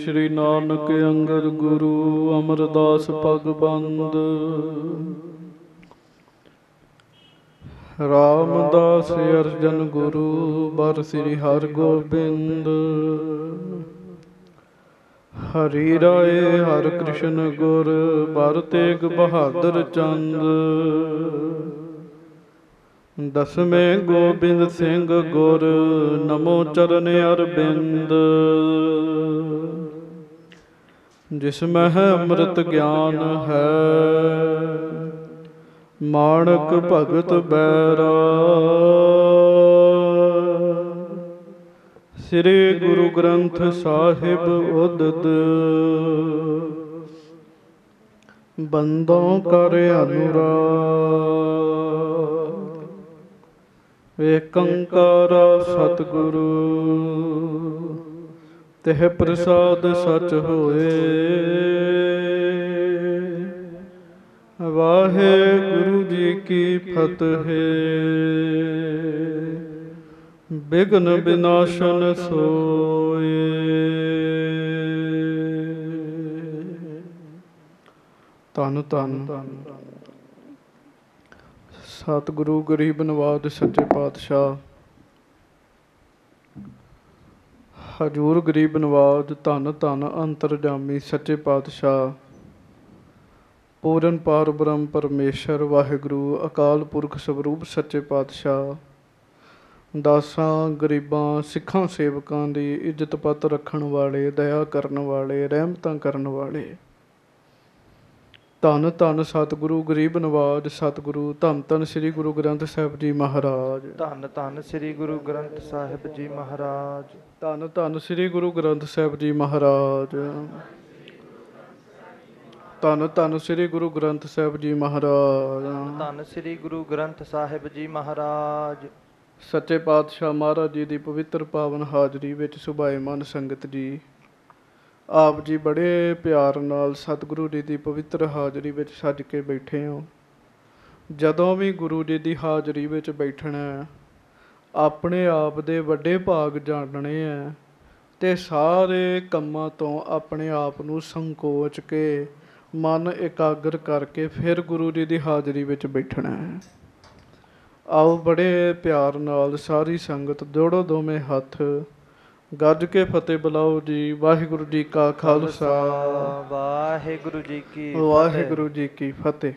ਸ੍ਰੀ ਨਾਨਕ ਅੰਗਦ ਗੁਰੂ ਅਮਰਦਾਸ ਪਗਬੰਦ ਰਾਮਦਾਸ ਅਰਜਨ ਗੁਰੂ ਬਰ ਸ੍ਰੀ ਹਰਗੋਬਿੰਦ ਗੋਬਿੰਦ ਹਰੀ ਰਾਏ ਹਰ ਕ੍ਰਿਸ਼ਨ ਗੁਰ ਬਰ ਤੇਗ ਬਹਾਦਰ ਚੰਦ ਦਸਵੇਂ ਗੋਬਿੰਦ ਸਿੰਘ ਗੁਰ ਨਮੋ ਚਰਨ ਅਰਬਿੰਦ ਜਿਸ ਮਹ ਅੰਮ੍ਰਿਤ ਗਿਆਨ ਹੈ ਮਾਨਕ ਭਗਤ ਬੈਰਾ ਸ੍ਰੀ ਗੁਰੂ ਗ੍ਰੰਥ ਸਾਹਿਬ ਉਦਦ ਬੰਦੋਂ ਕਰ ਅਨੁਰਾਗ ਏਕੰਕਾਰ ਸਤਿਗੁਰੂ ਤਹਿ ਪ੍ਰਸਾਦ ਸਚ ਹੋਏ ਵਾਹੇ ਗੁਰੂ ਜੀ ਕੀ ਫਤਿਹ ਬਿਗਨ ਬਿਨਾਸ਼ਨ ਸੋਏ ਤਨ ਤਨ ਸਤਿਗੁਰੂ ਗਰੀਬ ਨਵਾਦ ਸੱਚੇ ਪਾਤਸ਼ਾਹ ਹਜੂਰ ਗਰੀਬ ਨਵਾਦ ਧੰਨ ਧੰਨ ਅੰਤਰਜਾਮੀ ਸੱਚੇ ਪਾਤਸ਼ਾਹ ਪੂਰਨ ਬ੍ਰਹਮ ਪਰਮੇਸ਼ਰ ਵਾਹਿਗੁਰੂ ਅਕਾਲ ਪੁਰਖ ਸਵਰੂਪ ਸੱਚੇ ਪਾਤਸ਼ਾਹ ਦਾਸਾਂ ਗਰੀਬਾਂ ਸਿੱਖਾਂ ਸੇਵਕਾਂ ਦੀ ਇੱਜ਼ਤ ਪੱਤ ਰੱਖਣ ਵਾਲੇ ਦਇਆ ਕਰਨ ਵਾਲੇ ਰਹਿਮਤਾਂ ਕਰਨ ਵਾਲੇ ਤਨ ਤਨ ਸਤਿਗੁਰੂ ਗਰੀਬ ਨਵਾਜ ਸਤਿਗੁਰੂ ਧੰਨ ਧੰਨ ਸ੍ਰੀ ਗੁਰੂ ਗ੍ਰੰਥ ਸਾਹਿਬ ਜੀ ਮਹਾਰਾਜ ਧੰਨ ਧੰਨ ਸ੍ਰੀ ਗੁਰੂ ਗ੍ਰੰਥ ਸਾਹਿਬ ਜੀ ਮਹਾਰਾਜ ਧੰਨ ਧੰਨ ਸ੍ਰੀ ਗੁਰੂ ਗ੍ਰੰਥ ਸਾਹਿਬ ਜੀ ਮਹਾਰਾਜ ਧੰਨ ਧੰਨ ਸ੍ਰੀ ਗੁਰੂ ਗ੍ਰੰਥ ਸਾਹਿਬ ਜੀ ਮਹਾਰਾਜ ਧੰਨ ਸ੍ਰੀ ਗੁਰੂ ਗ੍ਰੰਥ ਸਾਹਿਬ ਜੀ ਮਹਾਰਾਜ ਸੱਚੇ ਪਾਤਸ਼ਾਹ ਮਹਾਰਾਜ ਜੀ ਦੀ ਪਵਿੱਤਰ ਪਾਵਨ ਹਾਜ਼ਰੀ ਵਿੱਚ ਸੁਭਾਏ ਮਨ ਸੰਗਤ ਜੀ ਆਪ ਜੀ ਬੜੇ ਪਿਆਰ ਨਾਲ ਸਤਿਗੁਰੂ ਜੀ ਦੀ ਪਵਿੱਤਰ ਹਾਜ਼ਰੀ ਵਿੱਚ ਸੱਜ ਕੇ ਬੈਠੇ ਹਾਂ ਜਦੋਂ ਵੀ ਗੁਰੂ ਜੀ ਦੀ ਹਾਜ਼ਰੀ ਵਿੱਚ ਬੈਠਣਾ ਆਪਣੇ ਆਪ ਦੇ ਵੱਡੇ ਭਾਗ ਜਾਣਨੇ ਆ ਤੇ ਸਾਰੇ ਕੰਮਾਂ ਤੋਂ ਆਪਣੇ ਆਪ ਨੂੰ ਸੰਕੋਚ ਕੇ ਮਨ ਇਕਾਗਰ ਕਰਕੇ ਫਿਰ ਗੁਰੂ ਜੀ ਦੀ ਹਾਜ਼ਰੀ ਵਿੱਚ ਬੈਠਣਾ ਹੈ ਆਓ ਬੜੇ ਪਿਆਰ ਨਾਲ ਸਾਰੀ ਸੰਗਤ ਜੋੜੋ ਦੋਵੇਂ ਹੱਥ ਗੱਜ ਕੇ ਫਤਿਹ ਬੁਲਾਓ ਜੀ ਵਾਹਿਗੁਰੂ ਜੀ ਕਾ ਖਾਲਸਾ ਵਾਹਿਗੁਰੂ ਜੀ ਕੀ ਫਤਿਹ ਵਾਹਿਗੁਰੂ ਜੀ ਕੀ ਫਤਿਹ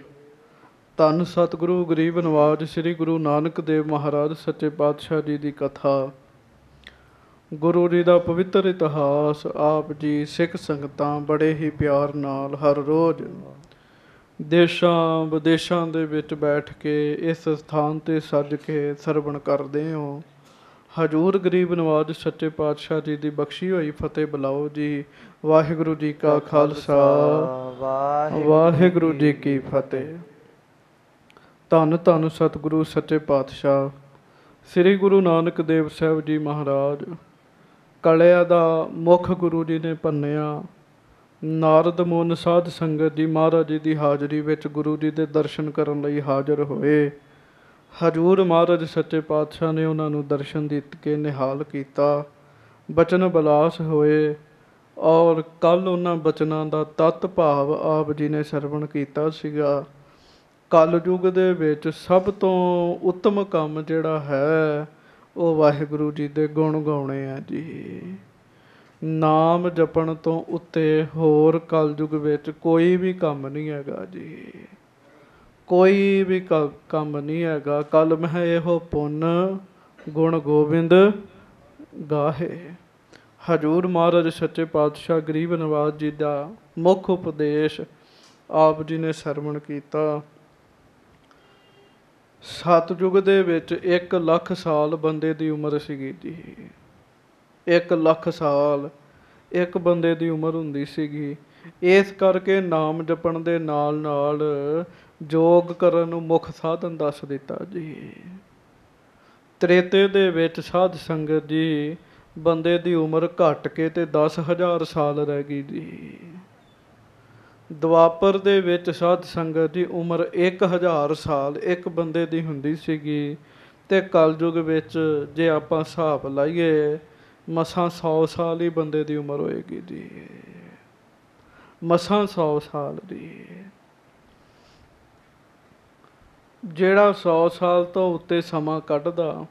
ਤਨ ਸਤਿਗੁਰੂ ਗਰੀਬ ਨਵਾਜ ਸ੍ਰੀ ਗੁਰੂ ਨਾਨਕ ਦੇਵ ਮਹਾਰਾਜ ਸੱਚੇ ਪਾਤਸ਼ਾਹ ਜੀ ਦੀ ਕਥਾ ਗੁਰੂ ਜੀ ਦਾ ਪਵਿੱਤਰ ਇਤਿਹਾਸ ਆਪ ਜੀ ਸਿੱਖ ਸੰਗਤਾਂ ਬੜੇ ਹੀ ਪਿਆਰ ਨਾਲ ਹਰ ਰੋਜ਼ ਦੇਸ਼ਾਂ ਵਿਦੇਸ਼ਾਂ ਦੇ ਵਿੱਚ ਬੈਠ ਕੇ ਇਸ ਸਥਾਨ ਤੇ ਸੱਜ ਕੇ ਸਰਵਣ ਕਰਦੇ ਹੋ ਹਜੂਰ ਗਰੀਬ ਨਵਾਜ਼ ਸੱਚੇ ਪਾਤਸ਼ਾਹ ਜੀ ਦੀ ਬਖਸ਼ੀ ਹੋਈ ਫਤਿਹ ਬਲਾਓ ਜੀ ਵਾਹਿਗੁਰੂ ਜੀ ਕਾ ਖਾਲਸਾ ਵਾਹਿਗੁਰੂ ਜੀ ਕੀ ਫਤਿਹ ਧੰਨ ਧੰਨ ਸਤਿਗੁਰੂ ਸੱਚੇ ਪਾਤਸ਼ਾਹ ਸ੍ਰੀ ਗੁਰੂ ਨਾਨਕ ਦੇਵ ਸਾਹਿਬ ਜੀ ਮਹਾਰਾਜ ਕਲਿਆ ਦਾ ਮੁੱਖ ਗੁਰੂ ਜੀ ਨੇ ਭੰਨਿਆ ਨਾਰਦ ਮੋਨ ਸਾਧ ਸੰਗਤ ਦੀ ਮਹਾਰਾਜ ਜੀ ਦੀ ਹਾਜ਼ਰੀ ਵਿੱਚ ਗੁਰੂ ਜੀ ਦੇ ਦਰਸ਼ਨ ਕਰਨ ਲਈ ਹਾਜ਼ਰ ਹੋਏ ਹਜੂਰ ਮਹਾਰਾਜ ਸੱਚੇ ਪਾਤਸ਼ਾਹ ਨੇ ਉਹਨਾਂ ਨੂੰ ਦਰਸ਼ਨ ਦਿੱਤ ਕੇ ਨਿਹਾਲ ਕੀਤਾ ਬਚਨ ਬਲਾਸ ਹੋਏ ਔਰ ਕੱਲ ਉਹਨਾਂ ਬਚਨਾਂ ਦਾ ਤਤ ਭਾਵ ਆਪ ਜੀ ਨੇ ਸਰਵਣ ਕੀਤਾ ਸੀਗਾ ਕਲ ਯੁਗ ਦੇ ਵਿੱਚ ਸਭ ਤੋਂ ਉੱਤਮ ਕੰਮ ਜਿਹੜਾ ਹੈ ਉਹ ਵਾਹਿਗੁਰੂ ਜੀ ਦੇ ਗੁਣ ਗਾਉਣੇ ਆ ਜੀ ਨਾਮ ਜਪਣ ਤੋਂ ਉੱਤੇ ਹੋਰ ਕਲ ਯੁਗ ਵਿੱਚ ਕੋਈ ਵੀ ਕੰਮ ਨਹੀਂ ਹੈਗਾ ਜੀ ਕੋਈ ਵੀ ਕੰਮ ਨਹੀਂ ਹੈਗਾ ਕਲ ਮਹਿ ਇਹੋ ਪੁੰਨ ਗੁਣ ਗੋਬਿੰਦ ਗਾਹੇ ਹਜੂਰ ਮਹਾਰਾਜ ਸੱਚੇ ਪਾਤਸ਼ਾਹ ਗਰੀਬ ਨਵਾਜ਼ ਜੀ ਦਾ ਮੁੱਖ ਉਪਦੇਸ਼ ਆਪ ਜੀ ਨੇ ਸਰਵਣ ਕੀਤਾ ਸਤਜੁਗ ਦੇ ਵਿੱਚ 1 ਲੱਖ ਸਾਲ ਬੰਦੇ ਦੀ ਉਮਰ ਸੀਗੀ ਜੀ 1 ਲੱਖ ਸਾਲ ਇੱਕ ਬੰਦੇ ਦੀ ਉਮਰ ਹੁੰਦੀ ਸੀਗੀ ਇਸ ਕਰਕੇ ਨਾਮ ਜਪਣ ਦੇ ਨਾਲ ਨਾਲ ਜੋਗ ਕਰਨ ਨੂੰ ਮੁੱਖ ਸਾਧਨ ਦੱਸ ਦਿੱਤਾ ਜੀ ਤ੍ਰੇਤੇ ਦੇ ਵਿੱਚ ਸਾਧ ਸੰਗਤ ਜੀ ਬੰਦੇ ਦੀ ਉਮਰ ਘਟ ਕੇ ਤੇ 10000 ਸਾਲ ਰਹਿ ਗਈ ਜੀ ਦਵਾਪਰ ਦੇ ਵਿੱਚ ਸਾਧ ਸੰਗਤ ਦੀ ਉਮਰ 1000 ਸਾਲ ਇੱਕ ਬੰਦੇ ਦੀ ਹੁੰਦੀ ਸੀਗੀ ਤੇ ਕਲਯੁਗ ਵਿੱਚ ਜੇ ਆਪਾਂ ਹਿਸਾਬ ਲਾਈਏ ਮਸਾਂ 100 ਸਾਲ ਹੀ ਬੰਦੇ ਦੀ ਉਮਰ ਹੋਏਗੀ ਜੀ ਮਸਾਂ 100 ਸਾਲ ਦੀ ਜਿਹੜਾ 100 ਸਾਲ ਤੋਂ ਉੱਤੇ ਸਮਾਂ ਕੱਢਦਾ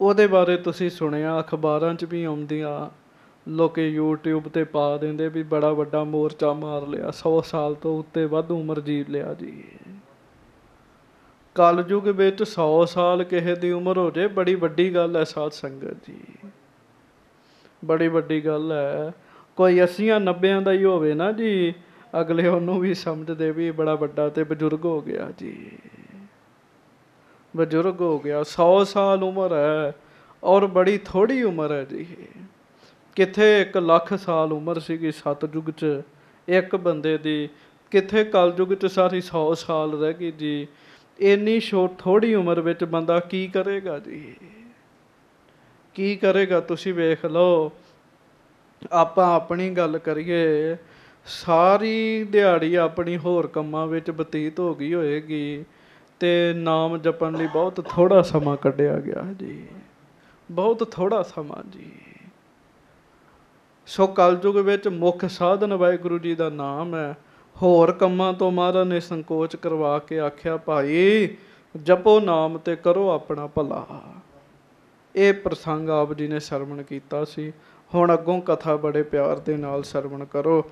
ਉਹਦੇ ਬਾਰੇ ਤੁਸੀਂ ਸੁਣਿਆ ਅਖਬਾਰਾਂ 'ਚ ਵੀ ਆਉਂਦੀਆਂ ਲੋਕ YouTube ਤੇ ਪਾ ਦਿੰਦੇ ਵੀ ਬੜਾ ਵੱਡਾ ਮੋਰਚਾ ਮਾਰ ਲਿਆ 100 ਸਾਲ ਤੋਂ ਉੱਤੇ ਵੱਧ ਉਮਰ ਜੀ ਲਿਆ ਜੀ ਕਲਯੁਗ ਵਿੱਚ 100 ਸਾਲ ਕਿਸੇ ਦੀ ਉਮਰ ਹੋ ਜੇ ਬੜੀ ਵੱਡੀ ਗੱਲ ਹੈ ਸਾਧ ਸੰਗਤ ਜੀ ਬੜੀ ਵੱਡੀ ਗੱਲ ਹੈ ਕੋਈ 80 90 ਦਾ ਹੀ ਹੋਵੇ ਨਾ ਜੀ ਅਗਲੇ ਉਹਨੂੰ ਵੀ ਸਮਝਦੇ ਵੀ ਬੜਾ ਵੱਡਾ ਤੇ ਬਜ਼ੁਰਗ ਹੋ ਗਿਆ ਜੀ ਬਜ਼ੁਰਗ ਹੋ ਗਿਆ 100 ਸਾਲ ਉਮਰ ਹੈ ਔਰ ਬੜੀ ਥੋੜੀ ਉਮਰ ਹੈ ਜੀ ਕਿੱਥੇ 1 ਲੱਖ ਸਾਲ ਉਮਰ ਸੀਗੀ ਸਤਜੁਗ 'ਚ ਇੱਕ ਬੰਦੇ ਦੀ ਕਿੱਥੇ ਕਲਯੁਗ 'ਚ ਸਾਰੀ 100 ਸਾਲ ਰਹਿ ਗਈ ਜੀ ਇੰਨੀ ਛੋਟ ਥੋੜੀ ਉਮਰ ਵਿੱਚ ਬੰਦਾ ਕੀ ਕਰੇਗਾ ਜੀ ਕੀ ਕਰੇਗਾ ਤੁਸੀਂ ਵੇਖ ਲਓ ਆਪਾਂ ਆਪਣੀ ਗੱਲ ਕਰੀਏ ਸਾਰੀ ਦਿਹਾੜੀ ਆਪਣੀ ਹੋਰ ਕੰਮਾਂ ਵਿੱਚ ਬਤੀਤ ਹੋ ਗਈ ਹੋਏਗੀ ਤੇ ਨਾਮ ਜਪਣ ਲਈ ਬਹੁਤ ਥੋੜਾ ਸਮਾਂ ਕੱਢਿਆ ਗਿਆ ਜੀ ਬਹੁਤ ਥੋੜਾ ਸਮਾਂ ਜੀ ਸੋ ਕਲਯੁਗ ਵਿੱਚ ਮੁੱਖ ਸਾਧਨ ਵਾਹਿਗੁਰੂ ਜੀ ਦਾ ਨਾਮ ਹੈ ਹੋਰ ਕੰਮਾਂ ਤੋਂ ਮਹਾਰਾਜ ਨੇ ਸੰਕੋਚ ਕਰਵਾ ਕੇ ਆਖਿਆ ਭਾਈ ਜਪੋ ਨਾਮ ਤੇ ਕਰੋ ਆਪਣਾ ਭਲਾ ਇਹ ਪ੍ਰਸੰਗ ਆਪ ਜੀ ਨੇ ਸਰਵਣ ਕੀਤਾ ਸੀ ਹੁਣ ਅੱਗੋਂ ਕਥਾ ਬੜੇ ਪਿਆਰ ਦੇ ਨਾਲ ਸਰਵਣ ਕਰੋ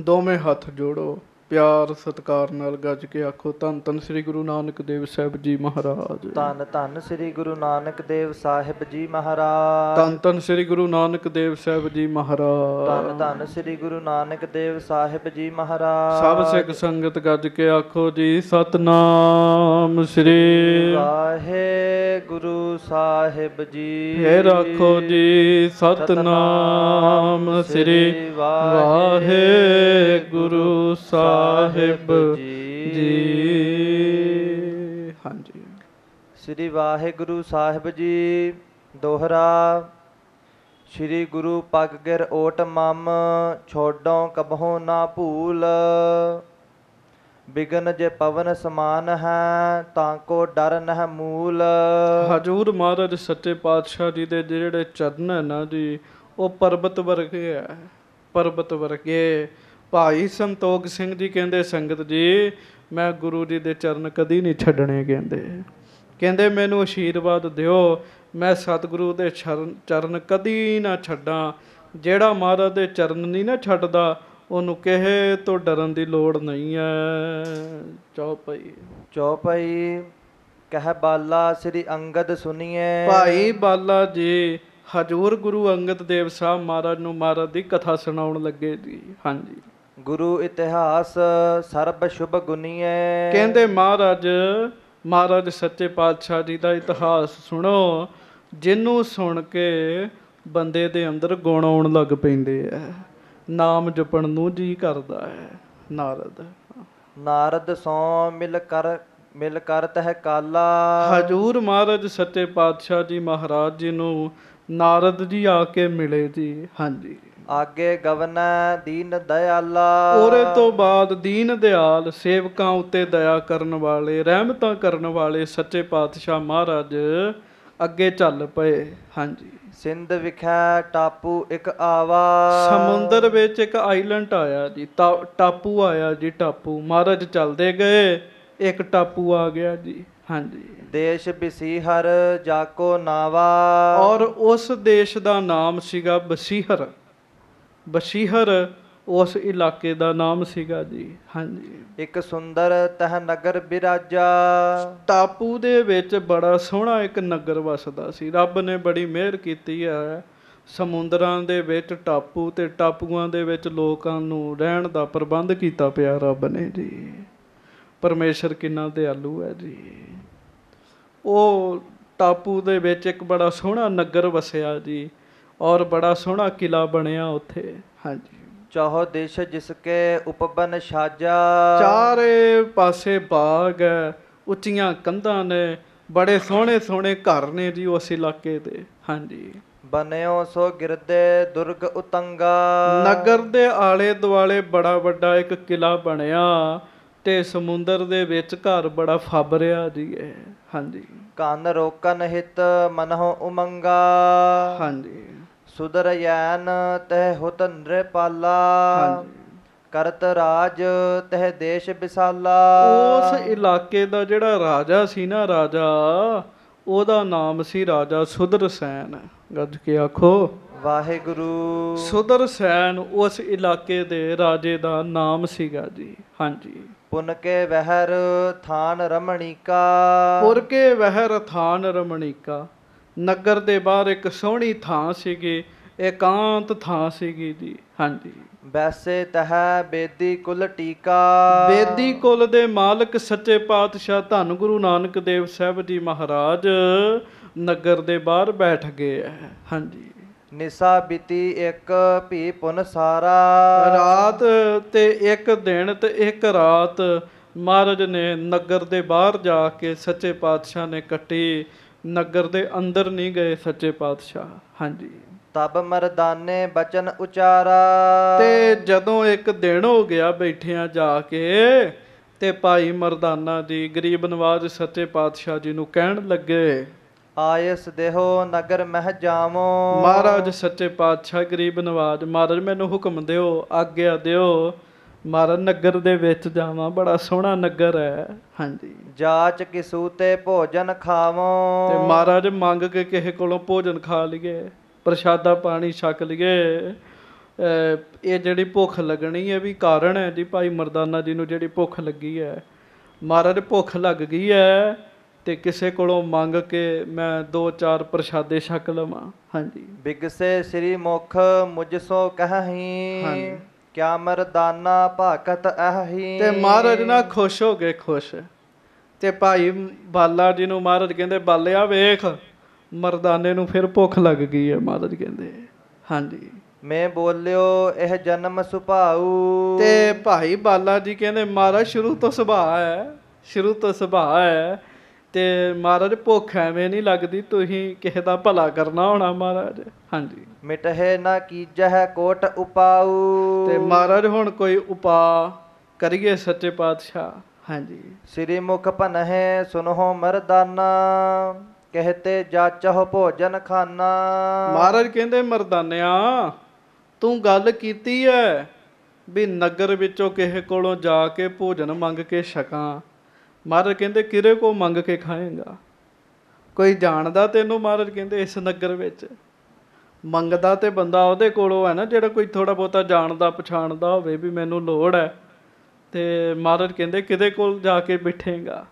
ਦੋਵੇਂ ਹੱਥ ਜੋੜੋ ਪਿਆਰ ਸਤਕਾਰ ਨਾਲ ਗੱਜ ਕੇ ਆਖੋ ਧੰਨ ਧੰਨ ਸ੍ਰੀ ਗੁਰੂ ਨਾਨਕ ਦੇਵ ਸਾਹਿਬ ਜੀ ਮਹਾਰਾਜ ਧੰਨ ਧੰਨ ਸ੍ਰੀ ਗੁਰੂ ਨਾਨਕ ਦੇਵ ਸਾਹਿਬ ਜੀ ਮਹਾਰਾਜ ਧੰਨ ਧੰਨ ਸ੍ਰੀ ਗੁਰੂ ਨਾਨਕ ਦੇਵ ਸਾਹਿਬ ਜੀ ਮਹਾਰਾਜ ਧੰਨ ਧੰਨ ਸ੍ਰੀ ਗੁਰੂ ਨਾਨਕ ਦੇਵ ਸਾਹਿਬ ਜੀ ਮਹਾਰਾਜ ਸਭ ਸਿੱਖ ਸੰਗਤ ਗੱਜ ਕੇ ਆਖੋ ਜੀ ਸਤਨਾਮ ਸ੍ਰੀ ਵਾਹਿਗੁਰੂ ਸਾਹਿਬ ਜੀ ਫੇਰ ਆਖੋ ਜੀ ਸਤਨਾਮ ਸ੍ਰੀ ਵਾਹਿਗੁਰੂ ਸਾਹਿਬ ਸਾਹਿਬ ਜੀ ਹਾਂਜੀ ਸ੍ਰੀ ਵਾਹਿਗੁਰੂ ਸਾਹਿਬ ਜੀ ਦੋਹਰਾ ਸ੍ਰੀ ਗੁਰੂ ਗਿਰ ਓਟ ਮਮ ਛੋਡੋਂ ਕਬਹੋਂ ਨਾ ਭੂਲ ਬਿਗਨ ਜੇ ਪਵਨ ਸਮਾਨ ਹੈ ਤਾਂ ਕੋ ਡਰ ਨਹ ਮੂਲ ਹਜੂਰ ਮਹਾਰਾਜ ਸੱਚੇ ਪਾਤਸ਼ਾਹ ਜੀ ਦੇ ਜਿਹੜੇ ਚਰਨ ਹੈ ਨਾ ਜੀ ਉਹ ਪਰਬਤ ਵਰਗੇ ਹੈ ਪਰਬਤ ਵਰਗੇ ਭਾਈ ਸੰਤੋਖ ਸਿੰਘ ਜੀ ਕਹਿੰਦੇ ਸੰਗਤ ਜੀ ਮੈਂ ਗੁਰੂ ਜੀ ਦੇ ਚਰਨ ਕਦੀ ਨਹੀਂ ਛੱਡਣੇ ਕਹਿੰਦੇ ਕਹਿੰਦੇ ਮੈਨੂੰ ਅਸ਼ੀਰਵਾਦ ਦਿਓ ਮੈਂ ਸਤਿਗੁਰੂ ਦੇ ਚਰਨ ਕਦੀ ਨਾ ਛੱਡਾਂ ਜਿਹੜਾ ਮਹਾਰਾਜ ਦੇ ਚਰਨ ਨਹੀਂ ਨਾ ਛੱਡਦਾ ਉਹਨੂੰ ਕਹੇ ਤੋ ਡਰਨ ਦੀ ਲੋੜ ਨਹੀਂ ਐ ਚੌਪਈ ਚੌਪਈ ਕਹ ਬਾਲਾ ਸ੍ਰੀ ਅੰਗਦ ਸੁਣੀਏ ਭਾਈ ਬਾਲਾ ਜੀ ਹਜੂਰ ਗੁਰੂ ਅੰਗਦ ਦੇਵ ਸਾਹਿਬ ਮਹਾਰਾਜ ਨੂੰ ਮਹਾਰਾਜ ਦੀ ਕਥਾ ਸੁਣਾਉਣ ਲੱਗੇ ਜੀ ਹਾਂਜੀ ਗੁਰੂ ਇਤਿਹਾਸ ਸਰਬ ਸ਼ੁਭ ਗੁਨੀਏ ਕਹਿੰਦੇ ਮਹਾਰਾਜ ਮਹਾਰਾਜ ਸੱਚੇ ਪਾਤਸ਼ਾਹ ਜੀ ਦਾ ਇਤਿਹਾਸ ਸੁਣੋ ਜਿਹਨੂੰ ਸੁਣ ਕੇ ਬੰਦੇ ਦੇ ਅੰਦਰ ਗੁਣ ਆਉਣ ਲੱਗ ਪੈਂਦੇ ਐ ਨਾਮ ਜਪਣ ਨੂੰ ਜੀ ਕਰਦਾ ਹੈ ਨਾਰਦ ਨਾਰਦ ਸੋ ਮਿਲ ਕਰ ਮਿਲ ਕਰ ਤਹ ਕਾਲਾ ਹਜੂਰ ਮਹਾਰਾਜ ਸੱਚੇ ਪਾਤਸ਼ਾਹ ਜੀ ਮਹਾਰਾਜ ਜੀ ਨੂੰ ਨਾਰਦ ਜੀ ਆ ਕੇ ਮਿਲੇ ਜੀ ਹਾਂਜੀ ਆਗੇ ਗਵਨ ਦੀਨ ਦਿਆਲਾ ਉਹਦੇ ਤੋਂ ਬਾਅਦ ਦੀਨ ਦਿਆਲ ਸੇਵਕਾਂ ਉੱਤੇ ਦਇਆ ਕਰਨ ਵਾਲੇ ਰਹਿਮਤਾਂ ਕਰਨ ਵਾਲੇ ਸੱਚੇ ਪਾਤਸ਼ਾਹ ਮਹਾਰਾਜ ਅੱਗੇ ਚੱਲ ਪਏ ਹਾਂਜੀ ਸਿੰਧ ਵਿਖੇ ਟਾਪੂ ਇੱਕ ਆਵਾ ਸਮੁੰਦਰ ਵਿੱਚ ਇੱਕ ਆਈਲੈਂਡ ਆਇਆ ਜੀ ਟਾਪੂ ਆਇਆ ਜੀ ਟਾਪੂ ਮਹਾਰਾਜ ਚੱਲਦੇ ਗਏ ਇੱਕ ਟਾਪੂ ਆ ਗਿਆ ਜੀ ਹਾਂਜੀ ਦੇਸ਼ ਬਸੀਹਰ ਜਾਕੋ ਨਾਵਾ ਔਰ ਉਸ ਦੇਸ਼ ਦਾ ਨਾਮ ਸੀਗਾ ਬਸੀਹਰ ਬਸ਼ੀਹਰ ਉਸ ਇਲਾਕੇ ਦਾ ਨਾਮ ਸੀਗਾ ਜੀ ਹਾਂਜੀ ਇੱਕ ਸੁੰਦਰ ਤਹ ਨਗਰ ਬਿਰਾਜਾ ਟਾਪੂ ਦੇ ਵਿੱਚ ਬੜਾ ਸੋਹਣਾ ਇੱਕ ਨਗਰ ਵਸਦਾ ਸੀ ਰੱਬ ਨੇ ਬੜੀ ਮਿਹਰ ਕੀਤੀ ਹੈ ਸਮੁੰਦਰਾਂ ਦੇ ਵਿੱਚ ਟਾਪੂ ਤੇ ਟਾਪੂਆਂ ਦੇ ਵਿੱਚ ਲੋਕਾਂ ਨੂੰ ਰਹਿਣ ਦਾ ਪ੍ਰਬੰਧ ਕੀਤਾ ਪਿਆ ਰੱਬ ਨੇ ਜੀ ਪਰਮੇਸ਼ਰ ਕਿੰਨਾ ਦਿਆਲੂ ਹੈ ਜੀ ਉਹ ਟਾਪੂ ਦੇ ਵਿੱਚ ਇੱਕ ਬੜਾ ਸੋਹਣਾ ਨਗਰ ਵਸਿਆ ਜੀ ਔਰ ਬੜਾ ਸੋਹਣਾ ਕਿਲਾ ਬਣਿਆ ਉੱਥੇ ਹਾਂਜੀ ਚਾਹ ਦੇਸ਼ ਜਿਸ ਕੇ ਉਪਬਨ ਸਾਜਾ ਚਾਰੇ ਪਾਸੇ ਬਾਗ ਉੱਚੀਆਂ ਕੰਧਾਂ ਨੇ ਬੜੇ ਸੋਹਣੇ ਸੋਹਣੇ ਘਰ ਨੇ ਜੀ ਉਸ ਇਲਾਕੇ ਦੇ ਹਾਂਜੀ ਬਨਿਓ ਸੋ ਗਿਰਦੇ ਦੁਰਗ ਉਤੰਗਾ ਨਗਰ ਦੇ ਆਲੇ ਦੁਆਲੇ ਬੜਾ ਵੱਡਾ ਇੱਕ ਕਿਲਾ ਬਣਿਆ ਤੇ ਸਮੁੰਦਰ ਦੇ ਵਿੱਚ ਘਰ ਬੜਾ ਫੱਬ ਜੀ ਹਾਂਜੀ ਕੰਨ ਰੋਕਨ ਹਿਤ ਮਨਹੁ ਉਮੰਗਾ ਹਾਂਜੀ ਸੁਦਰਯਾਨ ਤਹਿ ਹੁਤ ਨਿਰਪਾਲਾ ਕਰਤ ਰਾਜ ਤਹਿ ਦੇਸ਼ ਵਿਸਾਲਾ ਉਸ ਇਲਾਕੇ ਦਾ ਜਿਹੜਾ ਰਾਜਾ ਸੀ ਨਾ ਰਾਜਾ ਉਹਦਾ ਨਾਮ ਸੀ ਰਾਜਾ ਸੁਦਰਸੈਨ ਗੱਜ ਕੇ ਆਖੋ ਵਾਹਿਗੁਰੂ ਸੁਦਰਸੈਨ ਉਸ ਇਲਾਕੇ ਦੇ ਰਾਜੇ ਦਾ ਨਾਮ ਸੀਗਾ ਜੀ ਹਾਂਜੀ ਪੁਨ ਕੇ ਵਹਿਰ ਥਾਨ ਰਮਣੀਕਾ ਪੁਰ ਕੇ ਵਹਿਰ ਥਾਨ ਰਮਣੀਕਾ ਨਗਰ ਦੇ ਬਾਹਰ ਇੱਕ ਸੋਹਣੀ ਥਾਂ ਸੀਗੀ ਇਕਾਂਤ ਥਾਂ ਸੀਗੀ ਦੀ ਹਾਂਜੀ ਵੈਸੇ ਤਹ ਬੇਦੀ ਕੁਲ ਟੀਕਾ ਬੇਦੀ ਕੁਲ ਦੇ ਮਾਲਕ ਸੱਚੇ ਪਾਤਸ਼ਾਹ ਧੰਨ ਗੁਰੂ ਨਾਨਕ ਦੇਵ ਸਾਹਿਬ ਜੀ ਮਹਾਰਾਜ ਨਗਰ ਦੇ ਬਾਹਰ ਬੈਠ ਗਏ ਹਾਂਜੀ ਨਿਸਾ ਬਿਤੀ ਇੱਕ ਭੀ ਪੁਨ ਸਾਰਾ ਰਾਤ ਤੇ ਇੱਕ ਦਿਨ ਤੇ ਇੱਕ ਰਾਤ ਮਹਾਰਾਜ ਨੇ ਨਗਰ ਦੇ ਬਾਹਰ ਜਾ ਕੇ ਸੱਚੇ ਪਾਤਸ਼ਾਹ ਨੇ ਕੱਟੀ ਨਗਰ ਦੇ ਅੰਦਰ ਨਹੀਂ ਗਏ ਸੱਚੇ ਪਾਤਸ਼ਾਹ ਹਾਂਜੀ ਤਬ ਮਰਦਾਨੇ ਬਚਨ ਉਚਾਰਾ ਤੇ ਜਦੋਂ ਇੱਕ ਦਿਨ ਹੋ ਗਿਆ ਬੈਠਿਆਂ ਜਾ ਕੇ ਤੇ ਭਾਈ ਮਰਦਾਨਾ ਜੀ ਗਰੀਬ ਨਵਾਜ਼ ਸੱਚੇ ਪਾਤਸ਼ਾਹ ਜੀ ਨੂੰ ਕਹਿਣ ਲੱਗੇ ਆਇਸ ਦੇਹੋ ਨਗਰ ਮਹਿ ਜਾਵੋ ਮਹਾਰਾਜ ਸੱਚੇ ਪਾਤਸ਼ਾਹ ਗਰੀਬ ਨਵਾਜ਼ ਮਹਾਰਾਜ ਮੈਨੂੰ ਹੁਕਮ ਦਿਓ ਆਗਿਆ ਦਿਓ ਮਾਰਾ ਨਗਰ ਦੇ ਵਿੱਚ ਜਾਵਾਂ ਬੜਾ ਸੋਹਣਾ ਨਗਰ ਹੈ ਹਾਂਜੀ ਜਾਚ ਕਿਸੂ ਤੇ ਭੋਜਨ ਖਾਵਾਂ ਤੇ ਮਹਾਰਾਜ ਮੰਗ ਕੇ ਕਿਸੇ ਕੋਲੋਂ ਭੋਜਨ ਖਾ ਲਈਏ ਪ੍ਰਸ਼ਾਦਾ ਪਾਣੀ ਛਕ ਲਈਏ ਇਹ ਜਿਹੜੀ ਭੁੱਖ ਲੱਗਣੀ ਹੈ ਵੀ ਕਾਰਨ ਹੈ ਜੀ ਭਾਈ ਮਰਦਾਨਾ ਜੀ ਨੂੰ ਜਿਹੜੀ ਭੁੱਖ ਲੱਗੀ ਹੈ ਮਹਾਰਾਜ ਭੁੱਖ ਲੱਗ ਗਈ ਹੈ ਤੇ ਕਿਸੇ ਕੋਲੋਂ ਮੰਗ ਕੇ ਮੈਂ ਦੋ ਚਾਰ ਪ੍ਰਸ਼ਾਦੇ ਛਕ ਲਵਾਂ ਹਾਂਜੀ ਬਿਗਸੇ ਸ੍ਰੀ ਮੁਖ ਸੋ ਕਹਹੀਂ ਹਾਂਜੀ ਕਿਆ ਮਰਦਾਨਾ ਭਾਕਤ ਅਹੀ ਤੇ ਮਹਾਰਾਜ ਨਾ ਖੁਸ਼ ਹੋ ਗਏ ਖੁਸ਼ ਤੇ ਭਾਈ ਬਾਲਾ ਜੀ ਨੂੰ ਮਹਾਰਾਜ ਕਹਿੰਦੇ ਬਾਲਿਆ ਵੇਖ ਮਰਦਾਨੇ ਨੂੰ ਫਿਰ ਭੁੱਖ ਲੱਗ ਗਈ ਹੈ ਮਹਾਰਾਜ ਕਹਿੰਦੇ ਹਾਂਜੀ ਮੈਂ ਬੋਲਿਓ ਇਹ ਜਨਮ ਸੁਭਾਉ ਤੇ ਭਾਈ ਬਾਲਾ ਜੀ ਕਹਿੰਦੇ ਮਹਾਰਾਜ ਸ਼ੁਰੂ ਤੋਂ ਸੁਭਾਅ ਹੈ ਸ਼ੁਰੂ ਤੋਂ ਸੁਭਾਅ ਹੈ ਤੇ ਮਹਾਰਾਜ ਭੁੱਖ ਐਵੇਂ ਨਹੀਂ ਲੱਗਦੀ ਤੁਸੀਂ ਕਿਸੇ ਦਾ ਭਲਾ ਕਰਨਾ ਹੋਣਾ ਮਹਾਰਾਜ ਹਾਂਜੀ ਮਿਟਹਿ ਨਾ ਜਹ ਕੋਟ ਉਪਾਉ ਤੇ ਮਹਾਰਾਜ ਹੁਣ ਕੋਈ ਉਪਾ ਕਰੀਏ ਸੱਚੇ ਪਾਤਸ਼ਾਹ ਹਾਂਜੀ ਸ੍ਰੀ ਮੁਖ ਭਨਹਿ ਸੁਨਹੁ ਮਰਦਾਨਾ ਕਹਤੇ ਚਹ ਭੋਜਨ ਖਾਨਾ ਮਹਾਰਾਜ ਕਹਿੰਦੇ ਮਰਦਾਨਿਆ ਤੂੰ ਗੱਲ ਕੀਤੀ ਐ ਵੀ ਨਗਰ ਵਿੱਚੋਂ ਕਿਸੇ ਕੋਲੋਂ ਜਾ ਕੇ ਭੋਜਨ ਮੰਗ ਕੇ ਛਕਾਂ ਮਹਾਰਾਜ ਕਹਿੰਦੇ ਕਿਰੇ ਕੋ ਮੰਗ ਕੇ ਖਾਏਗਾ ਕੋਈ ਜਾਣਦਾ ਤੈਨੂੰ ਮਹਾਰਾਜ ਕਹਿੰਦੇ ਇਸ ਨਗਰ ਵਿੱਚ ਮੰਗਦਾ ਤੇ ਬੰਦਾ ਉਹਦੇ ਕੋਲੋਂ ਹੈ ਨਾ ਜਿਹੜਾ ਕੋਈ ਥੋੜਾ ਬਹੁਤਾ ਜਾਣਦਾ ਪਛਾਣਦਾ ਹੋਵੇ ਵੀ ਮੈਨੂੰ ਲੋੜ ਹੈ ਤੇ ਮਹਾਰਾਜ ਕਹਿੰਦੇ ਕਿਦੇ ਕੋਲ ਜਾ ਕੇ ਬਿਠੇਗਾ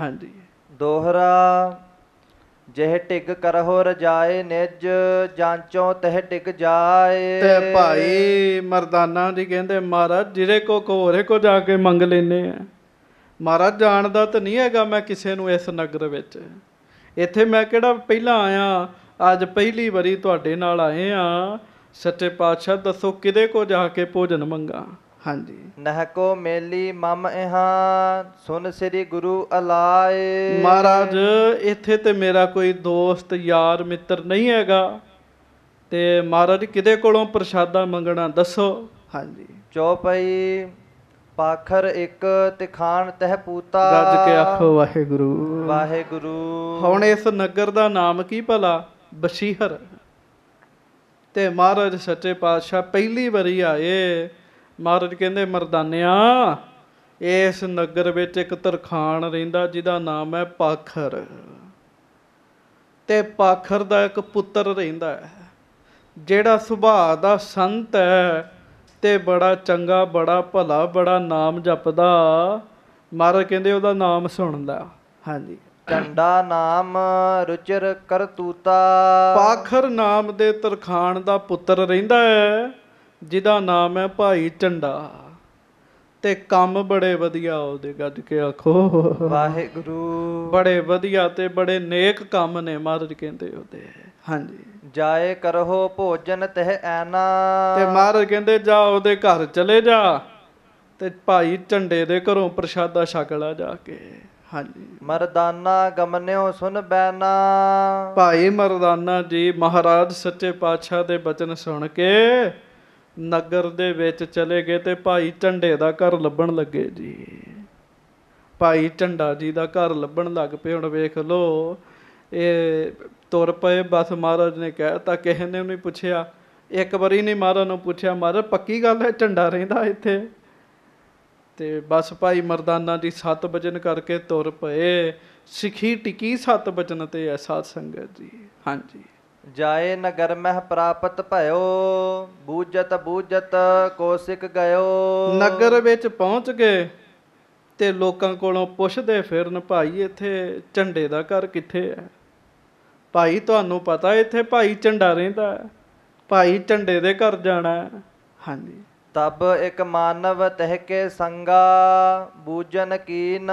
ਹਾਂਜੀ ਦੋਹਰਾ ਜਹ ਟਿਕ ਹੋ ਰਜਾਏ ਨਿਜ ਜਾਂਚੋਂ ਤਹ ਟਿਕ ਜਾਏ ਤੇ ਭਾਈ ਮਰਦਾਨਾ ਜੀ ਕਹਿੰਦੇ ਮਹਾਰਾਜ ਜਿਹੜੇ ਕੋ ਕੋਰੇ ਕੋ ਜਾ ਕੇ ਮੰਗ ਲੈਨੇ ਆ ਮਹਾਰਾਜ ਜਾਣਦਾ ਤਾਂ ਨਹੀਂ ਹੈਗਾ ਮੈਂ ਕਿਸੇ ਨੂੰ ਇਸ ਨਗਰ ਵਿੱਚ ਇੱਥੇ ਮੈਂ ਕਿਹੜਾ ਪਹਿਲਾਂ ਆਇਆ ਅੱਜ ਪਹਿਲੀ ਵਾਰੀ ਤੁਹਾਡੇ ਨਾਲ ਆਏ ਆ ਸੱਚੇ ਪਾਤਸ਼ਾਹ ਦੱਸੋ ਕਿਦੇ ਕੋ ਜਾ ਕੇ ਭੋਜਨ ਮੰਗਾ ਹਾਂਜੀ ਨਹਕੋ ਕੋ ਮੇਲੀ ਮਮ ਇਹਾ ਸੁਨ ਸ੍ਰੀ ਗੁਰੂ ਅਲਾਏ ਮਹਾਰਾਜ ਇੱਥੇ ਤੇ ਮੇਰਾ ਕੋਈ ਦੋਸਤ ਯਾਰ ਮਿੱਤਰ ਨਹੀਂ ਹੈਗਾ ਤੇ ਮਹਾਰਾਜ ਕਿਦੇ ਕੋਲੋਂ ਪ੍ਰਸ਼ਾਦਾ ਮੰਗਣਾ ਦੱਸੋ ਹਾਂਜੀ ਚੌਪਈ ਪਾਖਰ ਇੱਕ ਤੇ ਤਹਿ ਪੂਤਾ ਗੱਜ ਕੇ ਆਖੋ ਵਾਹਿਗੁਰੂ ਵਾਹਿਗੁਰੂ ਹੁਣ ਇਸ ਨਗਰ ਦਾ ਨਾਮ ਕੀ ਭਲਾ ਬਸ਼ੀਹਰ ਤੇ ਮਹਾਰਾਜ ਸੱਚੇ ਪਾਤਸ਼ਾਹ ਪਹਿਲੀ ਵਾਰੀ ਆਏ ਮਹਾਰਾਜ ਕਹਿੰਦੇ ਮਰਦਾਨਿਆ ਇਸ ਨਗਰ ਵਿੱਚ ਇੱਕ ਤਰਖਾਨ ਰਹਿੰਦਾ ਜਿਹਦਾ ਨਾਮ ਹੈ ਪਾਖਰ ਤੇ ਪਾਖਰ ਦਾ ਇੱਕ ਪੁੱਤਰ ਰਹਿੰਦਾ ਹੈ ਜਿਹੜਾ ਸੁਭਾਅ ਦਾ ਸੰਤ ਹੈ ਤੇ ਬੜਾ ਚੰਗਾ ਬੜਾ ਭਲਾ ਬੜਾ ਨਾਮ ਜਪਦਾ ਮਹਾਰਾਜ ਕਹਿੰਦੇ ਉਹਦਾ ਨਾਮ ਸੁਣਦਾ ਹਾਂਜੀ ਡੰਡਾ ਨਾਮ ਰੁਚਰ ਕਰਤੂਤਾ ਪਾਖਰ ਨਾਮ ਦੇ ਤਰਖਾਨ ਦਾ ਪੁੱਤਰ ਰਹਿੰਦਾ ਹੈ ਜਿਹਦਾ ਨਾਮ ਹੈ ਭਾਈ ਚੰਡਾ ਤੇ ਕੰਮ ਬੜੇ ਵਧੀਆ ਉਹਦੇ ਗੱਜ ਕੇ ਆਖੋ ਵਾਹਿਗੁਰੂ ਬੜੇ ਵਧੀਆ ਤੇ ਬੜੇ ਨੇਕ ਕੰਮ ਨੇ ਮਹਾਰਾਜ ਕਹਿੰਦੇ ਉਹਦੇ ਹਾਂਜੀ ਜਾਏ ਕਰੋ ਭੋਜਨ ਤਹਿ ਐਨਾ ਤੇ ਮਹਾਰਾਜ ਕਹਿੰਦੇ ਜਾ ਉਹਦੇ ਘਰ ਚਲੇ ਜਾ ਤੇ ਭਾਈ ਝੰਡੇ ਦੇ ਘਰੋਂ ਪ੍ਰਸ਼ਾਦਾ ਛਕ ਲਾ ਜਾ ਕੇ ਹਾਂਜੀ ਮਰਦਾਨਾ ਗਮਨਿਓ ਸੁਨ ਬੈਨਾ ਭਾਈ ਮਰਦਾਨਾ ਜੀ ਮਹਾਰਾਜ ਸੱਚੇ ਪਾਤਸ਼ਾਹ ਦੇ ਬਚਨ ਸੁਣ ਕੇ ਨਗਰ ਦੇ ਵਿੱਚ ਚਲੇ ਗਏ ਤੇ ਭਾਈ ਝੰਡੇ ਦਾ ਘਰ ਲੱਭਣ ਲੱਗੇ ਜੀ ਭਾਈ ਝੰਡਾ ਜੀ ਦਾ ਘਰ ਲੱਭਣ ਲੱਗ ਪਏ ਹੁਣ ਵੇਖ ਲੋ ਇਹ ਤੁਰ ਪਏ ਬਸ ਮਹਾਰਾਜ ਨੇ ਕਹਿਤਾ ਕਿਸੇ ਨੇ ਨਹੀਂ ਪੁੱਛਿਆ ਇੱਕ ਵਾਰੀ ਨਹੀਂ ਮਹਾਰਾਜ ਨੂੰ ਪੁੱਛਿਆ ਮਹਾਰਾਜ ਪੱਕੀ ਗੱਲ ਹੈ ਝੰਡਾ ਰਹਿੰਦਾ ਇੱਥੇ ਤੇ ਬਸ ਭਾਈ ਮਰਦਾਨਾ ਦੀ ਸਤ ਵਜਨ ਕਰਕੇ ਤੁਰ ਪਏ ਸਿੱਖੀ ਟਿਕੀ ਸਤ ਵਜਨ ਤੇ ਐ ਸਾਧ ਸੰਗਤ ਜੀ ਹਾਂਜੀ ਜਾਏ ਨਗਰ ਮਹਿ ਪ੍ਰਾਪਤ ਭਇਓ ਬੂਜਤ ਬੂਜਤ ਕੋਸਿਕ ਗਇਓ ਨਗਰ ਵਿੱਚ ਪਹੁੰਚ ਗਏ ਤੇ ਲੋਕਾਂ ਕੋਲੋਂ ਪੁੱਛਦੇ ਫਿਰਨ ਭਾਈ ਇੱਥੇ ਝੰਡੇ ਦਾ ਘਰ ਕਿੱਥੇ ਹੈ ਭਾਈ ਤੁਹਾਨੂੰ ਪਤਾ ਇੱਥੇ ਭਾਈ ਝੰਡਾ ਰਹਿੰਦਾ ਭਾਈ ਝੰਡੇ ਦੇ ਘਰ ਜਾਣਾ ਹਾਂਜੀ ਤਬ ਇੱਕ ਮਾਨਵ ਤਹਿ ਕੇ ਸੰਗਾ ਬੂਜਨ ਕੀਨ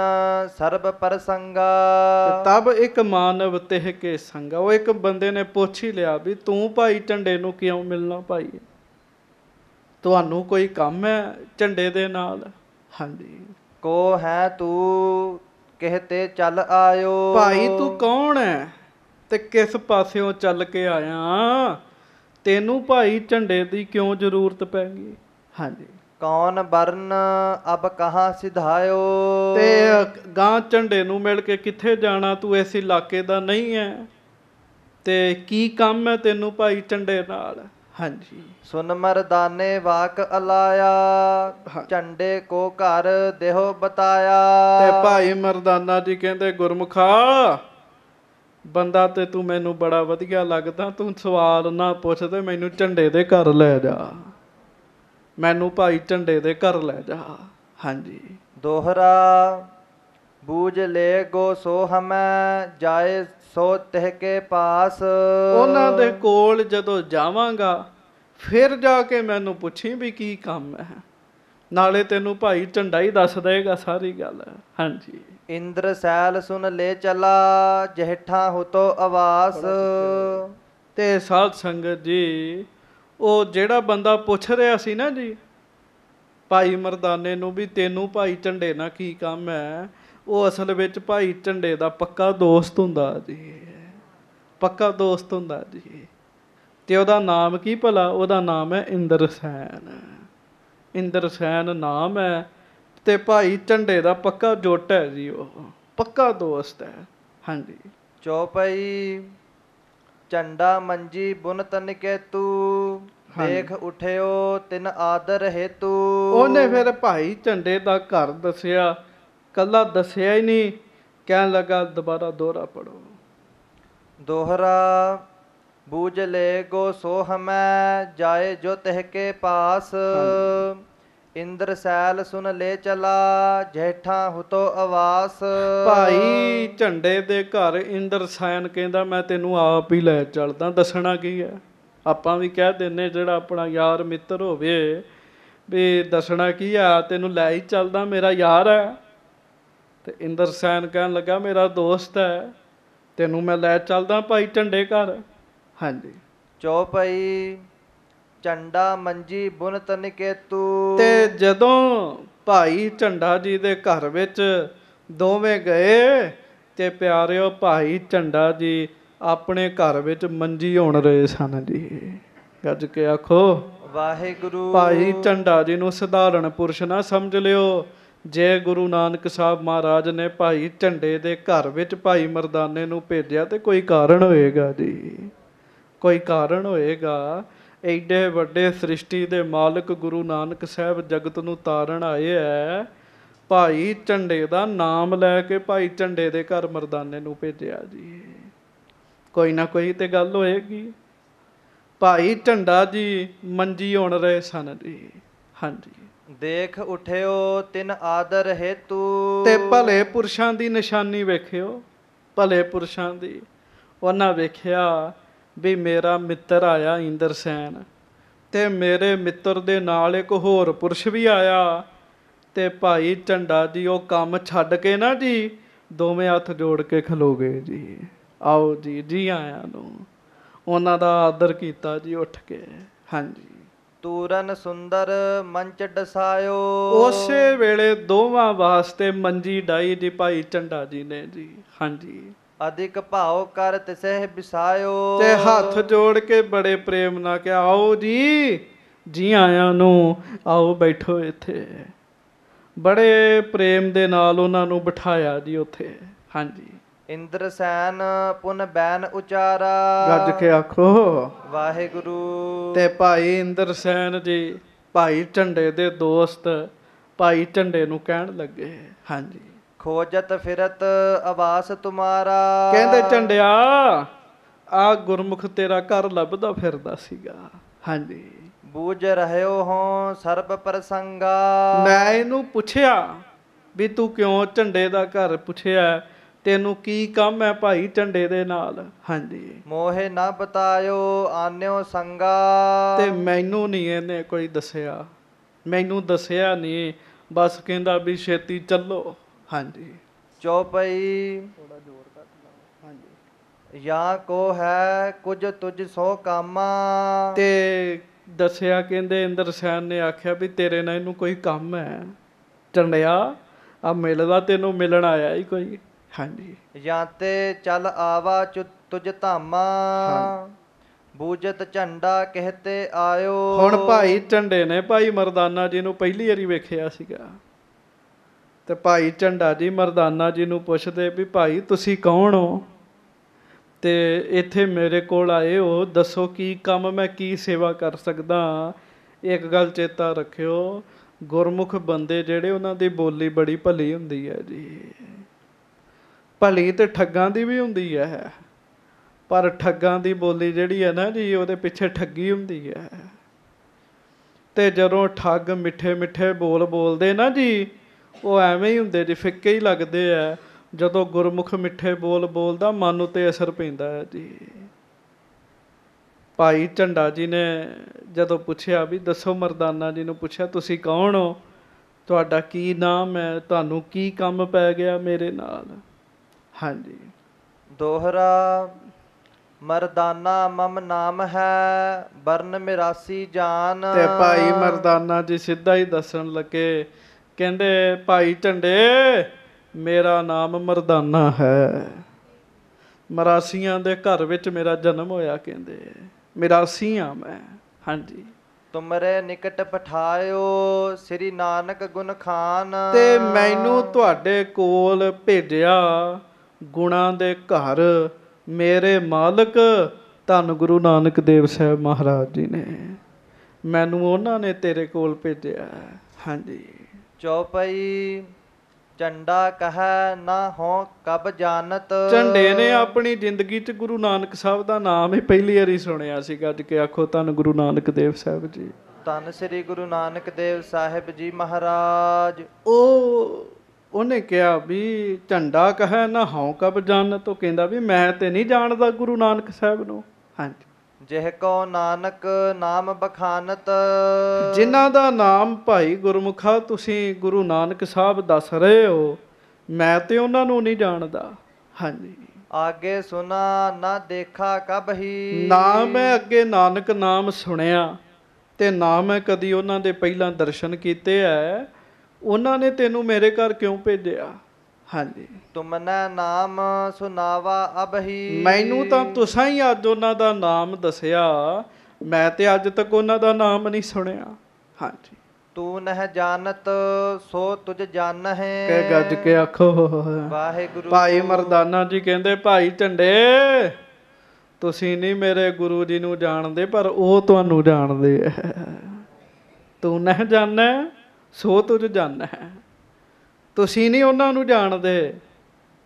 ਸਰਬ ਪ੍ਰਸੰਗਾ ਤਬ ਇੱਕ ਮਾਨਵ ਤਹਿ ਕੇ ਸੰਗਾ ਉਹ ਇੱਕ ਬੰਦੇ ਨੇ ਪੁੱਛ ਹੀ ਲਿਆ ਵੀ ਤੂੰ ਭਾਈ ਝੰਡੇ ਨੂੰ ਕਿਉਂ ਮਿਲਣਾ ਭਾਈ ਤੁਹਾਨੂੰ ਕੋਈ ਕੰਮ ਹੈ ਝੰਡੇ ਦੇ ਨਾਲ ਹਾਂਜੀ ਕੋ ਹੈ ਤੂੰ ਕਹਤੇ ਚੱਲ ਆਇਓ ਭਾਈ ਤੂੰ ਕੌਣ ਹੈ ਤੇ ਕਿਸ ਪਾਸਿਓਂ ਚੱਲ ਕੇ ਆਇਆ ਤੈਨੂੰ ਭਾਈ ਝੰਡੇ ਦੀ ਕਿਉਂ ਜ਼ਰੂਰਤ ਪੈ ਗਈ ਹਾਂਜੀ ਕੌਣ ਬਰਨ ਅਬ ਕਹਾ ਸਿਧਾਇਓ ਤੇ ਗਾਂ ਝੰਡੇ ਨੂੰ ਮਿਲ ਕੇ ਕਿੱਥੇ ਜਾਣਾ ਤੂੰ ਇਸ ਇਲਾਕੇ ਦਾ ਨਹੀਂ ਹੈ ਤੇ ਕੀ ਕੰਮ ਹੈ ਤੈਨੂੰ ਭਾਈ ਝੰਡੇ ਨਾਲ ਹਾਂਜੀ ਸੁਨ ਮਰਦਾਨੇ ਵਾਕ ਅਲਾਇਆ ਝੰਡੇ ਕੋ ਘਰ ਦੇਹੋ ਬਤਾਇਆ ਤੇ ਭਾਈ ਮਰਦਾਨਾ ਜੀ ਕਹਿੰਦੇ ਗੁਰਮੁਖਾ ਬੰਦਾ ਤੇ ਤੂੰ ਮੈਨੂੰ ਬੜਾ ਵਧੀਆ ਲੱਗਦਾ ਤੂੰ ਸਵਾਲ ਨਾ ਪੁੱਛ ਤੇ ਮੈਨੂੰ ਝੰਡੇ ਦੇ ਘਰ ਲੈ ਜਾ ਮੈਨੂੰ ਭਾਈ ਝੰਡੇ ਦੇ ਘਰ ਲੈ ਜਾ ਹਾਂਜੀ ਦੋਹਰਾ ਬੂਝ ਲੈ ਗੋ ਸੋ ਹਮੈ ਜਾਏ ਸੋ ਤਹ ਕੇ ਪਾਸ ਉਹਨਾਂ ਦੇ ਕੋਲ ਜਦੋਂ ਜਾਵਾਂਗਾ ਫਿਰ ਜਾ ਕੇ ਮੈਨੂੰ ਪੁੱਛੀ ਵੀ ਕੀ ਕੰਮ ਹੈ ਨਾਲੇ ਤੈਨੂੰ ਭਾਈ ਝੰਡਾ ਹੀ ਦੱਸ ਦੇਗਾ ਸਾਰੀ ਗੱਲ ਹਾਂਜੀ ਇੰਦਰ ਸੈਲ ਸੁਨ ਲੈ ਚਲਾ ਜਹਿਠਾ ਹੋਤੋ ਆਵਾਸ ਤੇ ਸਾਧ ਸੰਗਤ ਜੀ ਉਹ ਜਿਹੜਾ ਬੰਦਾ ਪੁੱਛ ਰਿਹਾ ਸੀ ਨਾ ਜੀ ਭਾਈ ਮਰਦਾਨੇ ਨੂੰ ਵੀ ਤੈਨੂੰ ਭਾਈ ਝੰਡੇ ਨਾਲ ਕੀ ਕੰਮ ਹੈ ਉਹ ਅਸਲ ਵਿੱਚ ਭਾਈ ਝੰਡੇ ਦਾ ਪੱਕਾ ਦੋਸਤ ਹੁੰਦਾ ਜੀ ਪੱਕਾ ਦੋਸਤ ਹੁੰਦਾ ਜੀ ਤੇ ਉਹਦਾ ਨਾਮ ਕੀ ਭਲਾ ਉਹਦਾ ਨਾਮ ਹੈ ਇੰਦਰ ਸੈਨ ਇੰਦਰ ਸੈਨ ਨਾਮ ਹੈ ਤੇ ਭਾਈ ਝੰਡੇ ਦਾ ਪੱਕਾ ਜੋਟ ਹੈ ਜੀ ਉਹ ਪੱਕਾ ਦੋਸਤ ਹੈ ਹਾਂਜੀ ਚੌਪਈ ਝੰਡਾ ਮੰਜੀ ਬੁਨ ਤਨ ਕੇ ਤੂ ਦੇਖ ਉਠਿਓ ਤਿਨ ਆਦਰ ਤੂ ਉਹਨੇ ਫਿਰ ਭਾਈ ਝੰਡੇ ਦਾ ਘਰ ਦੱਸਿਆ ਕੱਲਾ ਦੱਸਿਆ ਹੀ ਨਹੀਂ ਕਹਿਣ ਲੱਗਾ ਦੁਬਾਰਾ ਦੋਹਰਾ ਪੜੋ ਦੋਹਰਾ ਬੂਝ ਲੈ ਗੋ ਸੋ ਹਮੈ ਜਾਏ ਜੋ ਤਹਿ ਕੇ ਪਾਸ ਇੰਦਰ ਸੈਲ ਸੁਨ ਲੈ ਚਲਾ ਜੈਠਾ ਹੁਤੋ ਆਵਾਸ ਭਾਈ ਝੰਡੇ ਦੇ ਘਰ ਇੰਦਰ ਸੈਨ ਕਹਿੰਦਾ ਮੈਂ ਤੈਨੂੰ ਆਪ ਹੀ ਲੈ ਚੱਲਦਾ ਦੱਸਣਾ ਕੀ ਹੈ ਆਪਾਂ ਵੀ ਕਹਿ ਦਿੰਨੇ ਜਿਹੜਾ ਆਪਣਾ ਯਾਰ ਮਿੱਤਰ ਹੋਵੇ ਵੀ ਦੱਸਣਾ ਕੀ ਹੈ ਤੈਨੂੰ ਲੈ ਹੀ ਚੱਲਦਾ ਮੇਰਾ ਯਾਰ ਹੈ ਤੇ ਇੰਦਰ ਸੈਨ ਕਹਿਣ ਲੱਗਾ ਮੇਰਾ ਦੋਸਤ ਹੈ ਤੈਨੂੰ ਮੈਂ ਲੈ ਚੱਲਦਾ ਭਾਈ ਝੰਡੇ ਘਰ ਹਾਂਜੀ ਚੋ ਭਾਈ ਝੰਡਾ ਮੰਜੀ ਬੁਨ ਤਨ ਤੂ ਤੇ ਜਦੋਂ ਭਾਈ ਝੰਡਾ ਜੀ ਦੇ ਘਰ ਵਿੱਚ ਦੋਵੇਂ ਗਏ ਤੇ ਪਿਆਰਿਓ ਭਾਈ ਝੰਡਾ ਜੀ ਆਪਣੇ ਘਰ ਵਿੱਚ ਮੰਜੀ ਹੋਣ ਰਹੇ ਸਨ ਜੀ ਗੱਜ ਕੇ ਆਖੋ ਵਾਹਿਗੁਰੂ ਭਾਈ ਝੰਡਾ ਜੀ ਨੂੰ ਸਧਾਰਨ ਪੁਰਸ਼ ਨਾ ਸਮਝ ਲਿਓ ਜੇ ਗੁਰੂ ਨਾਨਕ ਸਾਹਿਬ ਮਹਾਰਾਜ ਨੇ ਭਾਈ ਝੰਡੇ ਦੇ ਘਰ ਵਿੱਚ ਭਾਈ ਮਰਦਾਨੇ ਨੂੰ ਭੇਜਿਆ ਤੇ ਕੋਈ ਕਾਰਨ ਹੋਏਗਾ ਜੀ ਕੋਈ ਕਾਰਨ ਹੋਏਗਾ ਐਡੇ ਵੱਡੇ ਸ੍ਰਿਸ਼ਟੀ ਦੇ ਮਾਲਕ ਗੁਰੂ ਨਾਨਕ ਸਾਹਿਬ ਜਗਤ ਨੂੰ ਤਾਰਨ ਆਏ ਐ ਭਾਈ ਝੰਡੇ ਦਾ ਨਾਮ ਲੈ ਕੇ ਭਾਈ ਝੰਡੇ ਦੇ ਘਰ ਮਰਦਾਨੇ ਨੂੰ ਭੇਜਿਆ ਜੀ ਕੋਈ ਨਾ ਕੋਈ ਤੇ ਗੱਲ ਹੋਏਗੀ ਭਾਈ ਝੰਡਾ ਜੀ ਮੰਜੀ ਹੁਣ ਰਹੇ ਸਨ ਜੀ ਹਾਂਜੀ ਦੇਖ ਉਠਿਓ ਤਿੰਨ ਆਦਰ ਤੂ ਤੇ ਭਲੇ ਪੁਰਸ਼ਾਂ ਦੀ ਨਿਸ਼ਾਨੀ ਵੇਖਿਓ ਭਲੇ ਪੁਰਸ਼ਾਂ ਦੀ ਉਹਨਾਂ ਵੇਖਿਆ ਵੀ ਮੇਰਾ ਮਿੱਤਰ ਆਇਆ ਇੰਦਰ ਸੈਨ ਤੇ ਮੇਰੇ ਮਿੱਤਰ ਦੇ ਨਾਲ ਇੱਕ ਹੋਰ ਪੁਰਸ਼ ਵੀ ਆਇਆ ਤੇ ਭਾਈ ਝੰਡਾ ਜੀ ਉਹ ਕੰਮ ਛੱਡ ਕੇ ਨਾ ਜੀ ਦੋਵੇਂ ਹੱਥ ਜੋੜ ਕੇ ਖਲੋ ਗਏ ਜੀ ਆਓ ਜੀ ਜੀ ਆਇਆਂ ਨੂੰ ਉਹਨਾਂ ਦਾ ਆਦਰ ਕੀਤਾ ਜੀ ਉੱਠ ਕੇ ਹਾਂਜੀ ਤੂਰਨ ਸੁੰਦਰ ਮੰਚ ਡਸਾਇਓ ਉਸੇ ਵੇਲੇ ਦੋਵਾਂ ਵਾਸਤੇ ਮੰਜੀ ਡਾਈ ਜੀ ਭਾਈ ਝੰਡਾ ਜੀ ਨੇ ਜੀ ਹਾਂਜੀ ਅਧਿਕ ਭਾਉ ਕਰ ਤਿਸਹਿ ਬਿਸਾਇਓ ਤੇ ਹੱਥ ਜੋੜ ਕੇ ਬੜੇ ਪ੍ਰੇਮ ਨਾਲ ਕਿਹਾ ਆਓ ਜੀ ਜੀ ਆਇਆਂ ਨੂੰ ਆਓ ਬੈਠੋ ਇੱਥੇ ਬੜੇ ਪ੍ਰੇਮ ਦੇ ਨਾਲ ਉਹਨਾਂ ਨੂੰ ਬਿਠਾਇਆ ਜੀ ਉੱਥੇ ਹਾਂਜੀ ਇੰਦਰਸੈਨ ਪੁਨ ਬੈਨ ਉਚਾਰਾ ਗੱਜ ਕੇ ਆਖੋ ਵਾਹਿਗੁਰੂ ਤੇ ਭਾਈ ਇੰਦਰਸੈਨ ਜੀ ਭਾਈ ਝੰਡੇ ਦੇ ਦੋਸਤ ਭਾਈ ਝੰਡੇ ਨੂੰ ਕਹਿਣ ਲੱਗੇ ਹਾਂਜੀ ਖੋਜਤ ਫਿਰਤ ਆਵਾਸ ਤੁਮਾਰਾ ਕਹਿੰਦੇ ਝੰਡਿਆ ਆ ਗੁਰਮੁਖ ਤੇਰਾ ਘਰ ਲੱਭਦਾ ਫਿਰਦਾ ਸੀਗਾ ਹਾਂਜੀ ਬੂਝ ਰਹਿਓ ਹੋ ਸਰਬ ਪ੍ਰਸੰਗਾ ਮੈਂ ਇਹਨੂੰ ਪੁੱਛਿਆ ਵੀ ਤੂੰ ਕਿਉਂ ਝੰਡੇ ਦਾ ਘਰ ਪੁੱਛਿਆ ਤੈਨੂੰ ਕੀ ਕੰਮ ਹੈ ਭਾਈ ਝੰਡੇ ਦੇ ਨਾਲ ਹਾਂਜੀ ਮੋਹੇ ਨਾ ਬਤਾਇਓ ਆਨਿਓ ਸੰਗਾ ਤੇ ਮੈਨੂੰ ਨਹੀਂ ਇਹਨੇ ਕੋਈ ਦੱਸਿਆ ਮੈਨੂੰ ਦੱਸਿਆ ਨਹੀਂ ਬਸ ਕਹਿੰਦਾ ਵੀ ਛੇਤੀ ਚੱਲੋ ਹਾਂਜੀ ਚੌਪਈ ਥੋੜਾ ਜ਼ੋਰ ਘੱਟ ਲਾ ਹਾਂਜੀ ਯਾ ਕੋ ਹੈ ਕੁਝ ਤੁਝ ਸੋ ਕਾਮਾ ਤੇ ਦੱਸਿਆ ਕਹਿੰਦੇ ਇੰਦਰ ਸੈਨ ਨੇ ਆਖਿਆ ਵੀ ਤੇਰੇ ਨਾਲ ਇਹਨੂੰ ਕੋਈ ਕੰਮ ਹੈ ਟੰਡਿਆ ਆ ਮਿਲਦਾ ਤੈਨੂੰ ਮਿਲਣ ਆਇਆ ਹੀ ਕੋਈ ਹਾਂਜੀ ਜਾਂ ਤੇ ਚੱਲ ਆਵਾ ਤੁਝ ਧਾਮਾ ਬੂਜਤ ਝੰਡਾ ਕਹਤੇ ਆਇਓ ਹੁਣ ਭਾਈ ਟੰਡੇ ਨੇ ਭਾਈ ਮਰਦਾਨਾ ਜੀ ਨੂੰ ਪਹਿਲੀ ਵਾਰੀ ਵੇਖਿਆ ਸੀਗਾ ਤੇ ਭਾਈ ਝੰਡਾ ਜੀ ਮਰਦਾਨਾ ਜੀ ਨੂੰ ਪੁੱਛਦੇ ਵੀ ਭਾਈ ਤੁਸੀਂ ਕੌਣ ਹੋ ਤੇ ਇੱਥੇ ਮੇਰੇ ਕੋਲ ਆਏ ਹੋ ਦੱਸੋ ਕੀ ਕੰਮ ਮੈਂ ਕੀ ਸੇਵਾ ਕਰ ਸਕਦਾ ਇੱਕ ਗੱਲ ਚੇਤਾ ਰੱਖਿਓ ਗੁਰਮੁਖ ਬੰਦੇ ਜਿਹੜੇ ਉਹਨਾਂ ਦੀ ਬੋਲੀ ਬੜੀ ਭਲੀ ਹੁੰਦੀ ਹੈ ਜੀ ਭਲੀ ਤੇ ਠੱਗਾਂ ਦੀ ਵੀ ਹੁੰਦੀ ਹੈ ਪਰ ਠੱਗਾਂ ਦੀ ਬੋਲੀ ਜਿਹੜੀ ਹੈ ਨਾ ਜੀ ਉਹਦੇ ਪਿੱਛੇ ਠੱਗੀ ਹੁੰਦੀ ਹੈ ਤੇ ਜਦੋਂ ਠੱਗ ਮਿੱਠੇ ਮਿੱਠੇ ਬੋਲ ਬੋਲਦੇ ਨਾ ਜੀ ਉਹ ਐਵੇਂ ਹੀ ਹੁੰਦੇ ਜੀ ਫਿੱਕੇ ਹੀ ਲੱਗਦੇ ਆ ਜਦੋਂ ਗੁਰਮੁਖ ਮਿੱਠੇ ਬੋਲ ਬੋਲਦਾ ਮਨ ਉਤੇ ਅਸਰ ਪੈਂਦਾ ਹੈ ਜੀ ਭਾਈ ਝੰਡਾ ਜੀ ਨੇ ਜਦੋਂ ਪੁੱਛਿਆ ਵੀ ਦੱਸੋ ਮਰਦਾਨਾ ਜੀ ਨੂੰ ਪੁੱਛਿਆ ਤੁਸੀਂ ਕੌਣ ਹੋ ਤੁਹਾਡਾ ਕੀ ਨਾਮ ਹੈ ਤੁਹਾਨੂੰ ਕੀ ਕੰਮ ਪੈ ਗਿਆ ਮੇਰੇ ਨਾਲ ਹਾਂਜੀ ਦੋਹਰਾ ਮਰਦਾਨਾ ਮਮ ਨਾਮ ਹੈ ਬਰਨ ਮਿਰਾਸੀ ਜਾਨ ਤੇ ਭਾਈ ਮਰਦਾਨਾ ਜੀ ਸਿੱਧਾ ਹੀ ਦੱਸਣ ਲੱਗੇ ਕਹਿੰਦੇ ਭਾਈ ਟੰਡੇ ਮੇਰਾ ਨਾਮ ਮਰਦਾਨਾ ਹੈ ਮਰਾਸੀਆਂ ਦੇ ਘਰ ਵਿੱਚ ਮੇਰਾ ਜਨਮ ਹੋਇਆ ਕਹਿੰਦੇ ਮਰਾਸੀਆਂ ਮੈਂ ਹਾਂਜੀ ਤੁਮਰੇ ਨਿਕਟ ਪਠਾਇਓ ਸ੍ਰੀ ਨਾਨਕ ਗੁਣ ਖਾਨ ਤੇ ਮੈਨੂੰ ਤੁਹਾਡੇ ਕੋਲ ਭੇਜਿਆ ਗੁਣਾ ਦੇ ਘਰ ਮੇਰੇ ਮਾਲਕ ਧੰਨ ਗੁਰੂ ਨਾਨਕ ਦੇਵ ਸਾਹਿਬ ਮਹਾਰਾਜ ਜੀ ਨੇ ਮੈਨੂੰ ਉਹਨਾਂ ਨੇ ਤੇਰੇ ਕੋਲ ਭੇਜਿਆ ਹਾਂਜੀ ਚੌਪਈ ਝੰਡਾ ਕਹੈ ਨਾ ਹੋ ਕਬ ਜਾਣਤ ਝੰਡੇ ਨੇ ਆਪਣੀ ਜ਼ਿੰਦਗੀ 'ਚ ਗੁਰੂ ਨਾਨਕ ਸਾਹਿਬ ਦਾ ਨਾਮ ਹੀ ਪਹਿਲੀ ਵਾਰੀ ਸੁਣਿਆ ਸੀ ਗੱਜ ਕੇ ਆਖੋ ਤਨ ਗੁਰੂ ਨਾਨਕ ਦੇਵ ਸਾਹਿਬ ਜੀ ਤਨ ਸ੍ਰੀ ਗੁਰੂ ਨਾਨਕ ਦੇਵ ਸਾਹਿਬ ਜੀ ਮਹਾਰਾਜ ਉਹ ਉਹਨੇ ਕਿਹਾ ਵੀ ਝੰਡਾ ਕਹੈ ਨਾ ਹੋ ਕਬ ਜਾਣਤ ਉਹ ਕਹਿੰਦਾ ਵੀ ਮੈਂ ਤੇ ਨਹੀਂ ਜਾਣਦਾ ਗੁਰੂ ਨਾਨਕ ਸਾਹਿਬ ਨੂੰ ਹਾਂਜੀ ਜਿਹ ਕੋ ਨਾਨਕ ਨਾਮ ਬਖਾਨਤ ਜਿਨ੍ਹਾਂ ਦਾ ਨਾਮ ਭਾਈ ਗੁਰਮੁਖਾ ਤੁਸੀਂ ਗੁਰੂ ਨਾਨਕ ਸਾਹਿਬ ਦੱਸ ਰਹੇ ਹੋ ਮੈਂ ਤੇ ਉਹਨਾਂ ਨੂੰ ਨਹੀਂ ਜਾਣਦਾ ਹਾਂਜੀ ਆਗੇ ਸੁਨਾ ਨਾ ਦੇਖਾ ਕਬਹੀ ਨਾ ਮੈਂ ਅੱਗੇ ਨਾਨਕ ਨਾਮ ਸੁਣਿਆ ਤੇ ਨਾ ਮੈਂ ਕਦੀ ਉਹਨਾਂ ਦੇ ਪਹਿਲਾਂ ਦਰਸ਼ਨ ਕੀਤੇ ਐ ਉਹਨਾਂ ਨੇ ਤੈਨੂੰ ਮੇਰੇ ਘਰ ਕਿਉਂ ਭੇਜਿਆ ਹਾਂਜੀ ਤੁਮਨਾ ਨਾਮ ਸੁਨਾਵਾ ਅਬਹੀ ਮੈਨੂੰ ਤਾਂ ਤੁਸਾਂ ਹੀ ਅੱਜ ਉਹਨਾਂ ਦਾ ਨਾਮ ਦੱਸਿਆ ਮੈਂ ਤੇ ਅੱਜ ਤੱਕ ਉਹਨਾਂ ਦਾ ਨਾਮ ਨਹੀਂ ਸੁਣਿਆ ਹਾਂਜੀ ਤੂੰ ਨਹ ਜਾਣਤ ਸੋ ਤੁਝ ਜਾਣ ਹੈ ਕਹਿ ਗੱਜ ਕੇ ਆਖੋ ਵਾਹਿਗੁਰੂ ਭਾਈ ਮਰਦਾਨਾ ਜੀ ਕਹਿੰਦੇ ਭਾਈ ਝੰਡੇ ਤੁਸੀਂ ਨਹੀਂ ਮੇਰੇ ਗੁਰੂ ਜੀ ਨੂੰ ਜਾਣਦੇ ਪਰ ਉਹ ਤੁਹਾਨੂੰ ਜਾਣਦੇ ਤੂੰ ਨਹ ਜਾਣੈ ਸੋ ਤੁਝ ਹੈ ਤੁਸੀਂ ਨਹੀਂ ਉਹਨਾਂ ਨੂੰ ਜਾਣਦੇ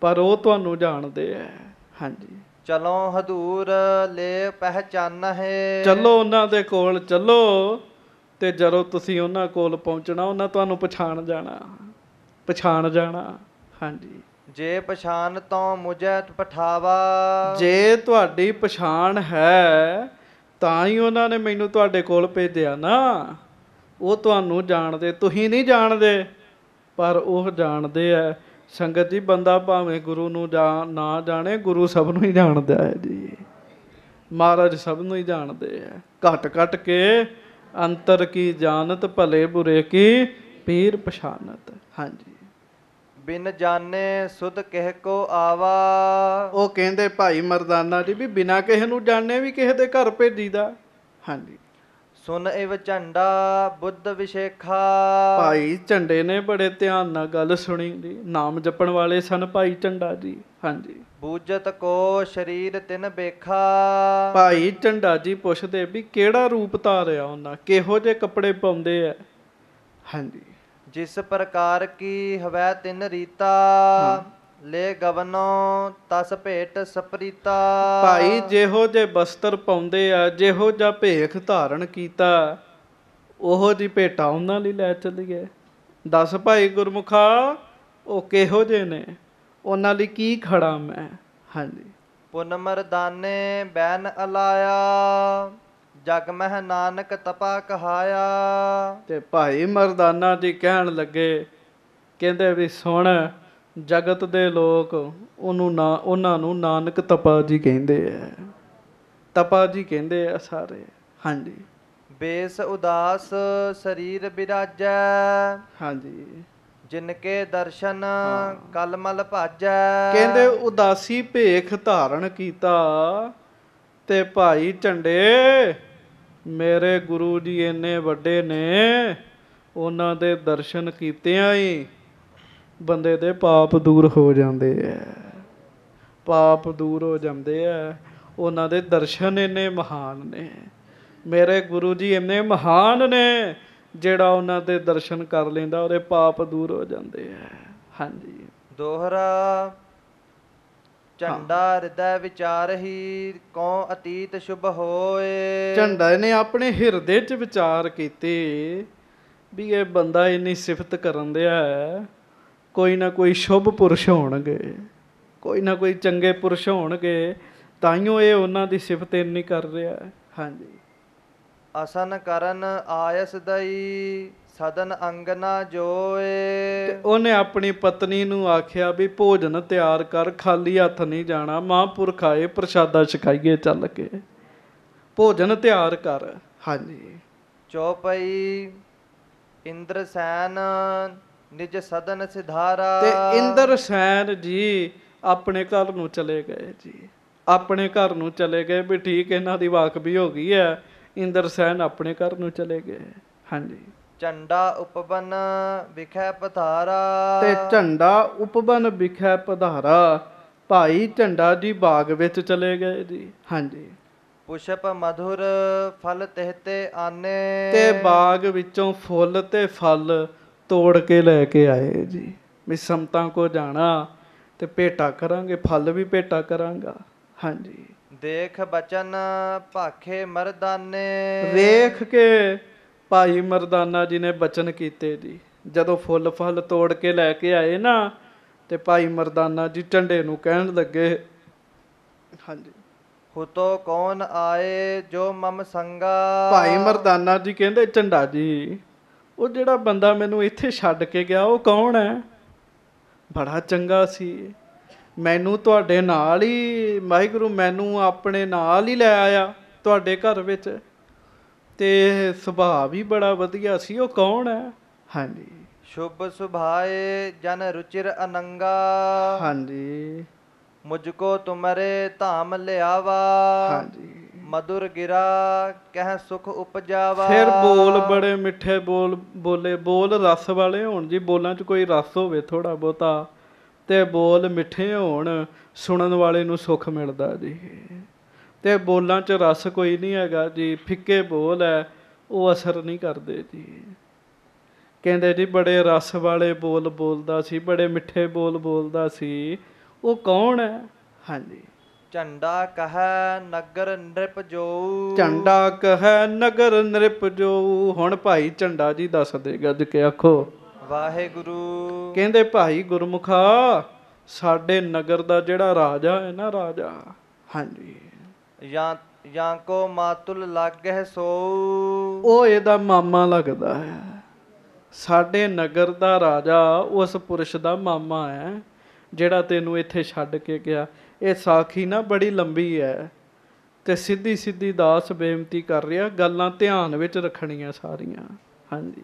ਪਰ ਉਹ ਤੁਹਾਨੂੰ ਜਾਣਦੇ ਹੈ ਹਾਂਜੀ ਚਲੋ ਹਦੂਰ ਲੈ ਪਹਿਚਾਨ ਹੈ ਚਲੋ ਉਹਨਾਂ ਦੇ ਕੋਲ ਚਲੋ ਤੇ ਜਦੋਂ ਤੁਸੀਂ ਉਹਨਾਂ ਕੋਲ ਪਹੁੰਚਣਾ ਉਹਨਾਂ ਤੁਹਾਨੂੰ ਪਛਾਣ ਜਾਣਾ ਪਛਾਣ ਜਾਣਾ ਹਾਂਜੀ ਜੇ ਪਛਾਣ ਤੋਂ ਮੁਝੇ ਪਠਾਵਾ ਜੇ ਤੁਹਾਡੀ ਪਛਾਣ ਹੈ ਤਾਂ ਹੀ ਉਹਨਾਂ ਨੇ ਮੈਨੂੰ ਤੁਹਾਡੇ ਕੋਲ ਭੇਜਿਆ ਨਾ ਉਹ ਤੁਹਾਨੂੰ ਜਾਣਦੇ ਤੁਸੀਂ ਨਹੀਂ ਜਾਣਦੇ ਪਰ ਉਹ ਜਾਣਦੇ ਆ ਸੰਗਤ ਜੀ ਬੰਦਾ ਭਾਵੇਂ ਗੁਰੂ ਨੂੰ ਜਾਂ ਨਾ ਜਾਣੇ ਗੁਰੂ ਸਭ ਨੂੰ ਹੀ ਜਾਣਦਾ ਹੈ ਜੀ ਮਹਾਰਾਜ ਸਭ ਨੂੰ ਹੀ ਜਾਣਦੇ ਆ ਘਟ ਘਟ ਕੇ ਅੰਤਰ ਕੀ ਜਾਣਤ ਭਲੇ ਬੁਰੇ ਕੀ ਪੀਰ ਪਛਾਨਤ ਹਾਂਜੀ ਬਿਨ ਜਾਣੇ ਸੁਧ ਕਹਿ ਕੋ ਆਵਾ ਉਹ ਕਹਿੰਦੇ ਭਾਈ ਮਰਦਾਨਾ ਜੀ ਵੀ ਬਿਨਾ ਕਿਸੇ ਨੂੰ ਜਾਣੇ ਵੀ ਕਿਸੇ ਦੇ ਘਰ ਭੇਜੀਦਾ ਹਾਂਜੀ ਸੁਨ ਇਵ ਝੰਡਾ ਬੁੱਧ ਵਿਸ਼ੇਖਾ ਭਾਈ ਝੰਡੇ ਨੇ ਬੜੇ ਧਿਆਨ ਨਾਲ ਗੱਲ ਸੁਣੀ ਦੀ ਨਾਮ ਜਪਣ ਵਾਲੇ ਸਨ ਭਾਈ ਝੰਡਾ ਜੀ ਹਾਂਜੀ ਬੂਜਤ ਕੋ ਸ਼ਰੀਰ ਤਿਨ ਬੇਖਾ ਭਾਈ ਝੰਡਾ ਜੀ ਪੁੱਛਦੇ ਵੀ ਕਿਹੜਾ ਰੂਪ ਤਾਰਿਆ ਉਹਨਾਂ ਕਿਹੋ ਜੇ ਕੱਪੜੇ ਪਾਉਂਦੇ ਆ ਹਾਂਜੀ ਜਿਸ ਪ੍ਰਕਾਰ ਕੀ ਹਵੈ ਤਿਨ ਰੀਤਾ ਲੇ ਗਵਨੋ ਤਸ ਭੇਟ ਸਪਰੀਤਾ ਭਾਈ ਜਿਹੋ ਜੇ ਬਸਤਰ ਪਾਉਂਦੇ ਆ ਜਿਹੋ ਜਾਂ ਭੇਖ ਧਾਰਨ ਕੀਤਾ ਉਹ ਦੀ ਭੇਟਾ ਉਹਨਾਂ ਲਈ ਲੈ ਚੱਲੀ ਗਏ ਦੱਸ ਭਾਈ ਗੁਰਮੁਖਾ ਉਹ ਕਿਹੋ ਜੇ ਨੇ ਉਹਨਾਂ ਲਈ ਕੀ ਖੜਾ ਮੈਂ ਹਾਂਜੀ ਪੁਨ ਮਰਦਾਨੇ ਬੈਨ ਅਲਾਇਆ ਜਗ ਮਹਿ ਨਾਨਕ ਤਪਾ ਕਹਾਇਆ ਤੇ ਭਾਈ ਮਰਦਾਨਾ ਜੀ ਕਹਿਣ ਲੱਗੇ ਕਹਿੰਦੇ ਵੀ ਸੁਣ ਜਗਤ ਦੇ ਲੋਕ ਉਹਨੂੰ ਨਾ ਉਹਨਾਂ ਨੂੰ ਨਾਨਕ ਤਪਾ ਜੀ ਕਹਿੰਦੇ ਐ ਤਪਾ ਜੀ ਕਹਿੰਦੇ ਆ ਸਾਰੇ ਹਾਂਜੀ ਬੇਸ ਉਦਾਸ ਸਰੀਰ ਬਿਰਾਜੈ ਹਾਂਜੀ ਜਿਨ ਕੇ ਦਰਸ਼ਨ ਕਲਮਲ ਭਾਜੈ ਕਹਿੰਦੇ ਉਦਾਸੀ ਭੇਖ ਧਾਰਨ ਕੀਤਾ ਤੇ ਭਾਈ ਝੰਡੇ ਮੇਰੇ ਗੁਰੂ ਜੀ ਇੰਨੇ ਵੱਡੇ ਨੇ ਉਹਨਾਂ ਦੇ ਦਰਸ਼ਨ ਕੀਤੇ ਆਈ ਬੰਦੇ ਦੇ ਪਾਪ ਦੂਰ ਹੋ ਜਾਂਦੇ ਐ ਪਾਪ ਦੂਰ ਹੋ ਜਾਂਦੇ ਐ ਉਹਨਾਂ ਦੇ ਦਰਸ਼ਨ ਇੰਨੇ ਮਹਾਨ ਨੇ ਮੇਰੇ ਗੁਰੂ ਜੀ ਇੰਨੇ ਮਹਾਨ ਨੇ ਜਿਹੜਾ ਉਹਨਾਂ ਦੇ ਦਰਸ਼ਨ ਕਰ ਲੈਂਦਾ ਉਹਦੇ ਪਾਪ ਦੂਰ ਹੋ ਜਾਂਦੇ ਐ ਹਾਂਜੀ ਦੋਹਰਾ ਝੰਡਾ ਹਿਰਦੈ ਵਿਚਾਰ ਹੀ ਕੌ ਅਤੀਤ ਸ਼ੁਭ ਹੋਏ ਝੰਡਾ ਨੇ ਆਪਣੇ ਹਿਰਦੇ 'ਚ ਵਿਚਾਰ ਕੀਤੇ ਵੀ ਇਹ ਬੰਦਾ ਇੰਨੀ ਸਿਫਤ ਕਰਨ ਦਿਆ ਹੈ ਕੋਈ ਨਾ ਕੋਈ ਸ਼ੁਭ ਪੁਰਸ਼ ਹੋਣਗੇ ਕੋਈ ਨਾ ਕੋਈ ਚੰਗੇ ਪੁਰਸ਼ ਹੋਣਗੇ ਤਾਈਓ ਇਹ ਉਹਨਾਂ ਦੀ ਸਿਫਤ ਇੰਨੀ ਕਰ ਰਿਹਾ ਹਾਂਜੀ ਅਸਨ ਕਰਨ ਆਇਸ ਦਈ ਸਦਨ ਅੰਗਨਾ ਜੋਏ ਤੇ ਉਹਨੇ ਆਪਣੀ ਪਤਨੀ ਨੂੰ ਆਖਿਆ ਵੀ ਭੋਜਨ ਤਿਆਰ ਕਰ ਖਾਲੀ ਹੱਥ ਨਹੀਂ ਜਾਣਾ ਮਹਾਂਪੁਰਖ ਆਏ ਪ੍ਰਸ਼ਾਦਾ ਛਕਾਈਏ ਚੱਲ ਕੇ ਭੋਜਨ ਤਿਆਰ ਕਰ ਹਾਂਜੀ ਚੌਪਈ ਇੰਦਰਸੈਨ ਨਿਜ ਸਦਨ ਸਿਧਾਰਾ ਤੇ ਇੰਦਰ ਸੈਨ ਜੀ ਆਪਣੇ ਘਰ ਨੂੰ ਚਲੇ ਗਏ ਜੀ ਆਪਣੇ ਘਰ ਨੂੰ ਚਲੇ ਗਏ ਵੀ ਠੀਕ ਇਹਨਾਂ ਦੀ ਵਾਕ ਵੀ ਹੋ ਗਈ ਹੈ ਇੰਦਰ ਸੈਨ ਆਪਣੇ ਘਰ ਨੂੰ ਚਲੇ ਗਏ ਹਾਂਜੀ ਝੰਡਾ ਉਪਬਨ ਵਿਖੇ ਪਧਾਰਾ ਤੇ ਝੰਡਾ ਉਪਬਨ ਵਿਖੇ ਪਧਾਰਾ ਭਾਈ ਝੰਡਾ ਦੀ ਬਾਗ ਵਿੱਚ ਚਲੇ ਗਏ ਜੀ ਹਾਂਜੀ ਪੁਸ਼ਪ ਮਧੁਰ ਫਲ ਤਹਤੇ ਆਨੇ ਤੇ ਬਾਗ ਵਿੱਚੋਂ ਫੁੱਲ ਤੇ ਫਲ ਤੋੜ ਕੇ ਲੈ ਕੇ ਆਏ ਜੀ ਵੀ ਸੰਤਾਂ ਕੋ ਜਾਣਾ ਤੇ ਭੇਟਾ ਕਰਾਂਗੇ ਫਲ ਵੀ ਭੇਟਾ ਕਰਾਂਗਾ ਹਾਂਜੀ ਦੇਖ ਬਚਨ ਭਾਖੇ ਮਰਦਾਨੇ ਵੇਖ ਕੇ ਭਾਈ ਮਰਦਾਨਾ ਜੀ ਨੇ ਬਚਨ ਕੀਤੇ ਜੀ ਜਦੋਂ ਫੁੱਲ ਫਲ ਤੋੜ ਕੇ ਲੈ ਕੇ ਆਏ ਨਾ ਤੇ ਭਾਈ ਮਰਦਾਨਾ ਜੀ ਟੰਡੇ ਨੂੰ ਕਹਿਣ ਲੱਗੇ ਹਾਂਜੀ ਹੁਤੋ ਕੌਣ ਆਏ ਜੋ ਮਮ ਸੰਗਾ ਭਾਈ ਮਰਦਾਨਾ ਜੀ ਕਹਿੰਦੇ ਚੰਡਾ ਜੀ ਉਹ ਜਿਹੜਾ ਬੰਦਾ ਮੈਨੂੰ ਇੱਥੇ ਛੱਡ ਕੇ ਗਿਆ ਉਹ ਕੌਣ ਹੈ ਬੜਾ ਚੰਗਾ ਸੀ ਮੈਨੂੰ ਤੁਹਾਡੇ ਨਾਲ ਹੀ ਵਾਹਿਗੁਰੂ ਮੈਨੂੰ ਆਪਣੇ ਨਾਲ ਹੀ ਲੈ ਆਇਆ ਤੁਹਾਡੇ ਘਰ ਵਿੱਚ ਤੇ ਸੁਭਾਅ ਵੀ ਬੜਾ ਵਧੀਆ ਸੀ ਉਹ ਕੌਣ ਹੈ ਹਾਂਜੀ ਸ਼ੁਭ ਸੁਭਾਏ ਜਨ ਰੁਚਿਰ ਅਨੰਗਾ ਹਾਂਜੀ ਮੁਝ ਕੋ ਤੁਮਰੇ ਧਾਮ ਲਿਆਵਾ ਹਾਂਜੀ ਮਧੁਰ ਗਿਰਾ ਕਹਿ ਸੁਖ ਉਪਜਾਵਾ ਫਿਰ ਬੋਲ ਬੜੇ ਮਿੱਠੇ ਬੋਲ ਬੋਲੇ ਬੋਲ ਰਸ ਵਾਲੇ ਹੋਣ ਜੀ ਬੋਲਾਂ 'ਚ ਕੋਈ ਰਸ ਹੋਵੇ ਥੋੜਾ ਬਹੁਤਾ ਤੇ ਬੋਲ ਮਿੱਠੇ ਹੋਣ ਸੁਣਨ ਵਾਲੇ ਨੂੰ ਸੁਖ ਮਿਲਦਾ ਜੀ ਤੇ ਬੋਲਾਂ 'ਚ ਰਸ ਕੋਈ ਨਹੀਂ ਹੈਗਾ ਜੀ ਫਿੱਕੇ ਬੋਲ ਹੈ ਉਹ ਅਸਰ ਨਹੀਂ ਕਰਦੇ ਜੀ ਕਹਿੰਦੇ ਜੀ ਬੜੇ ਰਸ ਵਾਲੇ ਬੋਲ ਬੋਲਦਾ ਸੀ ਬੜੇ ਮਿੱਠੇ ਬੋਲ ਬੋਲਦਾ ਸੀ ਉਹ ਕੌਣ ਹੈ ਹਾਂਜੀ ਝੰਡਾ ਕਹੈ ਨਗਰ ਨਿਰਪ ਜੋਉ ਝੰਡਾ ਕਹੈ ਨਗਰ ਨਿਰਪ ਜੋਉ ਹੁਣ ਭਾਈ ਝੰਡਾ ਜੀ ਦੱਸ ਦੇਗਾ ਜਿ ਕੇ ਆਖੋ ਵਾਹਿਗੁਰੂ ਕਹਿੰਦੇ ਭਾਈ ਗੁਰਮੁਖਾ ਸਾਡੇ ਨਗਰ ਦਾ ਜਿਹੜਾ ਰਾਜਾ ਹੈ ਨਾ ਰਾਜਾ ਹਾਂਜੀ ਜਾਂ ਜਾਂ ਕੋ ਮਾਤੁਲ ਲੱਗੇ ਸੋ ਉਹ ਇਹਦਾ ਮਾਮਾ ਲੱਗਦਾ ਹੈ ਸਾਡੇ ਨਗਰ ਦਾ ਰਾਜਾ ਉਸ ਪੁਰਸ਼ ਦਾ ਮਾਮਾ ਹੈ ਜਿਹੜਾ ਤੈਨੂੰ ਇੱਥੇ ਛੱਡ ਕੇ ਗਿਆ ਇਹ ਸਾਖੀ ਨਾ ਬੜੀ ਲੰਬੀ ਹੈ ਤੇ ਸਿੱਧੀ ਸਿੱਧੀ ਦਾਸ ਬੇਨਤੀ ਕਰ ਰਿਹਾ ਗੱਲਾਂ ਧਿਆਨ ਵਿੱਚ ਰੱਖਣੀਆਂ ਸਾਰੀਆਂ ਹਾਂਜੀ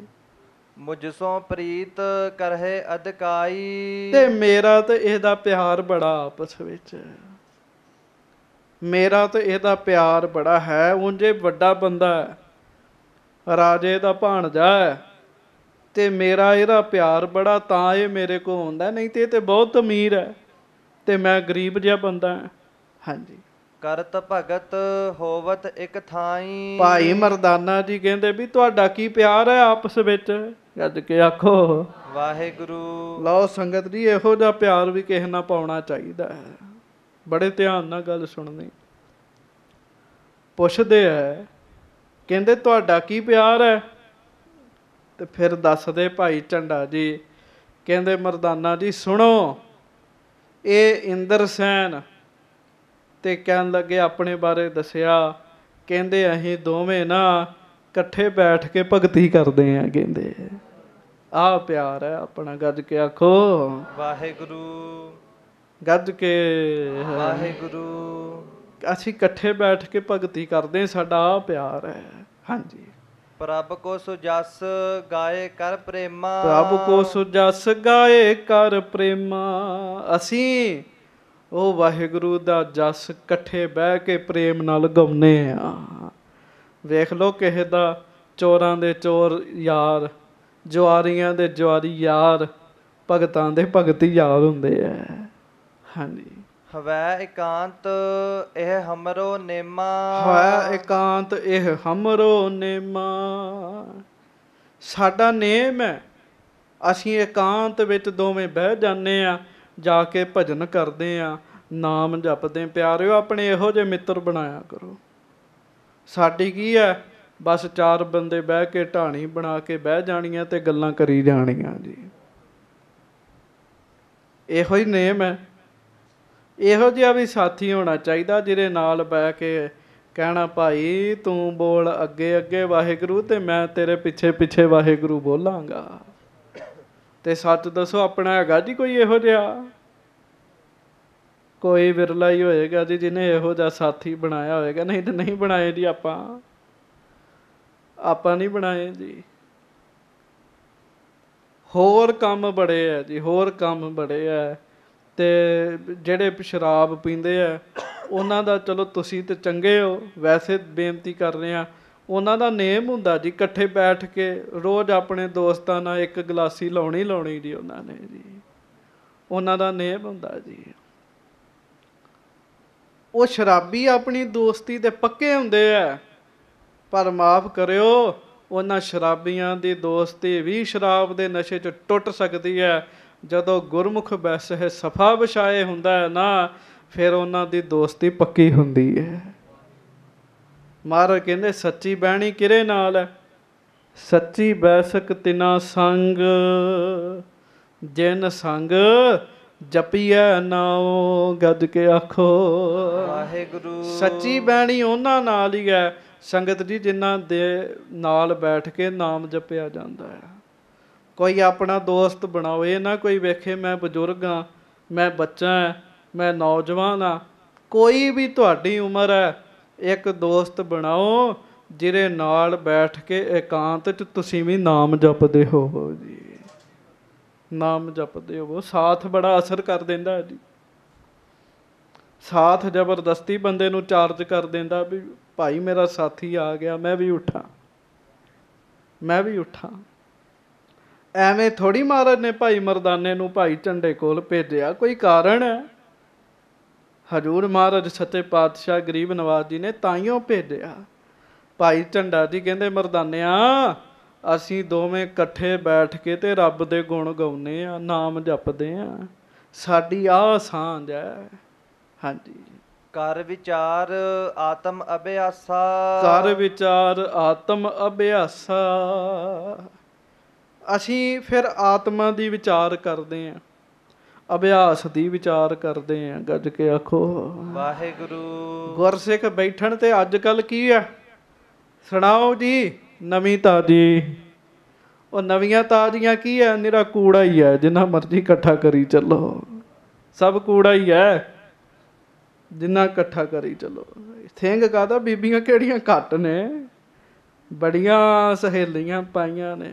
ਮੁਝਸੋਂ ਪ੍ਰੀਤ ਕਰਹਿ ਅਦਕਾਈ ਤੇ ਮੇਰਾ ਤੇ ਇਹਦਾ ਪਿਆਰ ਬੜਾ ਆਪਸ ਵਿੱਚ ਮੇਰਾ ਤੇ ਇਹਦਾ ਪਿਆਰ ਬੜਾ ਹੈ ਉਂਝੇ ਵੱਡਾ ਬੰਦਾ ਹੈ ਰਾਜੇ ਦਾ ਭਾਣਜਾ ਹੈ ਤੇ ਮੇਰਾ ਇਹਦਾ ਪਿਆਰ ਬੜਾ ਤਾਂ ਇਹ ਮੇਰੇ ਕੋ ਹੁੰਦਾ ਨਹੀਂ ਤੇ ਇਹ ਤੇ ਬਹੁਤ ਅਮੀਰ ਹੈ ਤੇ ਮੈਂ ਗਰੀਬ ਜਿਹਾ ਬੰਦਾ ਹਾਂ ਹਾਂਜੀ ਕਰਤ ਭਗਤ ਹੋਵਤ ਇੱਕ ਥਾਈ ਭਾਈ ਮਰਦਾਨਾ ਜੀ ਕਹਿੰਦੇ ਵੀ ਤੁਹਾਡਾ ਕੀ ਪਿਆਰ ਹੈ ਆਪਸ ਵਿੱਚ ਗੱਜ ਕੇ ਆਖੋ ਵਾਹਿਗੁਰੂ ਲਓ ਸੰਗਤ ਜੀ ਇਹੋ ਜਿਹਾ ਪਿਆਰ ਵੀ ਕਿਸੇ ਨਾਲ ਪਾਉਣਾ ਚਾਹੀਦਾ ਹੈ ਬੜੇ ਧਿਆਨ ਨਾਲ ਗੱਲ ਸੁਣਨੀ ਪੁੱਛਦੇ ਐ ਕਹਿੰਦੇ ਤੁਹਾਡਾ ਕੀ ਪਿਆਰ ਹੈ ਤੇ ਫਿਰ ਦੱਸਦੇ ਭਾਈ ਝੰਡਾ ਜੀ ਕਹਿੰਦੇ ਮਰਦਾਨਾ ਜੀ ਸੁਣੋ ਇਹ ਇੰਦਰ ਸੈਨ ਤੇ ਕਹਿਣ ਲੱਗੇ ਆਪਣੇ ਬਾਰੇ ਦੱਸਿਆ ਕਹਿੰਦੇ ਅਸੀਂ ਦੋਵੇਂ ਨਾ ਇਕੱਠੇ ਬੈਠ ਕੇ ਭਗਤੀ ਕਰਦੇ ਆ ਕਹਿੰਦੇ ਆ ਪਿਆਰ ਹੈ ਆਪਣਾ ਗੱਜ ਕੇ ਆਖੋ ਵਾਹਿਗੁਰੂ ਗੱਜ ਕੇ ਵਾਹਿਗੁਰੂ ਅਸੀਂ ਇਕੱਠੇ ਬੈਠ ਕੇ ਭਗਤੀ ਕਰਦੇ ਸਾਡਾ ਆ ਪਿਆਰ ਹੈ ਹਾਂਜੀ ਪ੍ਰਭ ਕੋ ਸੁਜਸ ਗਾਏ ਕਰ ਪ੍ਰੇਮਾ ਪ੍ਰਭ ਕੋ ਸੁਜਸ ਗਾਏ ਕਰ ਪ੍ਰੇਮਾ ਅਸੀਂ ਉਹ ਵਾਹਿਗੁਰੂ ਦਾ ਜਸ ਇਕੱਠੇ ਬਹਿ ਕੇ ਪ੍ਰੇਮ ਨਾਲ ਗਾਉਨੇ ਆ ਵੇਖ ਲੋ ਕਿਸੇ ਦਾ ਚੋਰਾਂ ਦੇ ਚੋਰ ਯਾਰ ਜਵਾਰੀਆਂ ਦੇ ਜਵਾਰੀ ਯਾਰ ਭਗਤਾਂ ਦੇ ਭਗਤੀ ਯਾਰ ਹੁੰਦੇ ਆ ਹਾਂਜੀ ਹਵੈ ਇਕਾਂਤ ਇਹ ਹਮਰੋ ਨੇਮਾ ਹਵੈ ਇਕਾਂਤ ਇਹ ਹਮਰੋ ਨੇਮਾ ਸਾਡਾ ਨੇਮ ਹੈ ਅਸੀਂ ਇਕਾਂਤ ਵਿੱਚ ਦੋਵੇਂ ਬਹਿ ਜਾਂਦੇ ਆ ਜਾ ਕੇ ਭਜਨ ਕਰਦੇ ਆ ਨਾਮ ਜਪਦੇ ਪਿਆਰਿਓ ਆਪਣੇ ਇਹੋ ਜਿਹੇ ਮਿੱਤਰ ਬਣਾਇਆ ਕਰੋ ਸਾਡੀ ਕੀ ਹੈ ਬਸ ਚਾਰ ਬੰਦੇ ਬਹਿ ਕੇ ਢਾਣੀ ਬਣਾ ਕੇ ਬਹਿ ਜਾਣੀਆਂ ਤੇ ਗੱਲਾਂ ਕਰੀ ਜਾਣੀਆਂ ਜੀ ਇਹੋ ਹੀ ਨੇਮ ਹੈ ਇਹੋ ਜਿਹਾ ਵੀ ਸਾਥੀ ਹੋਣਾ ਚਾਹੀਦਾ ਜਿਹਦੇ ਨਾਲ ਬੈ ਕੇ ਕਹਿਣਾ ਭਾਈ ਤੂੰ ਬੋਲ ਅੱਗੇ ਅੱਗੇ ਵਾਹਿਗੁਰੂ ਤੇ ਮੈਂ ਤੇਰੇ ਪਿੱਛੇ ਪਿੱਛੇ ਵਾਹਿਗੁਰੂ ਬੋਲਾਂਗਾ ਤੇ ਸੱਚ ਦੱਸੋ ਆਪਣਾ ਹੈਗਾ ਜੀ ਕੋਈ ਇਹੋ ਜਿਹਾ ਕੋਈ ਵਿਰਲਾ ਹੀ ਹੋਏਗਾ ਜੀ ਜਿਹਨੇ ਇਹੋ ਜਿਹਾ ਸਾਥੀ ਬਣਾਇਆ ਹੋਏਗਾ ਨਹੀਂ ਤੇ ਨਹੀਂ ਬਣਾਏ ਜੀ ਆਪਾਂ ਆਪਾਂ ਨਹੀਂ ਬਣਾਏ ਜੀ ਹੋਰ ਕੰਮ ਬੜੇ ਆ ਜੀ ਹੋਰ ਕੰਮ ਬੜੇ ਆ ਤੇ ਜਿਹੜੇ ਸ਼ਰਾਬ ਪੀਂਦੇ ਆ ਉਹਨਾਂ ਦਾ ਚਲੋ ਤੁਸੀਂ ਤੇ ਚੰਗੇ ਹੋ ਵੈਸੇ ਬੇਨਤੀ ਕਰ ਰਹੇ ਆ ਉਹਨਾਂ ਦਾ ਨੇਮ ਹੁੰਦਾ ਜੀ ਇਕੱਠੇ ਬੈਠ ਕੇ ਰੋਜ਼ ਆਪਣੇ ਦੋਸਤਾਂ ਨਾਲ ਇੱਕ ਗਲਾਸੀ ਲਾਉਣੀ ਲਾਉਣੀ ਦੀ ਉਹਨਾਂ ਨੇ ਜੀ ਉਹਨਾਂ ਦਾ ਨੇਮ ਹੁੰਦਾ ਜੀ ਉਹ ਸ਼ਰਾਬੀ ਆਪਣੀ ਦੋਸਤੀ ਦੇ ਪੱਕੇ ਹੁੰਦੇ ਆ ਪਰ ਮਾਫ ਕਰਿਓ ਉਹਨਾਂ ਸ਼ਰਾਬੀਆਂ ਦੀ ਦੋਸਤੀ ਵੀ ਸ਼ਰਾਬ ਦੇ ਨਸ਼ੇ 'ਚ ਟੁੱਟ ਸਕਦੀ ਹੈ ਜਦੋਂ ਗੁਰਮੁਖ ਬੈਸਹਿ ਸਫਾ ਵਿਛਾਏ ਹੁੰਦਾ ਹੈ ਨਾ ਫਿਰ ਉਹਨਾਂ ਦੀ ਦੋਸਤੀ ਪੱਕੀ ਹੁੰਦੀ ਹੈ ਮਹਾਰਾਜ ਕਹਿੰਦੇ ਸੱਚੀ ਬਹਿਣੀ ਕਿਰੇ ਨਾਲ ਹੈ ਸੱਚੀ ਬੈਸਕ ਤਿਨਾ ਸੰਗ ਜਿਨ ਸੰਗ ਜਪੀਐ ਨਾਉ ਗੱਦ ਕੇ ਆਖੋ ਵਾਹਿਗੁਰੂ ਸੱਚੀ ਬਾਣੀ ਉਹਨਾਂ ਨਾਲ ਹੀ ਹੈ ਸੰਗਤ ਜੀ ਜਿਨ੍ਹਾਂ ਦੇ ਨਾਲ ਬੈਠ ਕੇ ਨਾਮ ਜਪਿਆ ਜਾਂਦਾ ਹੈ ਕੋਈ ਆਪਣਾ ਦੋਸਤ ਬਣਾਓ ਇਹ ਨਾ ਕੋਈ ਵੇਖੇ ਮੈਂ ਬਜ਼ੁਰਗ ਆ ਮੈਂ ਬੱਚਾ ਮੈਂ ਨੌਜਵਾਨ ਆ ਕੋਈ ਵੀ ਤੁਹਾਡੀ ਉਮਰ ਹੈ ਇੱਕ ਦੋਸਤ ਬਣਾਓ ਜਿਹਦੇ ਨਾਲ ਬੈਠ ਕੇ ਇਕਾਂਤ 'ਚ ਤੁਸੀਂ ਵੀ ਨਾਮ ਜਪਦੇ ਹੋ ਜੀ ਨਾਮ ਜਪਦੇ ਹੋ ਸਾਥ ਬੜਾ ਅਸਰ ਕਰ ਦਿੰਦਾ ਹੈ ਜੀ ਸਾਥ ਜ਼ਬਰਦਸਤੀ ਬੰਦੇ ਨੂੰ ਚਾਰਜ ਕਰ ਦਿੰਦਾ ਵੀ ਭਾਈ ਮੇਰਾ ਸਾਥੀ ਆ ਗਿਆ ਮੈਂ ਵੀ ਉਠਾਂ ਮੈਂ ਵੀ ਉਠਾਂ ਐਵੇਂ ਥੋੜੀ ਮਹਾਰਾਜ ਨੇ ਭਾਈ ਮਰਦਾਨੇ ਨੂੰ ਭਾਈ ਝੰਡੇ ਕੋਲ ਭੇਜਿਆ ਕੋਈ ਕਾਰਨ ਹੈ ਹਜੂਰ ਮਹਾਰਾਜ ਸੱਤੇ ਪਾਤਸ਼ਾਹ ਗਰੀਬ ਨਵਾਜ਼ ਜੀ ਨੇ ਤਾਈਓ ਭੇਜਿਆ ਭਾਈ ਝੰਡਾ ਜੀ ਕਹਿੰਦੇ ਮਰਦਾਨਿਆ ਅਸੀਂ ਦੋਵੇਂ ਇਕੱਠੇ ਬੈਠ ਕੇ ਤੇ ਰੱਬ ਦੇ ਗੁਣ ਗਾਉਨੇ ਆ ਨਾਮ ਜਪਦੇ ਆ ਸਾਡੀ ਆ ਸਾਂਝ ਹੈ ਹਾਂਜੀ ਕਰ ਵਿਚਾਰ ਆਤਮ ਅਭਿਆਸਾ ਕਰ ਵਿਚਾਰ ਆਤਮ ਅਭਿਆਸਾ ਅਸੀਂ ਫਿਰ ਆਤਮਾ ਦੀ ਵਿਚਾਰ ਕਰਦੇ ਆਂ ਅਭਿਆਸ ਦੀ ਵਿਚਾਰ ਕਰਦੇ ਆ ਗੱਜ ਕੇ ਆਖੋ ਵਾਹਿਗੁਰੂ ਗੁਰਸਿੱਖ ਬੈਠਣ ਤੇ ਅੱਜ ਕੱਲ ਕੀ ਆ ਸੁਣਾਓ ਜੀ ਨਵੀਂ ਤਾਜੀ ਉਹ ਨਵੀਆਂ ਤਾਜ਼ੀਆਂ ਕੀ ਆ ਨਿਰਾ ਕੂੜਾ ਹੀ ਆ ਜਿੰਨਾ ਮਰਜ਼ੀ ਇਕੱਠਾ ਕਰੀ ਚੱਲੋ ਸਭ ਕੂੜਾ ਹੀ ਆ ਜਿੰਨਾ ਇਕੱਠਾ ਕਰੀ ਚੱਲੋ ਥਿੰਗ ਕਾਦਾ ਬੀਬੀਆਂ ਕਿਹੜੀਆਂ ਘੱਟ ਨੇ ਬੜੀਆਂ ਸਹੇਲੀਆਂ ਪਾਈਆਂ ਨੇ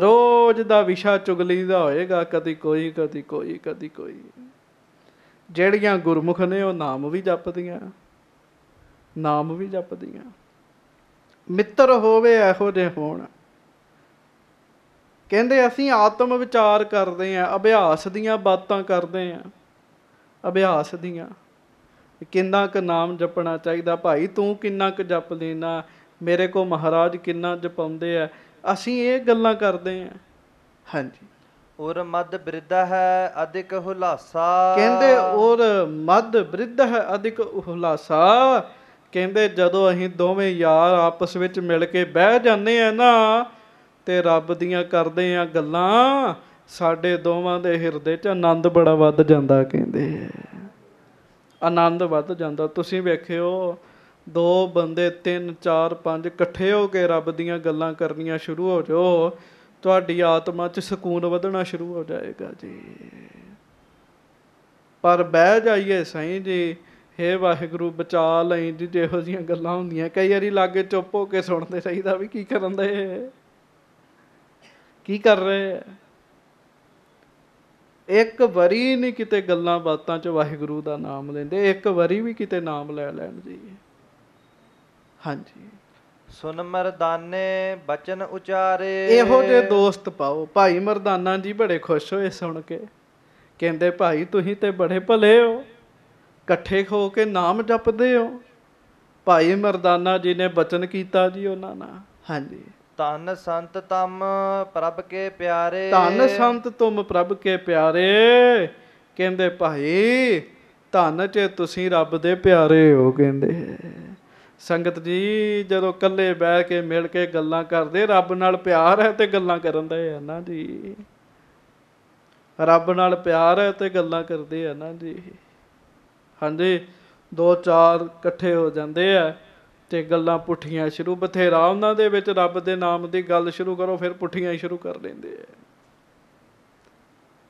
ਰੋਜ਼ ਦਾ ਵਿਸ਼ਾ ਚੁਗਲੀ ਦਾ ਹੋਏਗਾ ਕਦੀ ਕੋਈ ਕਦੀ ਕੋਈ ਕਦੀ ਕੋਈ ਜਿਹੜੀਆਂ ਗੁਰਮੁਖ ਨੇ ਉਹ ਨਾਮ ਵੀ ਜਪਦੀਆਂ ਨਾਮ ਵੀ ਜਪਦੀਆਂ ਮਿੱਤਰ ਹੋਵੇ ਇਹੋ ਜੇ ਹੋਣ ਕਹਿੰਦੇ ਅਸੀਂ ਆਤਮ ਵਿਚਾਰ ਕਰਦੇ ਆ ਅਭਿਆਸ ਦੀਆਂ ਬਾਤਾਂ ਕਰਦੇ ਆ ਅਭਿਆਸ ਦੀਆਂ ਕਿੰਨਾ ਕੁ ਨਾਮ ਜਪਣਾ ਚਾਹੀਦਾ ਭਾਈ ਤੂੰ ਕਿੰਨਾ ਕੁ ਜਪ ਲੈਣਾ ਮੇਰੇ ਕੋ ਮਹਾਰਾਜ ਕਿੰਨਾ ਜਪਾਉਂਦੇ ਆ ਅਸੀਂ ਇਹ ਗੱਲਾਂ ਕਰਦੇ ਆਂ ਹਾਂਜੀ ਔਰ ਮਦ ਬ੍ਰਿਧਾ ਹੈ ਅਧਿਕ ਹੁਲਾਸਾ ਕਹਿੰਦੇ ਔਰ ਮਦ ਬ੍ਰਿਧਾ ਹੈ ਅਧਿਕ ਹੁਲਾਸਾ ਕਹਿੰਦੇ ਜਦੋਂ ਅਸੀਂ ਦੋਵੇਂ ਯਾਰ ਆਪਸ ਵਿੱਚ ਮਿਲ ਕੇ ਬਹਿ ਜਾਂਦੇ ਆ ਨਾ ਤੇ ਰੱਬ ਦੀਆਂ ਕਰਦੇ ਆ ਗੱਲਾਂ ਸਾਡੇ ਦੋਵਾਂ ਦੇ ਹਿਰਦੇ 'ਚ ਆਨੰਦ ਬੜਾ ਵੱਧ ਜਾਂਦਾ ਕਹਿੰਦੇ ਆਨੰਦ ਵੱਧ ਜਾਂਦਾ ਤੁਸੀਂ ਵੇਖਿਓ ਦੋ ਬੰਦੇ ਤਿੰਨ ਚਾਰ ਪੰਜ ਇਕੱਠੇ ਹੋ ਕੇ ਰੱਬ ਦੀਆਂ ਗੱਲਾਂ ਕਰਨੀਆਂ ਸ਼ੁਰੂ ਹੋ ਜਾਓ ਤੁਹਾਡੀ ਆਤਮਾ 'ਚ ਸਕੂਨ ਵਧਣਾ ਸ਼ੁਰੂ ਹੋ ਜਾਏਗਾ ਜੀ ਪਰ ਬਹਿ ਜਾਈਏ ਸਹੀ ਜੀ हे ਵਾਹਿਗੁਰੂ ਬਚਾ ਲੈ ਜੀ ਜਿਹੋ ਜੀਆਂ ਗੱਲਾਂ ਹੁੰਦੀਆਂ ਕਈ ਵਾਰੀ ਲਾਗੇ ਚੁੱਪ ਹੋ ਕੇ ਸੁਣਦੇ ਰਹੀਦਾ ਵੀ ਕੀ ਕਰਨ ਦੇ ਕੀ ਕਰ ਰਹੇ ਇੱਕ ਵਾਰੀ ਨਹੀਂ ਕਿਤੇ ਗੱਲਾਂ ਬਾਤਾਂ 'ਚ ਵਾਹਿਗੁਰੂ ਦਾ ਨਾਮ ਲੈਂਦੇ ਇੱਕ ਵਾਰੀ ਵੀ ਕਿਤੇ ਨਾਮ ਲੈ ਲੈਣ ਜੀ ਹਾਂਜੀ ਸੁਨ ਮਰਦਾਨੇ ਬਚਨ ਉਚਾਰੇ ਇਹੋ ਜੇ ਦੋਸਤ ਪਾਓ ਭਾਈ ਮਰਦਾਨਾ ਜੀ ਬੜੇ ਖੁਸ਼ ਹੋਏ ਸੁਣ ਕੇ ਕਹਿੰਦੇ ਭਾਈ ਤੁਸੀਂ ਤੇ ਬੜੇ ਭਲੇ ਹੋ ਇਕੱਠੇ ਹੋ ਕੇ ਨਾਮ ਜਪਦੇ ਹੋ ਭਾਈ ਮਰਦਾਨਾ ਜੀ ਨੇ ਬਚਨ ਕੀਤਾ ਜੀ ਉਹਨਾਂ ਨਾਲ ਹਾਂਜੀ ਤਨ ਸੰਤ ਤਮ ਪ੍ਰਭ ਕੇ ਪਿਆਰੇ ਤਨ ਸੰਤ ਤੁਮ ਪ੍ਰਭ ਕੇ ਪਿਆਰੇ ਕਹਿੰਦੇ ਭਾਈ ਧਨ ਚ ਤੁਸੀਂ ਰੱਬ ਦੇ ਪਿਆਰੇ ਹੋ ਕਹਿੰਦੇ ਸੰਗਤ ਜੀ ਜਦੋਂ ਇਕੱਲੇ ਬੈ ਕੇ ਮਿਲ ਕੇ ਗੱਲਾਂ ਕਰਦੇ ਰੱਬ ਨਾਲ ਪਿਆਰ ਹੈ ਤੇ ਗੱਲਾਂ ਕਰਨ ਦਾ ਹੈ ਨਾ ਜੀ ਰੱਬ ਨਾਲ ਪਿਆਰ ਹੈ ਤੇ ਗੱਲਾਂ ਕਰਦੇ ਆ ਨਾ ਜੀ ਹਾਂਜੀ ਦੋ ਚਾਰ ਇਕੱਠੇ ਹੋ ਜਾਂਦੇ ਆ ਤੇ ਗੱਲਾਂ ਪੁੱਠੀਆਂ ਸ਼ੁਰੂ ਬਥੇਰਾ ਉਹਨਾਂ ਦੇ ਵਿੱਚ ਰੱਬ ਦੇ ਨਾਮ ਦੀ ਗੱਲ ਸ਼ੁਰੂ ਕਰੋ ਫਿਰ ਪੁੱਠੀਆਂ ਹੀ ਸ਼ੁਰੂ ਕਰ ਲੈਂਦੇ ਆ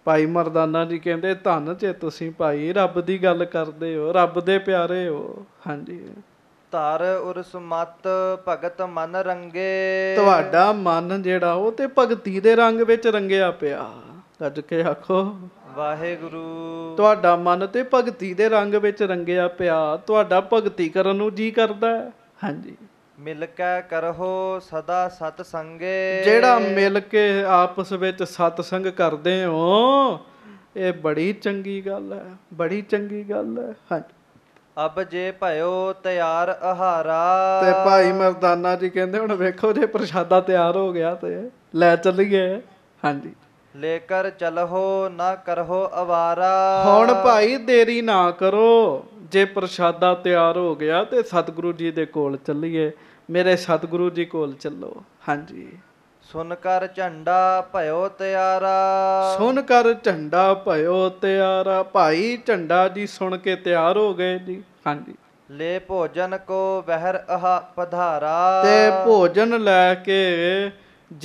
ਭਾਈ ਮਰਦਾਨਾ ਜੀ ਕਹਿੰਦੇ ਧੰਨ ਜੇ ਤੁਸੀਂ ਭਾਈ ਰੱਬ ਦੀ ਗੱਲ ਕਰਦੇ ਹੋ ਰੱਬ ਦੇ ਪਿਆਰੇ ਹੋ ਹਾਂਜੀ ਧਰ ਔਰ ਮਤ ਭਗਤ ਮਨ ਰੰਗੇ ਤੁਹਾਡਾ ਮਨ ਜਿਹੜਾ ਉਹ ਤੇ ਭਗਤੀ ਦੇ ਰੰਗ ਵਿੱਚ ਰੰਗਿਆ ਪਿਆ ਅੱਜ ਕੇ ਆਖੋ ਵਾਹਿਗੁਰੂ ਤੁਹਾਡਾ ਮਨ ਤੇ ਭਗਤੀ ਦੇ ਰੰਗ ਵਿੱਚ ਰੰਗਿਆ ਪਿਆ ਤੁਹਾਡਾ ਭਗਤੀ ਕਰਨ ਨੂੰ ਜੀ ਕਰਦਾ ਹਾਂਜੀ ਮਿਲ ਕੇ ਕਰਹੋ ਸਦਾ ਸਤ ਸੰਗੇ ਜਿਹੜਾ ਮਿਲ ਕੇ ਆਪਸ ਵਿੱਚ ਸਤ ਸੰਗ ਕਰਦੇ ਹੋ ਇਹ ਬੜੀ ਚੰਗੀ ਗੱਲ ਹੈ ਬੜੀ ਚੰਗੀ ਗੱਲ ਹੈ ਹਾਂਜੀ ਅਬ ਜੇ ਭਇਓ ਤਿਆਰ ਆਹਾਰਾ ਤੇ ਭਾਈ ਮਰਦਾਨਾ ਜੀ ਕਹਿੰਦੇ ਹੁਣ ਵੇਖੋ ਜੇ ਪ੍ਰਸ਼ਾਦਾ ਤਿਆਰ ਹੋ ਗਿਆ ਤੇ ਲੈ ਚੱਲੀਏ ਹਾਂਜੀ ਕਰ ਚਲਹੋ ਨਾ ਕਰਹੋ ਅਵਾਰਾ ਹੁਣ ਭਾਈ ਦੇਰੀ ਨਾ ਕਰੋ ਜੇ ਪ੍ਰਸ਼ਾਦਾ ਤਿਆਰ ਹੋ ਗਿਆ ਤੇ ਸਤਿਗੁਰੂ ਜੀ ਦੇ ਕੋਲ ਚੱਲੀਏ ਮੇਰੇ ਸਤਿਗੁਰੂ ਜੀ ਕੋਲ ਚੱਲੋ ਹਾਂਜੀ ਸੁਨ ਕਰ ਝੰਡਾ ਭਇਓ ਤਿਆਰਾ ਸੁਨ ਕਰ ਝੰਡਾ ਭਇਓ ਤਿਆਰਾ ਭਾਈ ਝੰਡਾ ਜੀ ਸੁਣ ਕੇ ਤਿਆਰ ਹੋ ਗਏ ਜੀ ਹਾਂਜੀ ਲੈ ਭੋਜਨ ਕੋ ਵਹਿਰ ਅਹ ਪਧਾਰਾ ਤੇ ਭੋਜਨ ਲੈ ਕੇ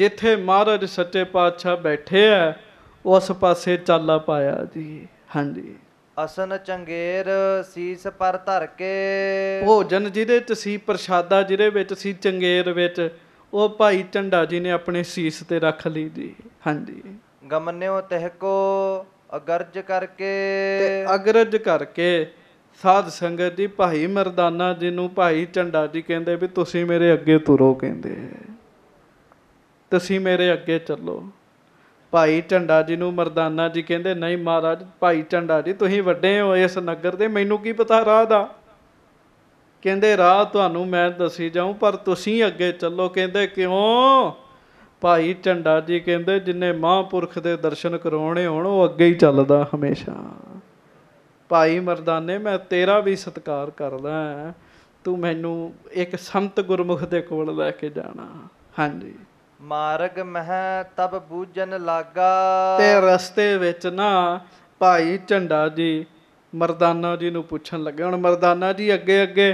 ਜਿੱਥੇ ਮਹਾਰਾਜ ਸੱਚੇ ਪਾਤਸ਼ਾਹ ਬੈਠੇ ਆ ਉਸ ਪਾਸੇ ਚਾਲਾ ਪਾਇਆ ਜੀ ਹਾਂਜੀ ਅਸਨ ਚੰਗੇਰ ਸੀਸ ਪਰ ਧਰ ਕੇ ਭੋਜਨ ਜਿਹਦੇ ਤੁਸੀਂ ਸੀ ਪ੍ਰਸ਼ਾਦਾ ਜਿਹਦੇ ਵਿੱਚ ਸੀ ਚੰਗੇਰ ਵਿੱਚ ਉਹ ਭਾਈ ਟੰਡਾ ਜੀ ਨੇ ਆਪਣੇ ਸੀਸ ਤੇ ਰੱਖ ਲਈ ਜੀ ਹਾਂਜੀ ਗਮਨਿਓ ਤਹਿਕੋ ਅਗਰਜ ਕਰਕੇ ਅਗਰਜ ਕਰਕੇ ਸਾਧ ਸੰਗਤ ਦੀ ਭਾਈ ਮਰਦਾਨਾ ਜੀ ਨੂੰ ਭਾਈ ਟੰਡਾ ਜੀ ਕਹਿੰਦੇ ਵੀ ਤੁਸੀਂ ਮੇਰੇ ਅੱਗੇ ਤੁਰੋ ਕਹਿੰਦੇ ਤੁਸੀਂ ਮੇਰੇ ਅੱਗੇ ਚੱਲੋ ਭਾਈ ਟੰਡਾ ਜੀ ਨੂੰ ਮਰਦਾਨਾ ਜੀ ਕਹਿੰਦੇ ਨਹੀਂ ਮਹਾਰਾਜ ਭਾਈ ਟੰਡਾ ਜੀ ਤੁਸੀਂ ਵੱਡੇ ਹੋ ਇਸ ਨਗਰ ਦੇ ਮੈਨੂੰ ਕੀ ਪਤਾ ਰਾਹ ਦਾ ਕਹਿੰਦੇ ਰਾਹ ਤੁਹਾਨੂੰ ਮੈਂ ਦੱਸੀ ਜਾਉ ਪਰ ਤੁਸੀਂ ਅੱਗੇ ਚੱਲੋ ਕਹਿੰਦੇ ਕਿਉਂ ਭਾਈ ਟੰਡਾ ਜੀ ਕਹਿੰਦੇ ਜਿਨੇ ਮਹਾਂਪੁਰਖ ਦੇ ਦਰਸ਼ਨ ਕਰਾਉਣੇ ਹੋਣ ਉਹ ਅੱਗੇ ਹੀ ਚੱਲਦਾ ਹਮੇਸ਼ਾ ਭਾਈ ਮਰਦਾਨੇ ਮੈਂ ਤੇਰਾ ਵੀ ਸਤਿਕਾਰ ਕਰਦਾ ਤੂੰ ਮੈਨੂੰ ਇੱਕ ਸੰਤ ਗੁਰਮੁਖ ਦੇ ਕੋਲ ਲੈ ਕੇ ਜਾਣਾ ਹਾਂਜੀ ਮਾਰਗ ਮਹਿ ਤਬ ਬੂਝਨ ਲਾਗਾ ਤੇ ਰਸਤੇ ਵਿੱਚ ਨਾ ਭਾਈ ਝੰਡਾ ਜੀ ਮਰਦਾਨਾ ਜੀ ਨੂੰ ਪੁੱਛਣ ਲੱਗੇ ਹੁਣ ਮਰਦਾਨਾ ਜੀ ਅੱਗੇ ਅੱਗੇ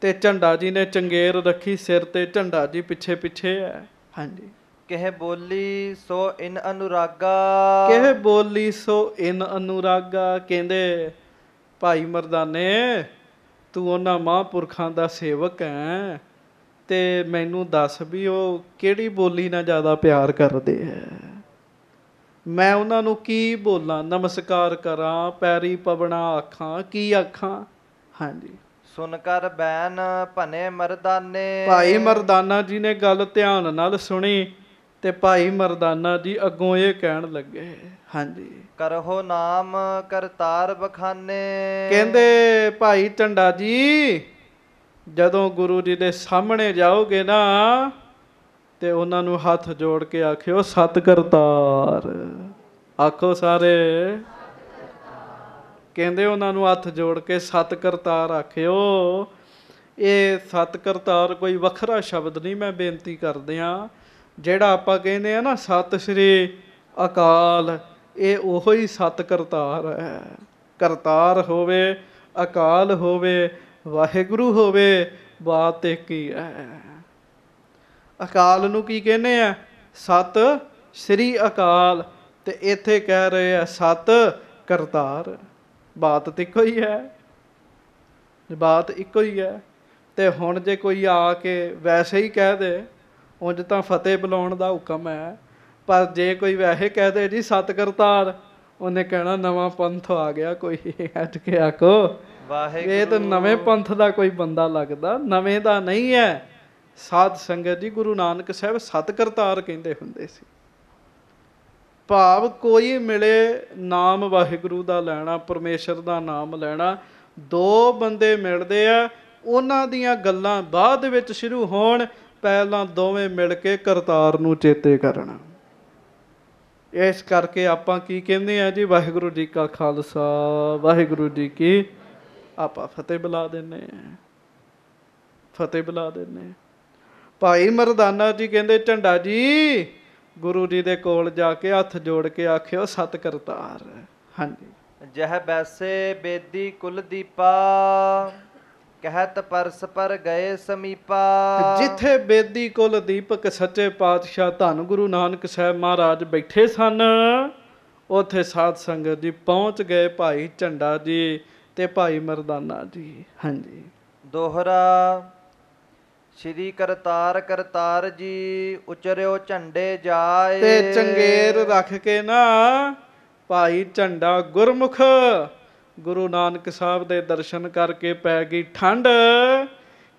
ਤੇ ਝੰਡਾ ਜੀ ਨੇ ਚੰਗੇਰ ਰੱਖੀ ਸਿਰ ਤੇ ਝੰਡਾ ਜੀ ਪਿੱਛੇ ਪਿੱਛੇ ਹੈ ਹਾਂਜੀ ਕਹਿ ਬੋਲੀ ਸੋ ਇਨ ਅਨੁਰਾਗਾ ਕਹਿ ਬੋਲੀ ਸੋ ਇਨ ਅਨੁਰਾਗਾ ਕਹਿੰਦੇ ਭਾਈ ਮਰਦਾਨੇ ਤੂੰ ਉਹਨਾਂ ਮਹਾਂਪੁਰਖਾਂ ਦਾ ਸੇਵਕ ਹੈ ਤੇ ਮੈਨੂੰ ਦੱਸ ਵੀ ਉਹ ਕਿਹੜੀ ਬੋਲੀ ਨਾਲ ਜ਼ਿਆਦਾ ਪਿਆਰ ਕਰਦੇ ਹੈ ਮੈਂ ਉਹਨਾਂ ਨੂੰ ਕੀ ਬੋਲਾਂ ਨਮਸਕਾਰ ਕਰਾਂ ਪੈਰੀ ਪਵਣਾ ਆਖਾਂ ਕੀ ਆਖਾਂ ਹਾਂਜੀ ਸੁਨ ਕਰ ਬੈਨ ਭਨੇ ਮਰਦਾਨੇ ਭਾਈ ਮਰਦਾਨਾ ਜੀ ਨੇ ਗੱਲ ਧਿਆਨ ਨਾਲ ਸੁਣੀ ਤੇ ਭਾਈ ਮਰਦਾਨਾ ਜੀ ਅੱਗੋਂ ਇਹ ਕਹਿਣ ਲੱਗੇ ਹਾਂਜੀ ਕਰਹੋ ਨਾਮ ਕਰਤਾਰ ਬਖਾਨੇ ਕਹਿੰਦੇ ਭਾਈ ਟੰਡਾ ਜੀ ਜਦੋਂ ਗੁਰੂ ਜੀ ਦੇ ਸਾਹਮਣੇ ਜਾਓਗੇ ਨਾ ਤੇ ਉਹਨਾਂ ਨੂੰ ਹੱਥ ਜੋੜ ਕੇ ਆਖਿਓ ਸਤ ਕਰਤਾਰ ਆਖੋ ਸਾਰੇ ਕਹਿੰਦੇ ਉਹਨਾਂ ਨੂੰ ਹੱਥ ਜੋੜ ਕੇ ਸਤ ਕਰਤਾਰ ਆਖਿਓ ਇਹ ਸਤ ਕਰਤਾਰ ਕੋਈ ਵੱਖਰਾ ਸ਼ਬਦ ਨਹੀਂ ਮੈਂ ਬੇਨਤੀ ਕਰਦੇ ਆ ਜਿਹੜਾ ਆਪਾਂ ਕਹਿੰਦੇ ਆ ਨਾ ਸਤ ਸ੍ਰੀ ਅਕਾਲ ਇਹ ਉਹੋ ਹੀ ਸਤ ਕਰਤਾਰ ਹੈ ਕਰਤਾਰ ਹੋਵੇ ਅਕਾਲ ਹੋਵੇ ਵਾਹਿਗੁਰੂ ਹੋਵੇ ਬਾਤ ਇੱਕ ਕੀ ਹੈ ਅਕਾਲ ਨੂੰ ਕੀ ਕਹਿੰਦੇ ਆ ਸਤ ਸ੍ਰੀ ਅਕਾਲ ਤੇ ਇੱਥੇ ਕਹਿ ਰਹੇ ਆ ਸਤ ਕਰਤਾਰ ਬਾਤ ਤੇ ਇੱਕੋ ਹੀ ਹੈ ਬਾਤ ਇੱਕੋ ਹੀ ਹੈ ਤੇ ਹੁਣ ਜੇ ਕੋਈ ਆ ਕੇ ਵੈਸੇ ਹੀ ਕਹਿ ਦੇ ਉਂਝ ਤਾਂ ਫਤਿਹ ਬੁਲਾਉਣ ਦਾ ਹੁਕਮ ਹੈ ਪਰ ਜੇ ਕੋਈ ਵੈਸੇ ਕਹਿ ਦੇ ਜੀ ਸਤ ਕਰਤਾਰ ਉਹਨੇ ਕਹਿਣਾ ਨਵਾਂ ਪੰਥ ਆ ਗਿਆ ਕੋਈ ਹਟ ਕੇ ਆਕੋ ਵਾਹਿਗੁਰੂ ਇਹ ਤਾਂ ਨਵੇਂ ਪੰਥ ਦਾ ਕੋਈ ਬੰਦਾ ਲੱਗਦਾ ਨਵੇਂ ਦਾ ਨਹੀਂ ਹੈ ਸਾਧ ਸੰਗਤ ਜੀ ਗੁਰੂ ਨਾਨਕ ਸਾਹਿਬ ਸਤ ਕਰਤਾਰ ਕਹਿੰਦੇ ਹੁੰਦੇ ਸੀ ਭਾਵ ਕੋਈ ਮਿਲੇ ਨਾਮ ਵਾਹਿਗੁਰੂ ਦਾ ਲੈਣਾ ਪਰਮੇਸ਼ਰ ਦਾ ਨਾਮ ਲੈਣਾ ਦੋ ਬੰਦੇ ਮਿਲਦੇ ਆ ਉਹਨਾਂ ਦੀਆਂ ਗੱਲਾਂ ਬਾਅਦ ਵਿੱਚ ਸ਼ੁਰੂ ਹੋਣ ਪਹਿਲਾਂ ਦੋਵੇਂ ਮਿਲ ਕੇ ਕਰਤਾਰ ਨੂੰ ਚੇਤੇ ਕਰਨਾ ਇਸ ਕਰਕੇ ਆਪਾਂ ਕੀ ਕਹਿੰਦੇ ਆ ਜੀ ਵਾਹਿਗੁਰੂ ਜੀ ਕਾ ਖਾਲਸਾ ਵਾਹਿਗੁਰੂ ਜੀ ਕੀ ਆਪਾਂ ਫਤਿਹ ਬੁਲਾ ਦਿੰਨੇ ਆ ਫਤਿਹ ਬੁਲਾ ਦਿੰਨੇ ਭਾਈ ਮਰਦਾਨਾ ਜੀ ਕਹਿੰਦੇ ਝੰਡਾ ਜੀ ਗੁਰੂ ਜੀ ਦੇ ਕੋਲ ਜਾ ਕੇ ਹੱਥ ਜੋੜ ਕੇ ਆਖਿਓ ਸਤ ਕਰਤਾਰ ਹਾਂਜੀ ਜਹ ਬੈਸੇ ਬੇਦੀ ਕੁਲ ਦੀਪਾ ਕਹਿਤ ਪਰਸ ਪਰ ਗਏ ਸਮੀਪਾ ਜਿੱਥੇ ਬੇਦੀ ਕੁਲ ਦੀਪਕ ਸੱਚੇ ਪਾਤਸ਼ਾਹ ਧੰਨ ਗੁਰੂ ਨਾਨਕ ਸਾਹਿਬ ਮਹਾਰਾਜ ਬੈਠੇ ਸਨ ਉਥੇ ਸਾਧ ਸੰਗਤ ਜੀ ਪਹੁੰਚ ਗਏ ਭਾਈ ਝੰਡਾ ਜੀ ਤੇ ਭਾਈ ਮਰਦਾਨਾ ਜੀ ਹਾਂਜੀ ਦੋਹਰਾ ਸ਼੍ਰੀ ਕਰਤਾਰ ਕਰਤਾਰ ਜੀ ਉਚਰਿਓ ਝੰਡੇ ਜਾਏ ਤੇ ਚੰਗੇਰ ਰੱਖ ਕੇ ਨਾ ਭਾਈ ਝੰਡਾ ਗੁਰਮੁਖ ਗੁਰੂ ਨਾਨਕ ਸਾਹਿਬ ਦੇ ਦਰਸ਼ਨ ਕਰਕੇ ਪੈ ਗਈ ਠੰਡ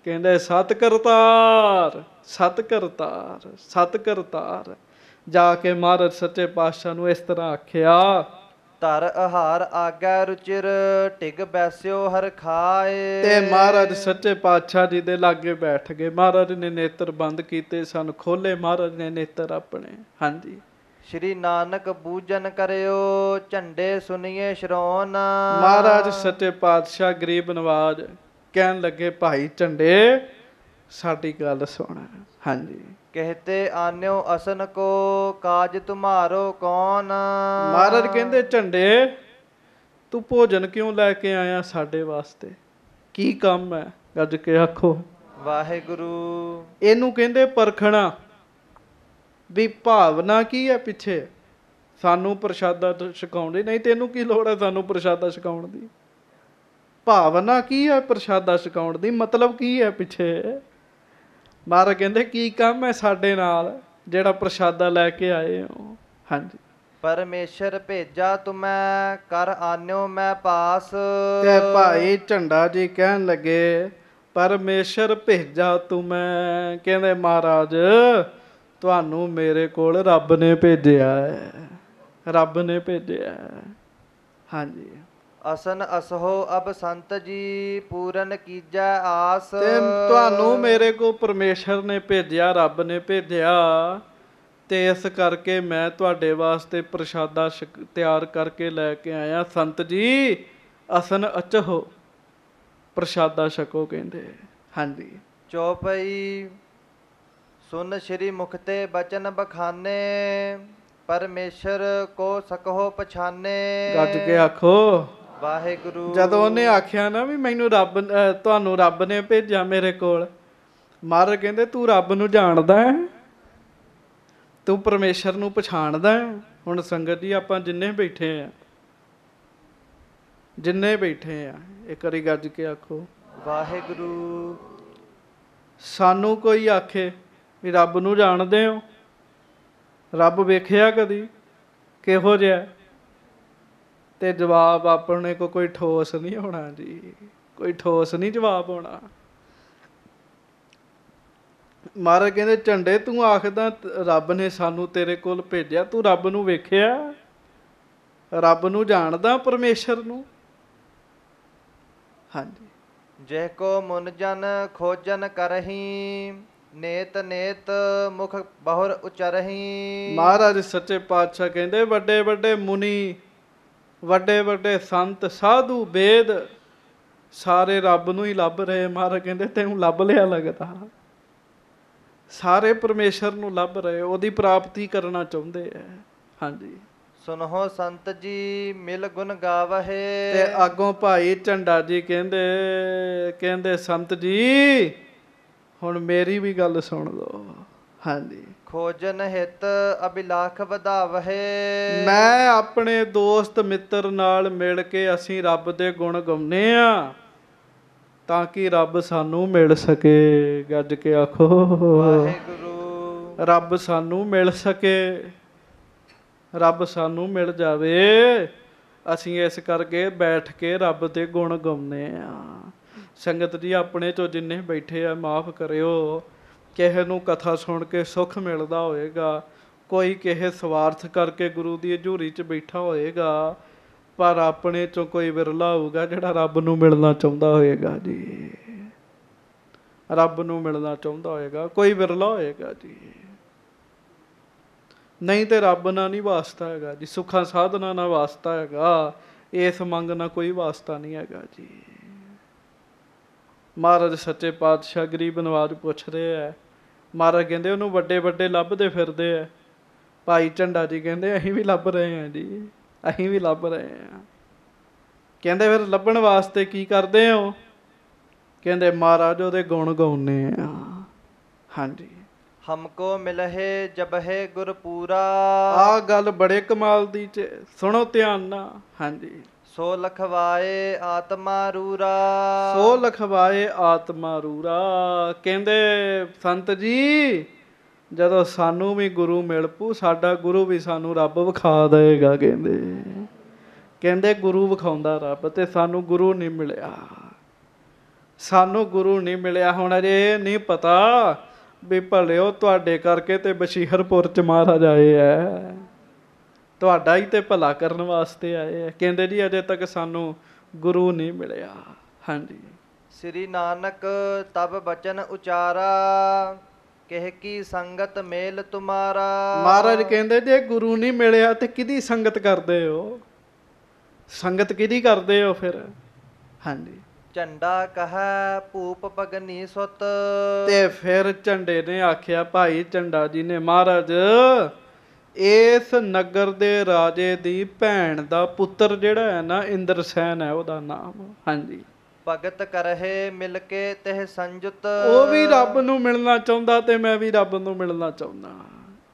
ਕਹਿੰਦੇ ਸਤ ਕਰਤਾਰ ਸਤ ਕਰਤਾਰ ਸਤ ਕਰਤਾਰ ਜਾ ਕੇ ਮਹਾਰਾਜ ਸੱਚੇ ਪਾਤਸ਼ਾਹ ਨੂੰ ਇਸ ਤਰ੍ਹਾਂ ਆਖਿਆ ਧਰ ਆਹਾਰ ਆਗੈ ਰੁਚਿਰ ਟਿਗ ਬੈਸਿਓ ਹਰ ਖਾਏ ਤੇ ਮਹਾਰਾਜ ਸੱਚੇ ਪਾਤਸ਼ਾਹ ਜੀ ਦੇ ਲਾਗੇ ਬੈਠ ਗਏ ਮਹਾਰਾਜ ਨੇ ਨੇਤਰ ਬੰਦ ਕੀਤੇ ਸਨ ਖੋਲੇ ਮਹਾਰਾਜ ਨੇ ਨੇਤਰ ਆਪਣੇ ਹਾਂਜੀ ਸ਼੍ਰੀ ਨਾਨਕ ਪੂਜਨ ਕਰਿਓ ਝੰਡੇ ਸੁਣੀਏ ਸ਼ਰੋਨ ਮਹਾਰਾਜ ਸੱਚੇ ਪਾਤਸ਼ਾਹ ਗਰੀਬ ਨਵਾਜ ਕਹਿਣ ਲੱਗੇ ਭਾਈ ਝੰਡੇ ਸਾਡੀ ਗੱਲ ਸੁਣ ਹਾਂਜੀ ਕਹਤੇ ਆਨਿਓ ਅਸਨ ਕੋ ਕਾਜ ਤੁਮਾਰੋ ਕੌਣ ਮਹਾਰਾਜ ਕਹਿੰਦੇ ਝੰਡੇ ਤੂੰ ਭੋਜਨ ਕਿਉਂ ਲੈ ਕੇ ਆਇਆ ਸਾਡੇ ਵਾਸਤੇ ਕੀ ਕੰਮ ਹੈ ਗੱਜ ਕੇ ਆਖੋ ਵਾਹਿਗੁਰੂ ਇਹਨੂੰ ਕਹਿੰਦੇ ਪਰਖਣਾ ਵੀ ਭਾਵਨਾ ਕੀ ਹੈ ਪਿੱਛੇ ਸਾਨੂੰ ਪ੍ਰਸ਼ਾਦਾ ਛਕਾਉਂਦੇ ਨਹੀਂ ਤੇ ਕੀ ਲੋੜ ਹੈ ਸਾਨੂੰ ਪ੍ਰਸ਼ਾਦਾ ਛਕਾਉਣ ਦੀ ਭਾਵਨਾ ਕੀ ਹੈ ਪ੍ਰਸ਼ਾਦਾ ਛਕਾਉਣ ਦੀ ਮਤਲਬ ਕੀ ਹੈ ਪਿੱਛੇ ਮਹਾਰਾਜ ਕਹਿੰਦੇ ਕੀ ਕੰਮ ਹੈ ਸਾਡੇ ਨਾਲ ਜਿਹੜਾ ਪ੍ਰਸ਼ਾਦਾ ਲੈ ਕੇ ਆਏ ਹੋ ਹਾਂਜੀ ਪਰਮੇਸ਼ਰ ਭੇਜਾ ਤੁਮੈ ਕਰ ਆਨਿਓ ਮੈਂ ਪਾਸ ਤੇ ਭਾਈ ਝੰਡਾ ਜੀ ਕਹਿਣ ਲੱਗੇ ਪਰਮੇਸ਼ਰ ਭੇਜਾ ਤੁਮੈ ਕਹਿੰਦੇ ਮਹਾਰਾਜ ਤੁਹਾਨੂੰ ਮੇਰੇ ਕੋਲ ਰੱਬ ਨੇ ਭੇਜਿਆ ਹੈ ਰੱਬ ਨੇ ਭੇਜਿਆ ਹੈ ਹਾਂਜੀ ਅਸਨ ਅਸਹੋ ਅਬ ਸੰਤ ਜੀ ਪੂਰਨ ਕੀਜੈ ਆਸ ਤੇ ਤੁਹਾਨੂੰ ਮੇਰੇ ਕੋ ਪਰਮੇਸ਼ਰ ਨੇ ਭੇਜਿਆ ਰੱਬ ਨੇ ਭੇਜਿਆ ਤੇ ਇਸ ਕਰਕੇ ਮੈਂ ਤੁਹਾਡੇ ਵਾਸਤੇ ਪ੍ਰਸ਼ਾਦਾ ਤਿਆਰ ਕਰਕੇ ਲੈ ਕੇ ਆਇਆ ਸੰਤ ਜੀ ਅਸਨ ਅਚਹੋ ਪ੍ਰਸ਼ਾਦਾ ਛਕੋ ਕਹਿੰਦੇ ਹਾਂਜੀ ਚੌਪਈ ਸੁਨ ਸ਼੍ਰੀ ਮੁਖ ਤੇ ਬਚਨ ਬਖਾਨੇ ਪਰਮੇਸ਼ਰ ਕੋ ਸਕਹੋ ਪਛਾਨੇ ਗੱਜ ਕੇ ਆਖੋ ਵਾਹਿਗੁਰੂ ਜਦੋਂ ਉਹਨੇ ਆਖਿਆ ਨਾ ਵੀ ਮੈਨੂੰ ਰੱਬ ਤੁਹਾਨੂੰ ਰੱਬ ਨੇ ਭੇਜਿਆ ਮੇਰੇ ਕੋਲ ਮਾਰ ਕਹਿੰਦੇ ਤੂੰ ਰੱਬ ਨੂੰ ਜਾਣਦਾ ਹੈ ਤੂੰ ਪਰਮੇਸ਼ਰ ਨੂੰ ਪਛਾਣਦਾ ਹੈ ਹੁਣ ਸੰਗਤ ਜੀ ਆਪਾਂ ਜਿੰਨੇ ਬੈਠੇ ਆ ਜਿੰਨੇ ਬੈਠੇ ਆ ਇੱਕ ਵਾਰੀ ਗੱਜ ਕੇ ਆਖੋ ਵਾਹਿਗੁਰੂ ਸਾਨੂੰ ਕੋਈ ਆਖੇ ਵੀ ਰੱਬ ਨੂੰ ਜਾਣਦੇ ਹੋ ਰੱਬ ਵੇਖਿਆ ਕਦੀ ਕਿਹੋ ਜਿਹਾ ਤੇ ਜਵਾਬ ਆਪਣੇ ਕੋ ਕੋਈ ਠੋਸ ਨਹੀਂ ਹੋਣਾ ਜੀ ਕੋਈ ਠੋਸ ਨਹੀਂ ਜਵਾਬ ਹੋਣਾ ਮਹਾਰਾਜ ਕਹਿੰਦੇ ਝੰਡੇ ਤੂੰ ਆਖਦਾ ਰੱਬ ਨੇ ਸਾਨੂੰ ਤੇਰੇ ਕੋਲ ਭੇਜਿਆ ਤੂੰ ਰੱਬ ਨੂੰ ਵੇਖਿਆ ਰੱਬ ਨੂੰ ਜਾਣਦਾ ਪਰਮੇਸ਼ਰ ਨੂੰ ਹਾਂਜੀ ਜੈ ਕੋ ਮਨ ਜਨ ਖੋਜਨ ਕਰਹੀ ਨੇਤ ਨੇਤ ਮੁਖ ਬਹੁਰ ਉਚਰਹੀ ਮਹਾਰਾਜ ਸੱਚੇ ਪਾਤਸ਼ਾਹ ਕਹਿੰਦੇ ਵੱਡੇ ਵੱਡੇ ਮੁਨੀ ਵੱਡੇ ਵੱਡੇ ਸੰਤ ਸਾਧੂ ਵੇਦ ਸਾਰੇ ਰੱਬ ਨੂੰ ਹੀ ਲੱਭ ਰਹੇ ਮਹਾਰਾ ਕਹਿੰਦੇ ਤੈਨੂੰ ਲੱਭ ਲਿਆ ਲੱਗਦਾ ਸਾਰੇ ਪਰਮੇਸ਼ਰ ਨੂੰ ਲੱਭ ਰਹੇ ਉਹਦੀ ਪ੍ਰਾਪਤੀ ਕਰਨਾ ਚਾਹੁੰਦੇ ਐ ਹਾਂਜੀ ਸੁਨਹੋ ਸੰਤ ਜੀ ਮਿਲ ਗੁਣ ਗਾਵਹਿ ਤੇ ਆਗੋਂ ਭਾਈ ਝੰਡਾ ਜੀ ਕਹਿੰਦੇ ਕਹਿੰਦੇ ਸੰਤ ਜੀ ਹੁਣ ਮੇਰੀ ਵੀ ਗੱਲ ਸੁਣ ਲਓ ਹਾਂਜੀ ਖੋਜਨ ਹਿਤ ਅਭਿਲਾਖ ਵਧਾਵਹਿ ਮੈਂ ਆਪਣੇ ਦੋਸਤ ਮਿੱਤਰ ਨਾਲ ਮਿਲ ਕੇ ਅਸੀਂ ਰੱਬ ਦੇ ਗੁਣ ਗਾਉਨੇ ਆ ਤਾਂ ਕਿ ਰੱਬ ਸਾਨੂੰ ਮਿਲ ਸਕੇ ਗੱਜ ਕੇ ਆਖੋ ਵਾਹਿਗੁਰੂ ਰੱਬ ਸਾਨੂੰ ਮਿਲ ਸਕੇ ਰੱਬ ਸਾਨੂੰ ਮਿਲ ਜਾਵੇ ਅਸੀਂ ਇਸ ਕਰਕੇ ਬੈਠ ਕੇ ਰੱਬ ਦੇ ਗੁਣ ਗਾਉਨੇ ਆ ਸੰਗਤ ਜੀ ਆਪਣੇ ਤੋਂ ਜਿੰਨੇ ਬੈਠੇ ਆ ਮਾਫ ਕਰਿਓ ਕਿਸੇ ਨੂੰ ਕਥਾ ਸੁਣ ਕੇ ਸੁੱਖ ਮਿਲਦਾ ਹੋਏਗਾ ਕੋਈ ਕਿਸੇ ਸਵਾਰਥ ਕਰਕੇ ਗੁਰੂ ਦੀ ਹਜ਼ੂਰੀ 'ਚ ਬੈਠਾ ਹੋਏਗਾ ਪਰ ਆਪਣੇ 'ਚੋਂ ਕੋਈ ਵਿਰਲਾ ਹੋਊਗਾ ਜਿਹੜਾ ਰੱਬ ਨੂੰ ਮਿਲਣਾ ਚਾਹੁੰਦਾ ਹੋਏਗਾ ਜੀ ਰੱਬ ਨੂੰ ਮਿਲਣਾ ਚਾਹੁੰਦਾ ਹੋਏਗਾ ਕੋਈ ਵਿਰਲਾ ਹੋਏਗਾ ਜੀ ਨਹੀਂ ਤੇ ਰੱਬ ਨਾਲ ਨਹੀਂ ਵਾਸਤਾ ਹੈਗਾ ਜੀ ਸੁੱਖਾਂ ਸਾਧਨਾ ਨਾਲ ਵਾਸਤਾ ਹੈਗਾ ਇਸ ਮੰਗ ਨਾਲ ਕੋਈ ਵਾਸਤਾ ਨਹੀਂ ਹੈਗਾ ਜੀ ਮਹਾਰਾਜ ਸੱਚੇ ਪਾਤਸ਼ਾਹ ਗਰੀਬ ਨਵਾਜ ਪੁੱਛ ਰਹੇ ਹੈ ਮਹਾਰਾਜ ਕਹਿੰਦੇ ਉਹਨੂੰ ਵੱਡੇ ਵੱਡੇ ਲੱਭਦੇ ਫਿਰਦੇ ਆ ਭਾਈ ਝੰਡਾ ਜੀ ਕਹਿੰਦੇ ਅਸੀਂ ਵੀ ਲੱਭ ਰਹੇ ਆ ਜੀ ਅਸੀਂ ਵੀ ਲੱਭ ਰਹੇ ਆ ਕਹਿੰਦੇ ਫਿਰ ਲੱਭਣ ਵਾਸਤੇ ਕੀ ਕਰਦੇ ਹੋ ਕਹਿੰਦੇ ਮਹਾਰਾਜ ਉਹਦੇ ਗੁਣ ਗਾਉਨੇ ਆ ਹਾਂਜੀ ਹਮਕੋ ਮਿਲਹੇ ਜਬਹੇ ਗੁਰਪੂਰਾ ਆ ਗੱਲ ਬੜੇ ਕਮਾਲ ਦੀ ਚ ਸੁਣੋ ਧਿਆਨ ਨਾਲ ਹਾਂਜੀ ਸੋ ਲਖਵਾਏ ਆਤਮਾ ਰੂਰਾ ਸੋ ਲਖਵਾਏ ਆਤਮਾ ਰੂਰਾ ਕਹਿੰਦੇ ਸੰਤ ਜੀ ਜਦੋਂ ਸਾਨੂੰ ਵੀ ਗੁਰੂ ਮਿਲ ਪੂ ਸਾਡਾ ਗੁਰੂ ਵੀ ਸਾਨੂੰ ਰੱਬ ਵਿਖਾ ਦੇਗਾ ਕਹਿੰਦੇ ਕਹਿੰਦੇ ਗੁਰੂ ਵਿਖਾਉਂਦਾ ਰੱਬ ਤੇ ਸਾਨੂੰ ਗੁਰੂ ਨਹੀਂ ਮਿਲਿਆ ਸਾਨੂੰ ਗੁਰੂ ਨਹੀਂ ਮਿਲਿਆ ਹੁਣ ਅਜੇ ਨਹੀਂ ਪਤਾ ਵੀ ਭਲਿਓ ਤੁਹਾਡੇ ਕਰਕੇ ਤੇ ਬਸ਼ੀਹਰਪੁਰ ਚ ਮਹਾਰਾਜ ਆਏ ਐ ਤੁਹਾਡਾ ਹੀ ਤੇ ਭਲਾ ਕਰਨ ਵਾਸਤੇ ਆਏ ਆ ਕਹਿੰਦੇ ਜੀ ਅਜੇ ਤੱਕ ਸਾਨੂੰ ਗੁਰੂ ਨਹੀਂ ਮਿਲਿਆ ਹਾਂਜੀ ਸ੍ਰੀ ਨਾਨਕ ਤਬ ਬਚਨ ਉਚਾਰਾ ਕਹ ਕੀ ਸੰਗਤ ਮੇਲ ਤੁਮਾਰਾ ਮਹਾਰਾਜ ਕਹਿੰਦੇ ਜੇ ਗੁਰੂ ਨਹੀਂ ਮਿਲਿਆ ਤੇ ਕਿਹਦੀ ਸੰਗਤ ਕਰਦੇ ਹੋ ਸੰਗਤ ਕਿਹਦੀ ਕਰਦੇ ਹੋ ਫਿਰ ਹਾਂਜੀ ਝੰਡਾ ਕਹਾ ਭੂਪ ਪਗਨੀ ਸੁਤ ਤੇ ਫਿਰ ਝੰਡੇ ਨੇ ਆਖਿਆ ਭਾਈ ਝੰਡਾ ਜੀ ਨੇ ਮਹਾਰਾਜ ਇਸ ਨਗਰ ਦੇ ਰਾਜੇ ਦੀ ਭੈਣ ਦਾ ਪੁੱਤਰ ਜਿਹੜਾ ਹੈ ਨਾ ਇੰਦਰਸੈਨ ਹੈ ਉਹਦਾ ਨਾਮ ਹਾਂਜੀ ਭਗਤ ਕਰਹੇ ਮਿਲ ਕੇ ਤਹ ਸੰਜੁਤ ਉਹ ਵੀ ਰੱਬ ਨੂੰ ਮਿਲਣਾ ਚਾਹੁੰਦਾ ਤੇ ਮੈਂ ਵੀ ਰੱਬ ਨੂੰ ਮਿਲਣਾ ਚਾਹੁੰਦਾ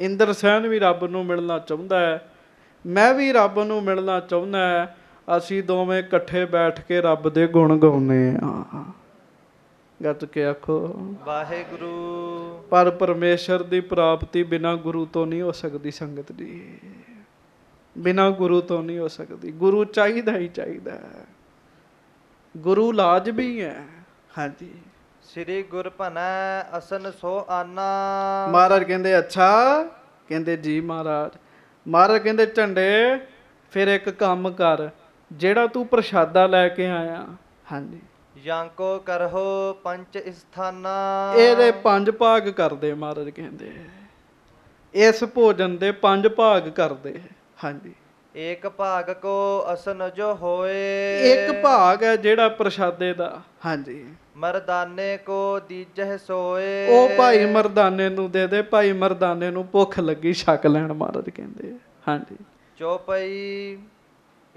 ਇੰਦਰਸੈਨ ਵੀ ਰੱਬ ਨੂੰ ਮਿਲਣਾ ਚਾਹੁੰਦਾ ਹੈ ਮੈਂ ਵੀ ਰੱਬ ਨੂੰ ਮਿਲਣਾ ਚਾਹੁੰਦਾ ਅਸੀਂ ਦੋਵੇਂ ਇਕੱਠੇ ਬੈਠ ਕੇ ਰੱਬ ਦੇ ਗੁਣ ਗਾਉਨੇ ਆ ਗੱਜ ਕੇ ਆਖੋ ਵਾਹਿਗੁਰੂ ਪਰ ਪਰਮੇਸ਼ਰ ਦੀ ਪ੍ਰਾਪਤੀ ਬਿਨਾ ਗੁਰੂ ਤੋਂ ਨਹੀਂ ਹੋ ਸਕਦੀ ਸੰਗਤ ਜੀ ਬਿਨਾ ਗੁਰੂ ਤੋਂ ਨਹੀਂ ਹੋ ਸਕਦੀ ਗੁਰੂ ਚਾਹੀਦਾ ਹੀ ਚਾਹੀਦਾ ਗੁਰੂ ਲਾਜ਼ਮੀ ਹੈ ਹਾਂਜੀ ਸ੍ਰੀ ਗੁਰ ਭਨਾ ਅਸਨ ਸੋ ਆਨਾ ਮਹਾਰਾਜ ਕਹਿੰਦੇ ਅੱਛਾ ਕਹਿੰਦੇ ਜੀ ਮਹਾਰਾਜ ਮਹਾਰਾਜ ਕਹਿੰਦੇ ਝੰਡੇ ਫਿਰ ਇੱਕ ਕੰਮ ਕਰ ਜਿਹੜਾ ਤੂੰ ਪ੍ਰਸ਼ਾਦਾ ਲੈ ਕੇ ਆਇਆ ਹਾਂਜੀ ਯਾਂਕੋ ਕਰਹੋ ਪੰਜ ਸਥਾਨਾ ਇਹਦੇ ਪੰਜ ਭਾਗ ਕਰਦੇ ਮਹਾਰਾਜ ਕਹਿੰਦੇ ਇਸ ਭੋਜਨ ਦੇ ਪੰਜ ਭਾਗ ਕਰਦੇ ਹਾਂਜੀ ਇੱਕ ਭਾਗ ਕੋ ਅਸਨ ਜੋ ਹੋਏ ਇੱਕ ਭਾਗ ਹੈ ਜਿਹੜਾ ਪ੍ਰਸ਼ਾਦੇ ਦਾ ਹਾਂਜੀ ਮਰਦਾਨੇ ਕੋ ਦੀਜਹਿ ਸੋਏ ਉਹ ਭਾਈ ਮਰਦਾਨੇ ਨੂੰ ਦੇ ਦੇ ਭਾਈ ਮਰਦਾਨੇ ਨੂੰ ਭੁੱਖ ਲੱਗੀ ਛਕ ਲੈਣ ਮਹਾਰਾਜ ਕਹਿੰਦੇ ਹਾਂਜੀ ਚੋਪਈ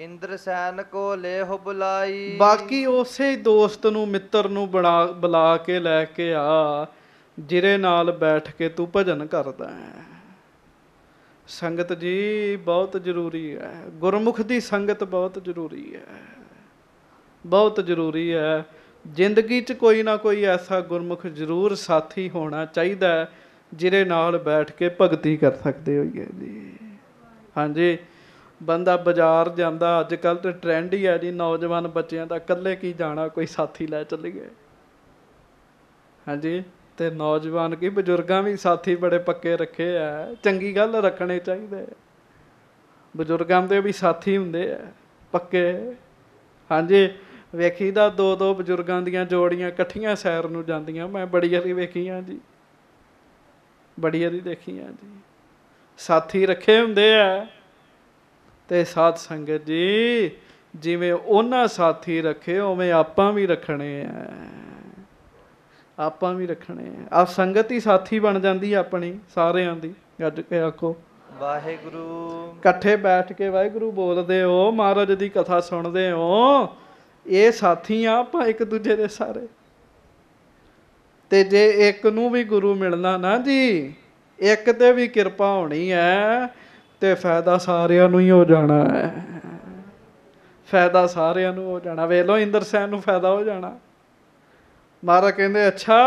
ਇੰਦਰਸੈਨ ਕੋ ਲੇਹ ਬੁਲਾਈ ਬਾਕੀ ਉਸੇ ਦੋਸਤ ਨੂੰ ਮਿੱਤਰ ਨੂੰ ਬਣਾ ਬੁਲਾ ਕੇ ਲੈ ਕੇ ਆ ਜਿਹਰੇ ਨਾਲ ਬੈਠ ਕੇ ਤੂੰ ਭਜਨ ਕਰਦਾ ਹੈ ਸੰਗਤ ਜੀ ਬਹੁਤ ਜ਼ਰੂਰੀ ਹੈ ਗੁਰਮੁਖ ਦੀ ਸੰਗਤ ਬਹੁਤ ਜ਼ਰੂਰੀ ਹੈ ਬਹੁਤ ਜ਼ਰੂਰੀ ਹੈ ਜ਼ਿੰਦਗੀ 'ਚ ਕੋਈ ਨਾ ਕੋਈ ਐਸਾ ਗੁਰਮੁਖ ਜ਼ਰੂਰ ਸਾਥੀ ਹੋਣਾ ਚਾਹੀਦਾ ਹੈ ਨਾਲ ਬੈਠ ਕੇ ਭਗਤੀ ਕਰ ਸਕਦੇ ਹੋਈਏ ਜੀ ਹਾਂਜੀ ਬੰਦਾ ਬਾਜ਼ਾਰ ਜਾਂਦਾ ਅੱਜ ਕੱਲ ਤੇ ਟ੍ਰੈਂਡ ਹੀ ਹੈ ਜੀ ਨੌਜਵਾਨ ਬੱਚਿਆਂ ਦਾ ਇਕੱਲੇ ਕੀ ਜਾਣਾ ਕੋਈ ਸਾਥੀ ਲੈ ਗਏ ਹਾਂਜੀ ਤੇ ਨੌਜਵਾਨ ਕੀ ਬਜ਼ੁਰਗਾਂ ਵੀ ਸਾਥੀ ਬੜੇ ਪੱਕੇ ਰੱਖੇ ਆ ਚੰਗੀ ਗੱਲ ਰੱਖਣੇ ਚਾਹੀਦੇ ਬਜ਼ੁਰਗਾਂ ਦੇ ਵੀ ਸਾਥੀ ਹੁੰਦੇ ਆ ਪੱਕੇ ਹਾਂਜੀ ਵੇਖੀਦਾ ਦੋ ਦੋ ਬਜ਼ੁਰਗਾਂ ਦੀਆਂ ਜੋੜੀਆਂ ਇਕੱਠੀਆਂ ਸੈਰ ਨੂੰ ਜਾਂਦੀਆਂ ਮੈਂ ਬੜੀ ਵਾਰੀ ਵੇਖੀਆਂ ਜੀ ਬੜੀ ਵਾਰੀ ਦੇਖੀਆਂ ਜੀ ਸਾਥੀ ਰੱਖੇ ਹੁੰਦੇ ਆ ਤੇ ਸਾਧ ਸੰਗਤ ਜੀ ਜਿਵੇਂ ਉਹਨਾਂ ਸਾਥੀ ਰੱਖੇ ਉਵੇਂ ਆਪਾਂ ਵੀ ਰੱਖਣੇ ਆ ਆਪਾਂ ਵੀ ਰੱਖਣੇ ਆ ਆ ਸੰਗਤ ਹੀ ਸਾਥੀ ਬਣ ਜਾਂਦੀ ਆਪਣੀ ਸਾਰਿਆਂ ਦੀ ਗੱਜ ਕੇ ਆਖੋ ਵਾਹਿਗੁਰੂ ਇਕੱਠੇ ਬੈਠ ਕੇ ਵਾਹਿਗੁਰੂ ਬੋਲਦੇ ਹੋ ਮਹਾਰਾਜ ਦੀ ਕਥਾ ਸੁਣਦੇ ਹੋ ਇਹ ਸਾਥੀ ਆ ਆਪਾਂ ਇੱਕ ਦੂਜੇ ਦੇ ਸਾਰੇ ਤੇ ਜੇ ਇੱਕ ਨੂੰ ਵੀ ਗੁਰੂ ਮਿਲਣਾ ਨਾ ਜੀ ਇੱਕ ਤੇ ਵੀ ਕਿਰਪਾ ਹੋਣੀ ਹੈ ਤੇ ਫਾਇਦਾ ਸਾਰਿਆਂ ਨੂੰ ਹੀ ਹੋ ਜਾਣਾ ਹੈ ਫਾਇਦਾ ਸਾਰਿਆਂ ਨੂੰ ਹੋ ਜਾਣਾ ਵੇਖ ਲਓ ਇੰਦਰ ਸੈਨ ਨੂੰ ਫਾਇਦਾ ਹੋ ਜਾਣਾ ਮਹਾਰਾ ਕਹਿੰਦੇ ਅੱਛਾ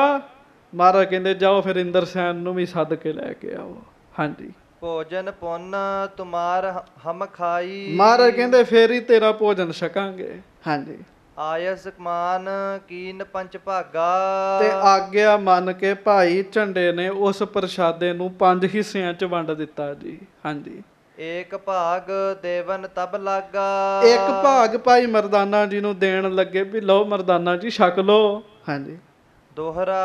ਮਹਾਰਾ ਕਹਿੰਦੇ ਜਾਓ ਫਿਰ ਇੰਦਰ ਸੈਨ ਨੂੰ ਵੀ ਸੱਦ ਕੇ ਲੈ ਕੇ ਆਓ ਹਾਂਜੀ ਭੋਜਨ ਪੁੰਨ ਤੁਮਾਰ ਹਮ ਖਾਈ ਮਹਾਰਾ ਕਹਿੰਦੇ ਫੇਰ ਹੀ ਤੇਰਾ ਭੋਜਨ ਛਕਾਂਗੇ ਹਾਂਜੀ ਆਇਸ ਕਮਾਨ ਕੀਨ ਪੰਜ ਭਾਗਾ ਤੇ ਆਗਿਆ ਮੰਨ ਕੇ ਭਾਈ ਝੰਡੇ ਨੇ ਉਸ ਪ੍ਰਸ਼ਾਦੇ ਨੂੰ ਪੰਜ ਹਿੱਸਿਆਂ 'ਚ ਵੰਡ ਦਿੱਤਾ ਜੀ ਹਾਂਜੀ ਏਕ ਭਾਗ ਦੇਵਨ ਤਬ ਲਾਗਾ ਇੱਕ ਭਾਗ ਭਾਈ ਮਰਦਾਨਾ ਜੀ ਨੂੰ ਦੇਣ ਲੱਗੇ ਵੀ ਲਓ ਮਰਦਾਨਾ ਜੀ ਛਕ ਲਓ ਹਾਂਜੀ ਦੋਹਰਾ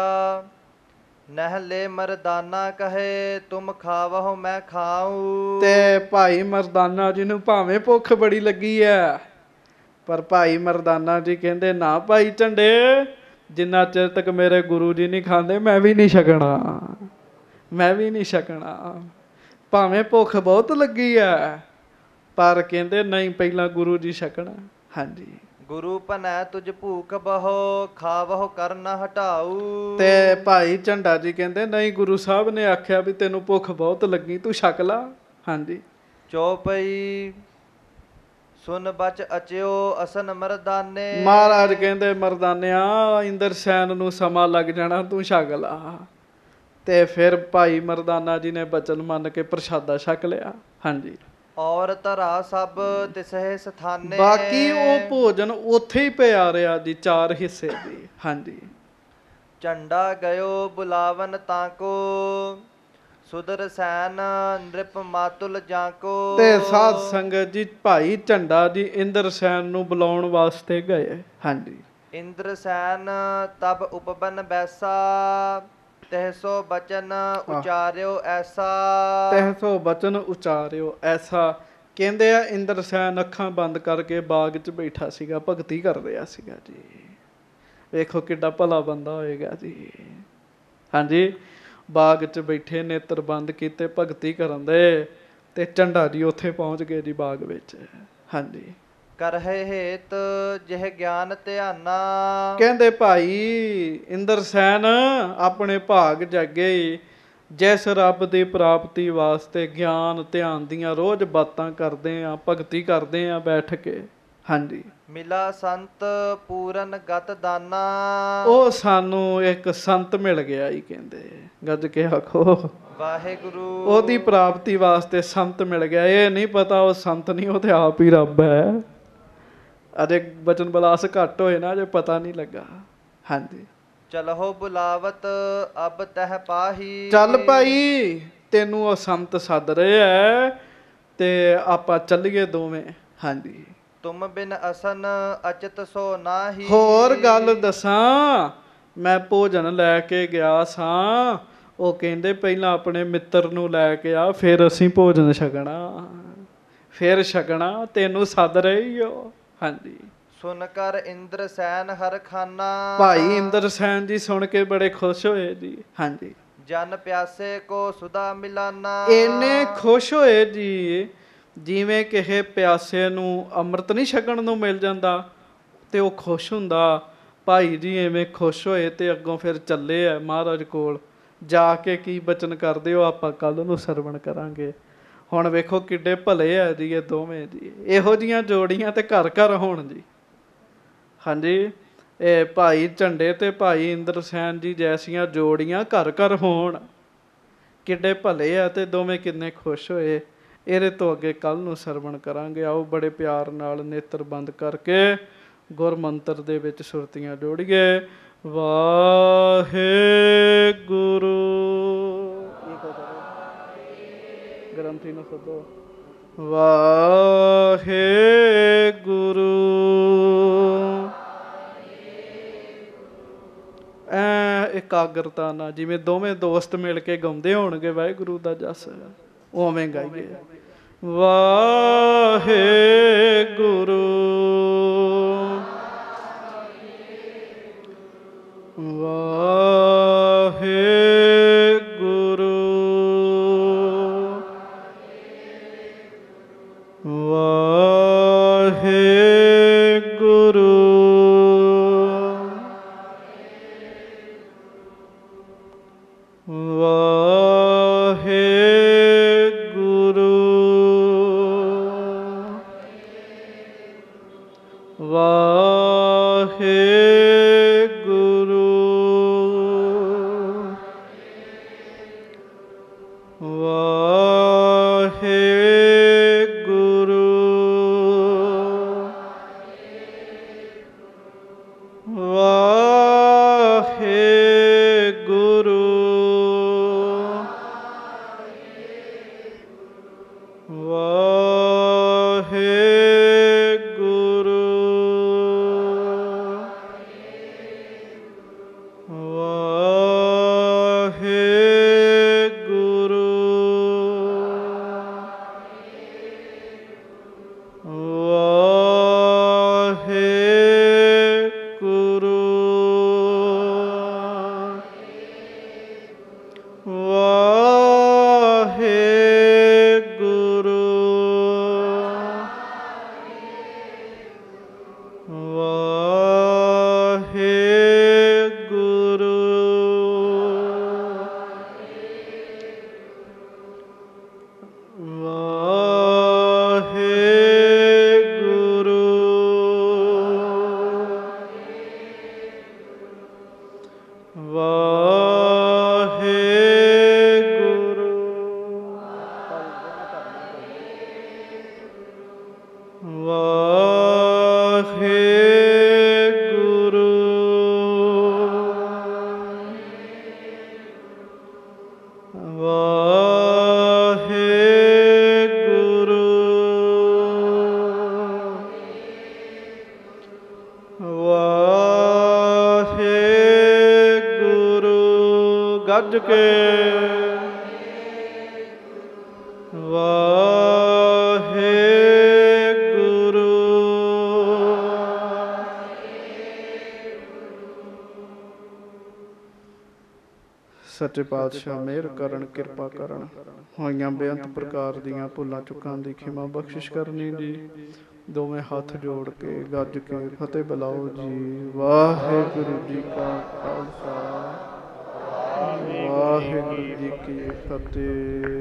ਨਹਲੇ ਮਰਦਾਨਾ ਕਹੇ ਤੁਮ ਖਾਵਹੁ ਮੈਂ ਖਾਉ ਤੇ ਭਾਈ ਮਰਦਾਨਾ ਜੀ ਨੂੰ ਭਾਵੇਂ ਭੁੱਖ ਬੜੀ ਲੱਗੀ ਐ ਪਰ ਭਾਈ ਮਰਦਾਨਾ ਜੀ ਕਹਿੰਦੇ ਨਾ ਭਾਈ ਝੰਡੇ ਜਿੰਨਾ ਚਿਰ ਤੱਕ ਮੇਰੇ ਗੁਰੂ ਜੀ ਨਹੀਂ ਖਾਂਦੇ ਮੈਂ ਵੀ ਨਹੀਂ ਛਕਣਾ ਮੈਂ ਵੀ ਨਹੀਂ ਛਕਣਾ ਭਾਵੇਂ ਭੁੱਖ ਬਹੁਤ ਲੱਗੀ ਆ ਪਰ ਕਹਿੰਦੇ ਨਹੀਂ ਪਹਿਲਾਂ ਗੁਰੂ ਜੀ ਛਕਣਾ ਹਾਂਜੀ ਗੁਰੂ ਭਨੈ ਤੁਝ ਭੂਖ ਬਹੁ ਖਾਵਹੁ ਕਰਨ ਹਟਾਉ ਤੇ ਭਾਈ ਝੰਡਾ ਜੀ ਕਹਿੰਦੇ ਨਹੀਂ ਗੁਰੂ ਸਾਹਿਬ ਨੇ ਆਖਿਆ ਵੀ ਤੈਨੂੰ ਭੁੱਖ ਬਹੁਤ ਲੱਗੀ ਤੂੰ ਛਕ ਲਾ ਹਾਂਜੀ ਚੌਪਈ ਸੁਨ ਬਚ ਅਚਿਓ ਅਸਨ ਮਰਦਾਨੇ ਮਹਾਰਾਜ ਕਹਿੰਦੇ ਮਰਦਾਨਿਆ ਇੰਦਰ ਸੈਨ ਨੂੰ ਸਮਾਂ ਲੱਗ ਜਾਣਾ ਤੂੰ ਛਕ ਲਾ ਤੇ ਫਿਰ ਭਾਈ ਮਰਦਾਨਾ ਜੀ ਨੇ ਬਚਨ ਮੰਨ ਕੇ ਪ੍ਰਸ਼ਾਦਾ ਛਕ ਲਿਆ ਹਾਂਜੀ ਔਰ ਧਰਾ ਸਭ ਤਿਸਹਿ ਸਥਾਨੇ ਬਾਕੀ ਉਹ ਭੋਜਨ ਉੱਥੇ ਹੀ ਪਿਆ ਰਿਹਾ ਜੀ ਚਾਰ ਹਿੱਸੇ ਦੀ ਹਾਂਜੀ ਝੰਡਾ ਗਇਓ ਬੁਲਾਵਨ ਤਾਂ ਕੋ ਸੁਦਰਸੈਨ ਨ੍ਰਿਪ ਮਾਤੁਲ ਜਾਂਕੋ ਤੇ ਸਾਧ ਸੰਗਤ ਜੀ ਭਾਈ ਝੰਡਾ ਜੀ ਇੰਦਰਸੈਨ ਨੂੰ ਬੁਲਾਉਣ ਵਾਸਤੇ ਗਏ ਹਾਂਜੀ ਇੰਦਰਸੈਨ ਤਬ ਉਪਬਨ ਬੈਸਾ ਸੋ ਬਚਨ ਉਚਾਰਿਓ ਐਸਾ ਸੋ ਬਚਨ ਉਚਾਰਿਓ ਐਸਾ ਕਹਿੰਦੇ ਆ ਇੰਦਰਸੈਨ ਅੱਖਾਂ ਬੰਦ ਕਰਕੇ ਬਾਗ 'ਚ ਬੈਠਾ ਸੀਗਾ ਭਗਤੀ ਕਰ ਰਿਹਾ ਸੀਗਾ ਜੀ ਵੇਖੋ ਕਿੱਡਾ ਭਲਾ ਬੰਦਾ ਹੋਏਗਾ ਜੀ ਹਾਂਜੀ ਬਾਗ 'ਚ ਬੈਠੇ ਨੇਤਰ ਬੰਦ ਕੀਤੇ ਭਗਤੀ ਕਰਨ ਦੇ ਤੇ ਝੰਡਾ ਜੀ ਉੱਥੇ ਪਹੁੰਚ ਗਏ ਜੀ ਬਾਗ ਵਿੱਚ ਹਾਂਜੀ ਕਰ ਹੈ ਹੇਤ ਜਿਹ ਗਿਆਨ ਧਿਆਨਾ ਕਹਿੰਦੇ ਭਾਈ ਇੰਦਰ ਸੈਨ ਆਪਣੇ ਭਾਗ ਜਾਗੇ ਜਿਸ ਰੱਬ ਦੀ ਪ੍ਰਾਪਤੀ ਵਾਸਤੇ ਗਿਆਨ ਧਿਆਨ ਦੀਆਂ ਰੋਜ਼ ਬਾਤਾਂ ਕਰਦੇ ਆ ਭਗਤੀ ਕਰਦੇ ਆ ਬੈਠ ਕੇ ਹਾਂਜੀ ਮਿਲਾ ਸੰਤ ਪੂਰਨ ਗਤ ਦਾਨਾ ਉਹ ਸਾਨੂੰ ਇੱਕ ਸੰਤ ਮਿਲ ਗਿਆ ਹੀ ਕਹਿੰਦੇ ਗੱਜ ਕੇ ਆਖੋ ਵਾਹਿਗੁਰੂ ਉਹਦੀ ਪ੍ਰਾਪਤੀ ਵਾਸਤੇ ਸੰਤ ਮਿਲ ਗਿਆ ਇਹ ਨਹੀਂ ਪਤਾ ਉਹ ਸੰਤ ਨਹੀਂ ਉਹ ਤੇ ਆਪ ਹੀ ਰੱਬ ਹੈ ਅਦੇ ਬਚਨ ਬਲਾਸ ਘੱਟ ਹੋਏ ਨਾ ਜੇ ਪਤਾ ਨਹੀਂ ਲੱਗਾ ਹਾਂਜੀ ਚਲੋ ਬੁਲਾਵਤ ਅਬ ਤਹ ਪਾਹੀ ਚੱਲ ਭਾਈ ਤੈਨੂੰ ਉਹ ਸੰਤ ਸੱਦ ਰਿਹਾ ਤੇ ਆਪਾਂ ਚੱਲੀਏ ਦੋਵੇਂ ਹਾਂਜੀ ਤੁਮ ਬਿਨ ਅਸਨ ਅਚਤ ਸੋ ਨਾਹੀ ਹੋਰ ਗੱਲ ਦਸਾਂ ਮੈਂ ਭੋਜਨ ਲੈ ਕੇ ਗਿਆ ਸਾਂ ਉਹ ਕਹਿੰਦੇ ਪਹਿਲਾਂ ਆਪਣੇ ਮਿੱਤਰ ਨੂੰ ਲੈ ਕੇ ਆ ਫਿਰ ਅਸੀਂ ਭੋਜਨ ਛਕਣਾ ਫਿਰ ਛਕਣਾ ਤੈਨੂੰ ਸੱਦ ਰਹੀ ਹੋ ਹਾਂਜੀ ਸੁਨ ਕਰ ਇੰਦਰ ਸੈਨ ਹਰ ਖਾਨਾ ਭਾਈ ਇੰਦਰ ਸੈਨ ਜੀ ਸੁਣ ਕੇ ਬੜੇ ਖੁਸ਼ ਹੋਏ ਜੀ ਹਾਂਜੀ ਜਨ ਪਿਆਸੇ ਕੋ ਸੁਦਾ ਮਿਲਾਨਾ ਇਹਨੇ ਖੁਸ਼ ਹੋਏ ਜੀ ਜਿਵੇਂ ਕਿਸੇ ਪਿਆਸੇ ਨੂੰ ਅੰਮ੍ਰਿਤ ਨਹੀਂ ਛਕਣ ਨੂੰ ਮਿਲ ਜਾਂਦਾ ਤੇ ਉਹ ਖੁਸ਼ ਹੁੰਦਾ ਭਾਈ ਜੀ ਐਵੇਂ ਖੁਸ਼ ਹੋਏ ਤੇ ਅੱਗੋਂ ਫਿਰ ਚੱਲੇ ਆ ਮਹਾਰਾਜ ਕੋਲ ਜਾ ਕੇ ਕੀ ਬਚਨ ਕਰਦੇ ਹੋ ਆਪਾਂ ਕੱਲ ਨੂੰ ਸਰਵਣ ਕਰਾਂਗੇ ਹੁਣ ਵੇਖੋ ਕਿੱਡੇ ਭਲੇ ਆ ਜੀ ਇਹ ਦੋਵੇਂ ਜੀ ਇਹੋ ਜੀਆਂ ਜੋੜੀਆਂ ਤੇ ਘਰ ਘਰ ਹੋਣ ਜੀ ਹਾਂਜੀ ਇਹ ਭਾਈ ਝੰਡੇ ਤੇ ਭਾਈ ਇੰਦਰ ਸੈਨ ਜੀ ਜੈਸੀਆਂ ਜੋੜੀਆਂ ਘਰ ਘਰ ਹੋਣ ਕਿੱਡੇ ਭਲੇ ਆ ਤੇ ਦੋਵੇਂ ਕਿੰਨੇ ਖੁਸ਼ ਹੋਏ ਇਹਦੇ ਤੋਂ ਅੱਗੇ ਕੱਲ ਨੂੰ ਸਰਵਣ ਕਰਾਂਗੇ ਆਓ ਬੜੇ ਪਿਆਰ ਨਾਲ ਨੇਤਰ ਬੰਦ ਕਰਕੇ ਗੁਰਮੰਤਰ ਦੇ ਵਿੱਚ ਸੁਰਤੀਆਂ ਜੋੜੀਏ ਵਾਹਿਗੁਰੂ ਗ੍ਰੰਥੀ ਨੂੰ ਸਦੋ ਵਾਹਿਗੁਰੂ ਐ ਇਕਾਗਰਤਾ ਨਾਲ ਜਿਵੇਂ ਦੋਵੇਂ ਦੋਸਤ ਮਿਲ ਕੇ ਗਾਉਂਦੇ ਹੋਣਗੇ ਵਾਹਿਗੁਰੂ ਦਾ ਜਸ ਉਵੇਂ ਗਾਈਏ ਵਾਹਿਗੁਰੂ ਵਾਹਿਗੁਰੂ ਪਾਤਸ਼ਾਹ ਮਿਹਰ ਕਰਨ ਕਿਰਪਾ ਕਰਨ ਹੋਈਆਂ ਬੇਅੰਤ ਪ੍ਰਕਾਰ ਦੀਆਂ ਭੁੱਲਾਂ ਚੁੱਕਾਂ ਦੀ ਖਿਮਾ ਬਖਸ਼ਿਸ਼ ਕਰਨੀ ਜੀ ਦੋਵੇਂ ਹੱਥ ਜੋੜ ਕੇ ਗੱਜ ਕੇ ਫਤਿਹ ਬੁਲਾਓ ਜੀ ਵਾਹਿਗੁਰੂ ਜੀ ਕਾ ਖਾਲਸਾ ਵਾਹਿਗੁਰੂ ਜੀ ਕੀ ਫਤਿਹ